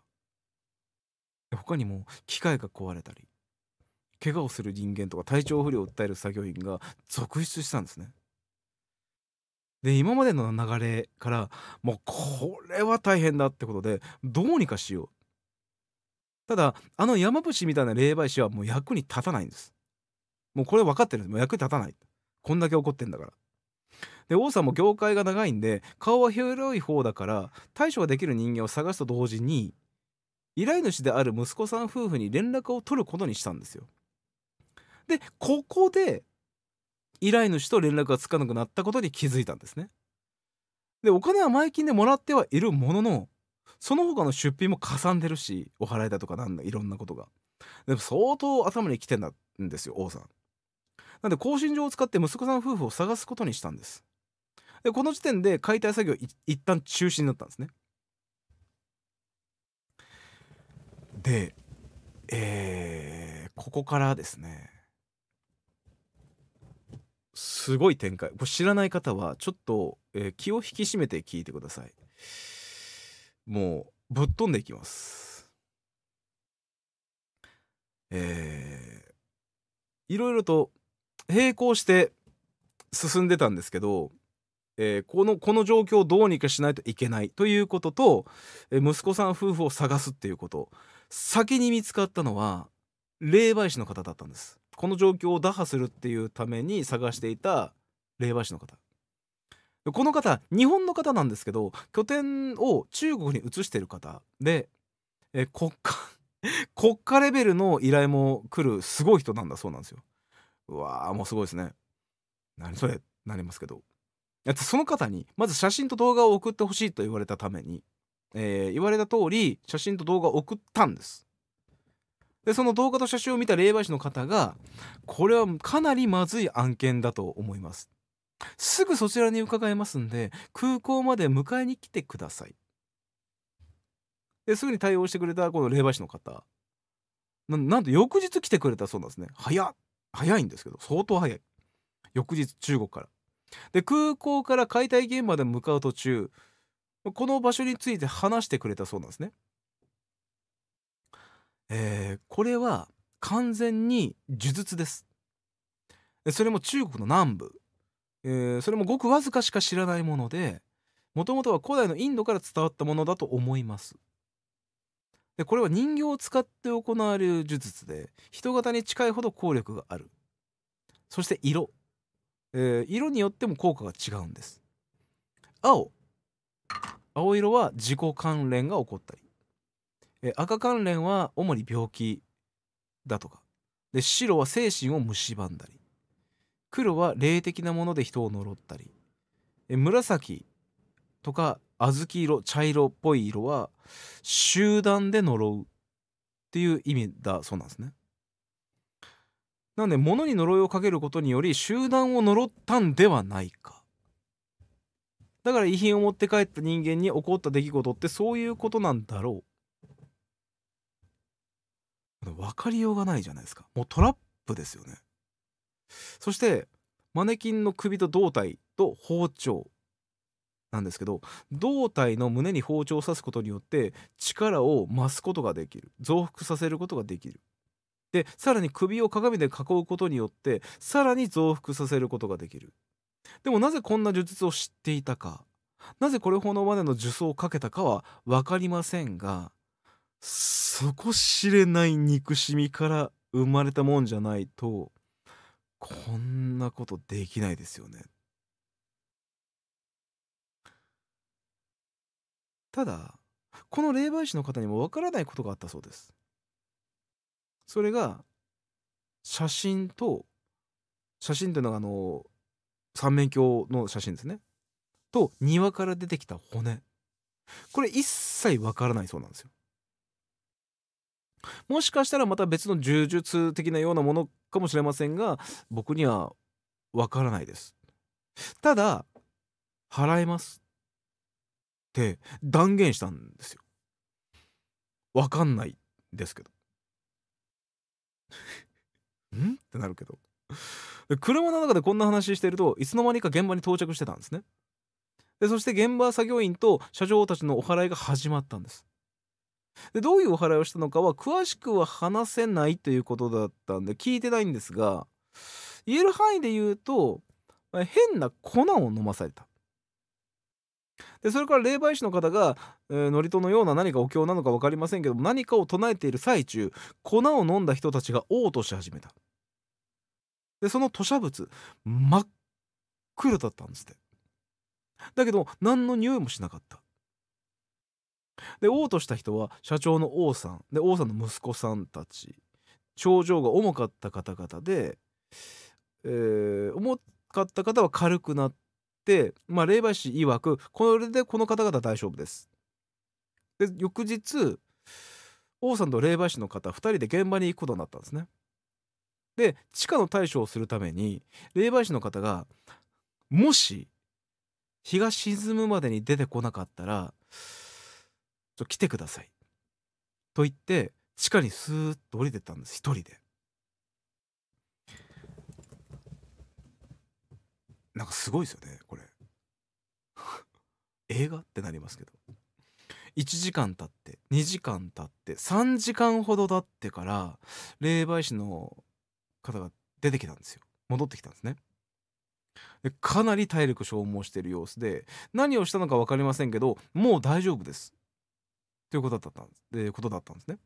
他にも機械が壊れたり怪我をする人間とか体調不良を訴える作業員が続出したんですねで今までの流れからもうこれは大変だってことでどうにかしようただあの山伏みたいな霊媒師はもう役に立たないんですもうこれ分かってるんですもう役に立たないこんだけ怒ってんだからで王さんも業界が長いんで顔は広い方だから対処ができる人間を探すと同時に依頼主である息子さん夫婦に連絡を取ることにしたんですよ。でここで依頼主と連絡がつかなくなったことに気づいたんですね。でお金は前金でもらってはいるもののその他の出費もかさんでるしお払いだとかなんだいろんなことが。でも相当頭にきてんだんですよ王さん。なんで更新状を使って息子さん夫婦を探すことにしたんです。でこの時点で解体作業一旦中止になったんですね。で、えー、ここからですねすごい展開これ知らない方はちょっと、えー、気を引き締めて聞いてくださいもうぶっ飛んでいきますえー、いろいろと並行して進んでたんですけどえー、このこの状況をどうにかしないといけないということと、えー、息子さん夫婦を探すっていうこと先に見つかったのは霊媒師の方だったんですこの状況を打破するっていうために探していた霊媒師の方この方日本の方なんですけど拠点を中国に移してる方で、えー、国家 [LAUGHS] 国家レベルの依頼も来るすごい人なんだそうなんですようわーもうすごいですね何それなりますけどその方にまず写真と動画を送ってほしいと言われたために、えー、言われた通り写真と動画を送ったんですでその動画と写真を見た霊媒師の方がこれはかなりまずい案件だと思いますすぐそちらに伺いますんで空港まで迎えに来てくださいですぐに対応してくれたこの霊媒師の方なんと翌日来てくれたそうなんですね早早いんですけど相当早い翌日中国からで空港から解体現場で向かう途中この場所について話してくれたそうなんですね。えー、これは完全に呪術です。それも中国の南部、えー、それもごくわずかしか知らないものでもともとは古代のインドから伝わったものだと思います。でこれは人形を使って行われる呪術で人型に近いほど効力があるそして色えー、色によっても効果が違うんです青青色は自己関連が起こったり、えー、赤関連は主に病気だとかで白は精神を蝕んだり黒は霊的なもので人を呪ったり、えー、紫とか小豆色茶色っぽい色は集団で呪うっていう意味だそうなんですね。なので物に呪いをかけることにより集団を呪ったんではないかだから遺品を持って帰った人間に起こった出来事ってそういうことなんだろう分かりようがないじゃないですかもうトラップですよねそしてマネキンの首と胴体と包丁なんですけど胴体の胸に包丁を刺すことによって力を増すことができる増幅させることができるでさらに首を鏡で囲うことによってさらに増幅させることができるでもなぜこんな呪術を知っていたかなぜこれほどまでの呪詛をかけたかは分かりませんがそこ知れない憎しみから生まれたもんじゃないとこんなことできないですよね。ただこの霊媒師の方にもわからないことがあったそうです。それが写真と写真というのがあの三面鏡の写真ですねと庭から出てきた骨これ一切わからないそうなんですよ。もしかしたらまた別の柔術的なようなものかもしれませんが僕にはわからないです。ただ払えますって断言したんですよ。わかんないですけど。[LAUGHS] んってなるけど [LAUGHS] 車の中でこんな話してるといつの間にか現場に到着してたんですねでそして現場作業員と車掌たちのお祓いが始まったんですでどういうお祓いをしたのかは詳しくは話せないということだったんで聞いてないんですが言える範囲で言うと変な粉を飲まされたでそれから霊媒師の方が、えー、祝詞のような何かお経なのか分かりませんけども何かを唱えている最中粉を飲んだ人たちが嘔吐し始めたでその吐砂物真っ黒だったんですってだけど何の匂いもしなかったで嘔吐した人は社長の王さんで王さんの息子さんたち症状が重かった方々で、えー、重かった方は軽くなって、まあ、霊媒師曰くこれでこの方々大丈夫です。で翌日王さんと霊媒師の方2人で現場に行くことになったんですね。で地下の対処をするために霊媒師の方がもし日が沈むまでに出てこなかったら「ちょ来てください」と言って地下にスーッと降りてったんです一人で。なんかすごいですよねこれ [LAUGHS] 映画ってなりますけど1時間経って2時間経って3時間ほど経ってから霊媒師の方が出てきたんですよ戻ってきたんですねでかなり体力消耗してる様子で何をしたのか分かりませんけどもう大丈夫ですということだったんですでことだったんですね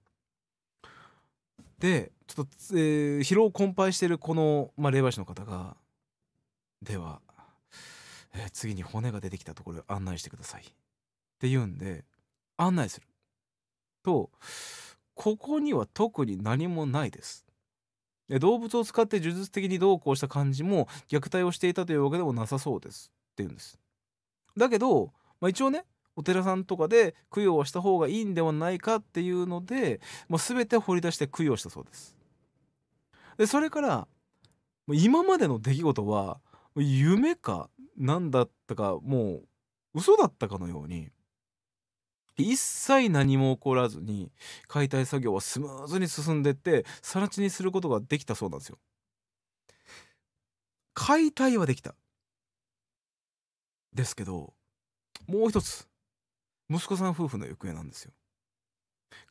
でちょっと、えー、疲労困憊してるこの、まあ、霊媒師の方がでは、えー、次に骨が出てきたところへ案内してください。って言うんで、案内する。と、ここには特に何もないです。動物を使って呪術的にどうこうした感じも虐待をしていたというわけでもなさそうですって言うんです。だけど、まあ、一応ねお寺さんとかで供養をした方がいいんではないかっていうので、全て掘り出して供養したそうです。でそれから今までの出来事は夢か何だったかもう嘘だったかのように一切何も起こらずに解体作業はスムーズに進んでって更地にすることができたそうなんですよ。解体はできた。ですけどもう一つ息子さん夫婦の行方なんですよ。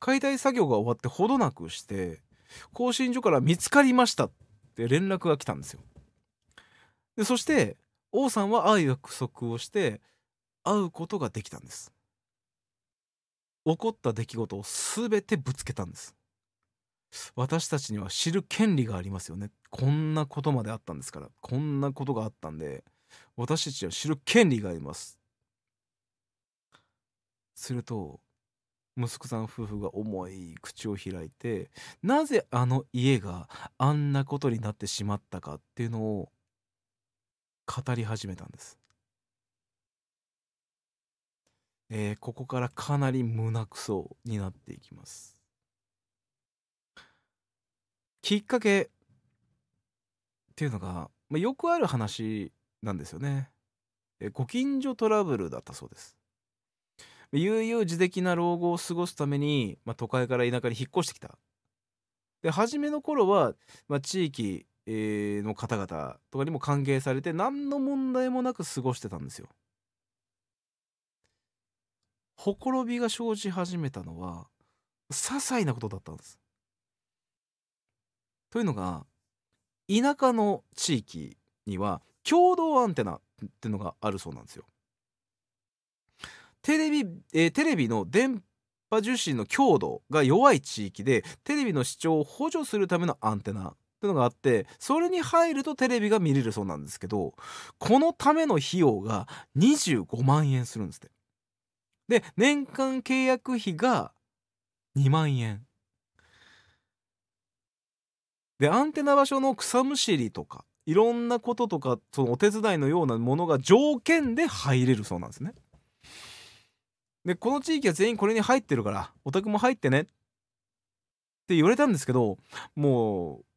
解体作業が終わってほどなくして更新所から見つかりましたって連絡が来たんですよ。でそして王さんは会う約束をして会うことができたんです起こった出来事を全てぶつけたんです私たちには知る権利がありますよねこんなことまであったんですからこんなことがあったんで私たちは知る権利がありますすると息子さん夫婦が重い口を開いてなぜあの家があんなことになってしまったかっていうのを語り始めたんです、えー、ここからかなり胸くそになっていきますきっかけっていうのが、まあ、よくある話なんですよね、えー、ご近所トラブルだったそうです悠々自適な老後を過ごすために、まあ、都会から田舎に引っ越してきたで初めの頃は、まあ、地域の方々とかにも歓迎されて何の問題もなく過ごしてたんですよ。ほころびが生じ始めたのは些細なことだったんです。というのが田舎の地域には共同アンテナっていうのがあるそうなんですよ。テレビ、えー、テレビの電波受信の強度が弱い地域でテレビの視聴を補助するためのアンテナっていうのがあってそれに入るとテレビが見れるそうなんですけどこのための費用が25万円するんですって。で年間契約費が2万円。でアンテナ場所の草むしりとかいろんなこととかそのお手伝いのようなものが条件で入れるそうなんですね。でこの地域は全員これに入ってるからお宅も入ってねって言われたんですけどもう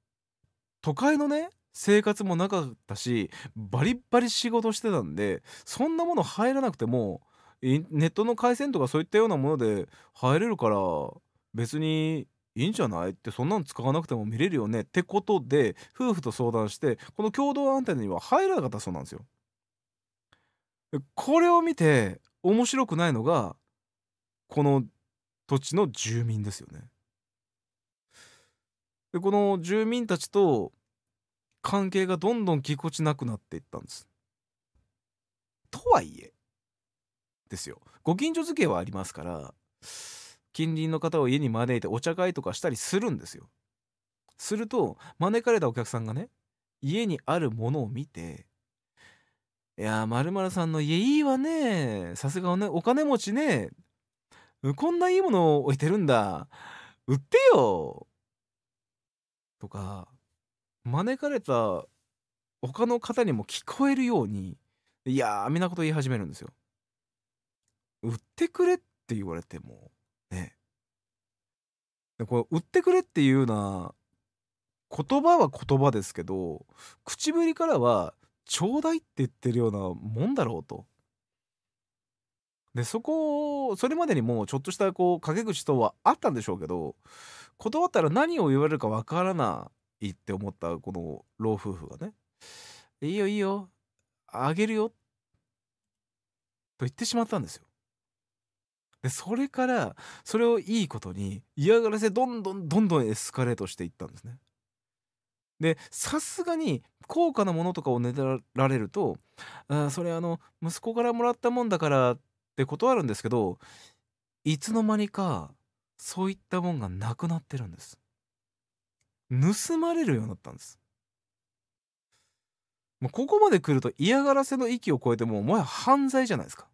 都会のね生活もなかったしバリッバリ仕事してたんでそんなもの入らなくてもネットの回線とかそういったようなもので入れるから別にいいんじゃないってそんなの使わなくても見れるよねってことで夫婦と相談してこの共同アンテナには入らなかったそうなんですよ。これを見て面白くないのがこの土地の住民ですよね。でこの住民たちと関係がどんどんぎこちなくなっていったんです。とはいえですよご近所付けはありますから近隣の方を家に招いてお茶会とかしたりするんですよ。すると招かれたお客さんがね家にあるものを見て「いやるまるさんの家いいわねさすがねお金持ちねこんないいものを置いてるんだ売ってよとか招かれた他の方にも聞こえるようにいやあみなこと言い始めるんですよ。売ってくれって言われてもねでこれ売ってくれっていうな言葉は言葉ですけど口ぶりからはちょうだいって言ってるようなもんだろうと。でそこをそれまでにもちょっとしたこう陰口とはあったんでしょうけど断ったら何を言われるかわからないって思ったこの老夫婦がね「いいよいいよあげるよ」と言ってしまったんですよ。でそれからそれをいいことに嫌がらせどんどんどんどんエスカレートしていったんですね。でさすがに高価なものとかをねだられると「あそれあの息子からもらったもんだから」って断るんですけどいつの間にかそういったもんがなくなってるんです盗まれるようになったんですもうここまで来ると嫌がらせの域を超えてももはや犯罪じゃないですか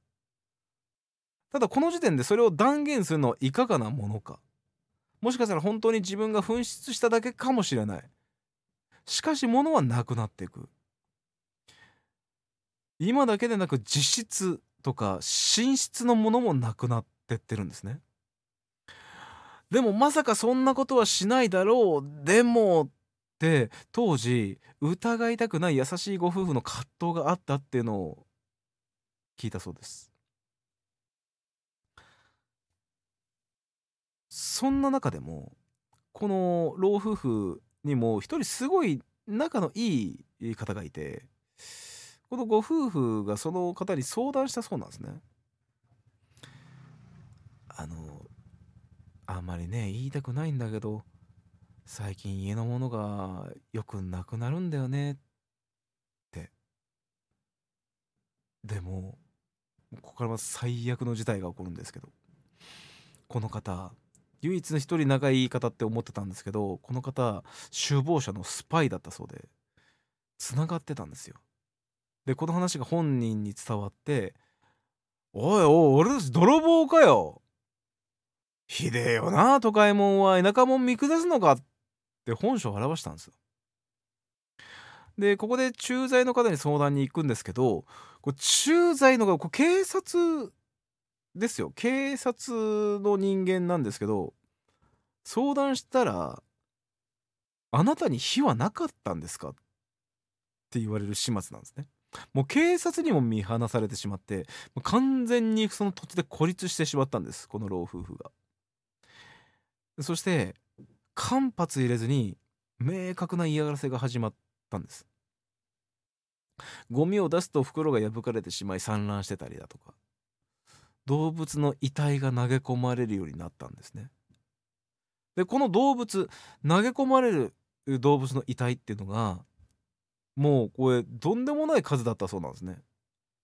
ただこの時点でそれを断言するのはいかがなものかもしかしたら本当に自分が紛失しただけかもしれないしかし物はなくなっていく今だけでなく実質とか寝室のものもなくなってってるんですねでもまさかそんなことはしないだろうでもって当時疑いたくない優しいご夫婦の葛藤があったっていうのを聞いたそうですそんな中でもこの老夫婦にも一人すごい仲のいい方がいてこのご夫婦がその方に相談したそうなんですね。あのあんまりね言いたくないんだけど最近家のものがよくなくなるんだよねってでもここからは最悪の事態が起こるんですけどこの方唯一の一人仲いい方って思ってたんですけどこの方首謀者のスパイだったそうでつながってたんですよでこの話が本人に伝わって「おいおい俺たち泥棒かよひでえよな都会もんは田舎もん見下すのかって本性を表したんですよ。でここで駐在の方に相談に行くんですけどこ駐在の方こ警察ですよ警察の人間なんですけど相談したら「あなたに非はなかったんですか?」って言われる始末なんですね。もう警察にも見放されてしまって完全にその土地で孤立してしまったんですこの老夫婦が。そして間髪入れずに明確な嫌がらせが始まったんですゴミを出すと袋が破かれてしまい散乱してたりだとか動物の遺体が投げ込まれるようになったんですねでこの動物投げ込まれる動物の遺体っていうのがもうこれとんでもない数だったそうなんですね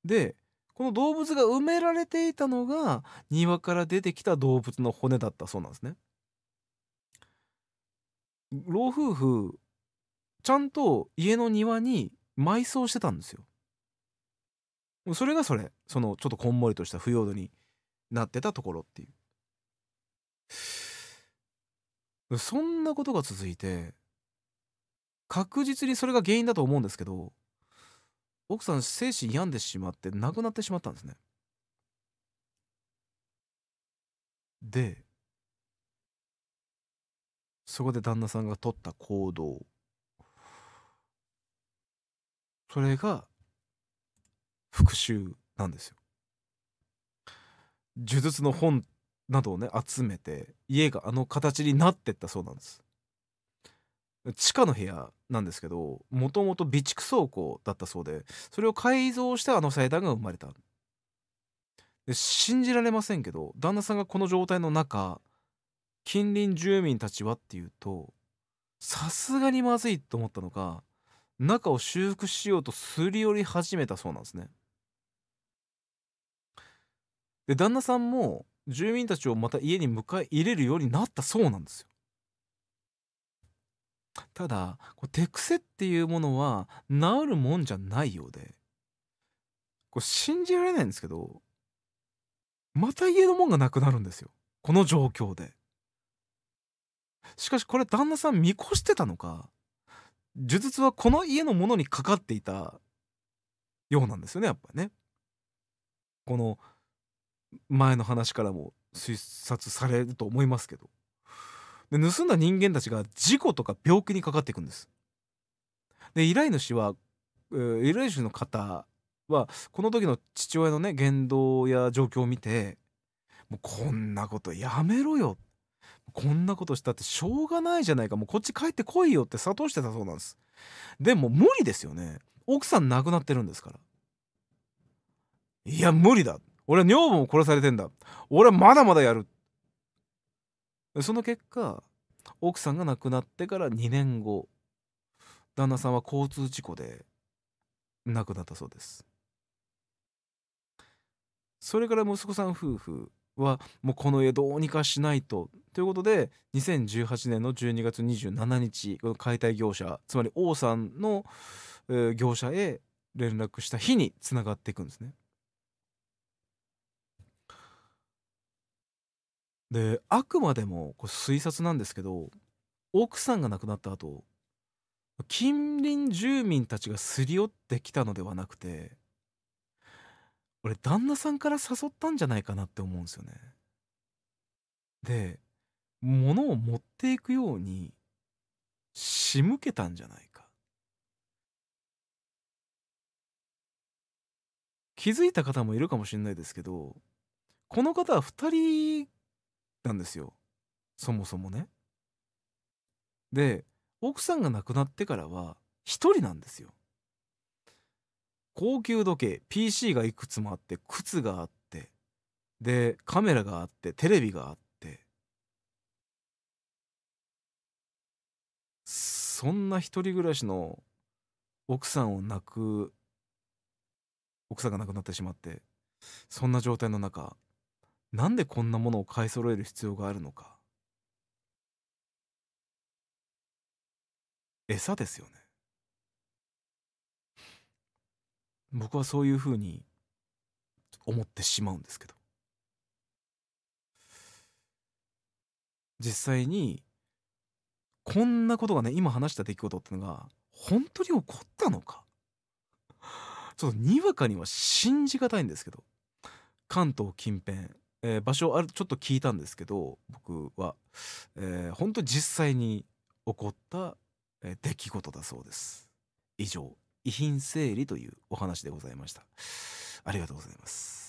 でこの動物が埋められていたのが庭から出てきた動物の骨だったそうなんですね老夫婦ちゃんと家の庭に埋葬してたんですよ。それがそれそのちょっとこんもりとした腐葉土になってたところっていう。そんなことが続いて確実にそれが原因だと思うんですけど奥さん精神病んでしまって亡くなってしまったんですね。でそこで旦那さんが取った行動それが復讐なんですよ。呪術の本などをね集めて家があの形になってったそうなんです。地下の部屋なんですけどもともと備蓄倉庫だったそうでそれを改造してあの祭壇が生まれたで信じられませんけど旦那さんがこの状態の中近隣住民たちはっていうとさすがにまずいと思ったのか中を修復しようとすり寄り始めたそうなんですね。で旦那さんも住民たちをまた家に迎え入れるようになったそうなんですよ。ただ手癖っていうものは治るもんじゃないようでこれ信じられないんですけどまた家のもんがなくなるんですよこの状況で。しかしこれ旦那さん見越してたのか呪術はこの家のものにかかっていたようなんですよねやっぱね。この前の話からも推察されると思いますけどで盗んだ人間たちが事故とか病気にかかっていくんです。で依頼主は、えー、依頼主の方はこの時の父親のね言動や状況を見てもうこんなことやめろよこんなことしたってしょうがないじゃないかもうこっち帰ってこいよって諭してたそうなんですでも無理ですよね奥さん亡くなってるんですからいや無理だ俺は女房も殺されてんだ俺はまだまだやるその結果奥さんが亡くなってから2年後旦那さんは交通事故で亡くなったそうですそれから息子さん夫婦はもうこの家どうにかしないと。ということで2018年の12月27日この解体業者つまり王さんの、えー、業者へ連絡した日につながっていくんですね。であくまでもこれ推察なんですけど奥さんが亡くなった後近隣住民たちがすり寄ってきたのではなくて俺旦那さんから誘ったんじゃないかなって思うんですよね。で物を持っていくように仕向けたんじゃないか。気づいた方もいるかもしれないですけどこの方は2人なんですよそもそもね。で奥さんが亡くなってからは1人なんですよ。高級時計 PC がいくつもあって靴があってでカメラがあってテレビがあってそんな一人暮らしの奥さんを亡く奥さんが亡くなってしまってそんな状態の中なんでこんなものを買い揃える必要があるのか餌ですよね僕はそういうふうに思ってしまうんですけど実際にこんなことがね今話した出来事ってのが本当に起こったのかちょっとにわかには信じがたいんですけど関東近辺、えー、場所あるちょっと聞いたんですけど僕は、えー、本当実際に起こった、えー、出来事だそうです以上遺品整理というお話でございました。ありがとうございます。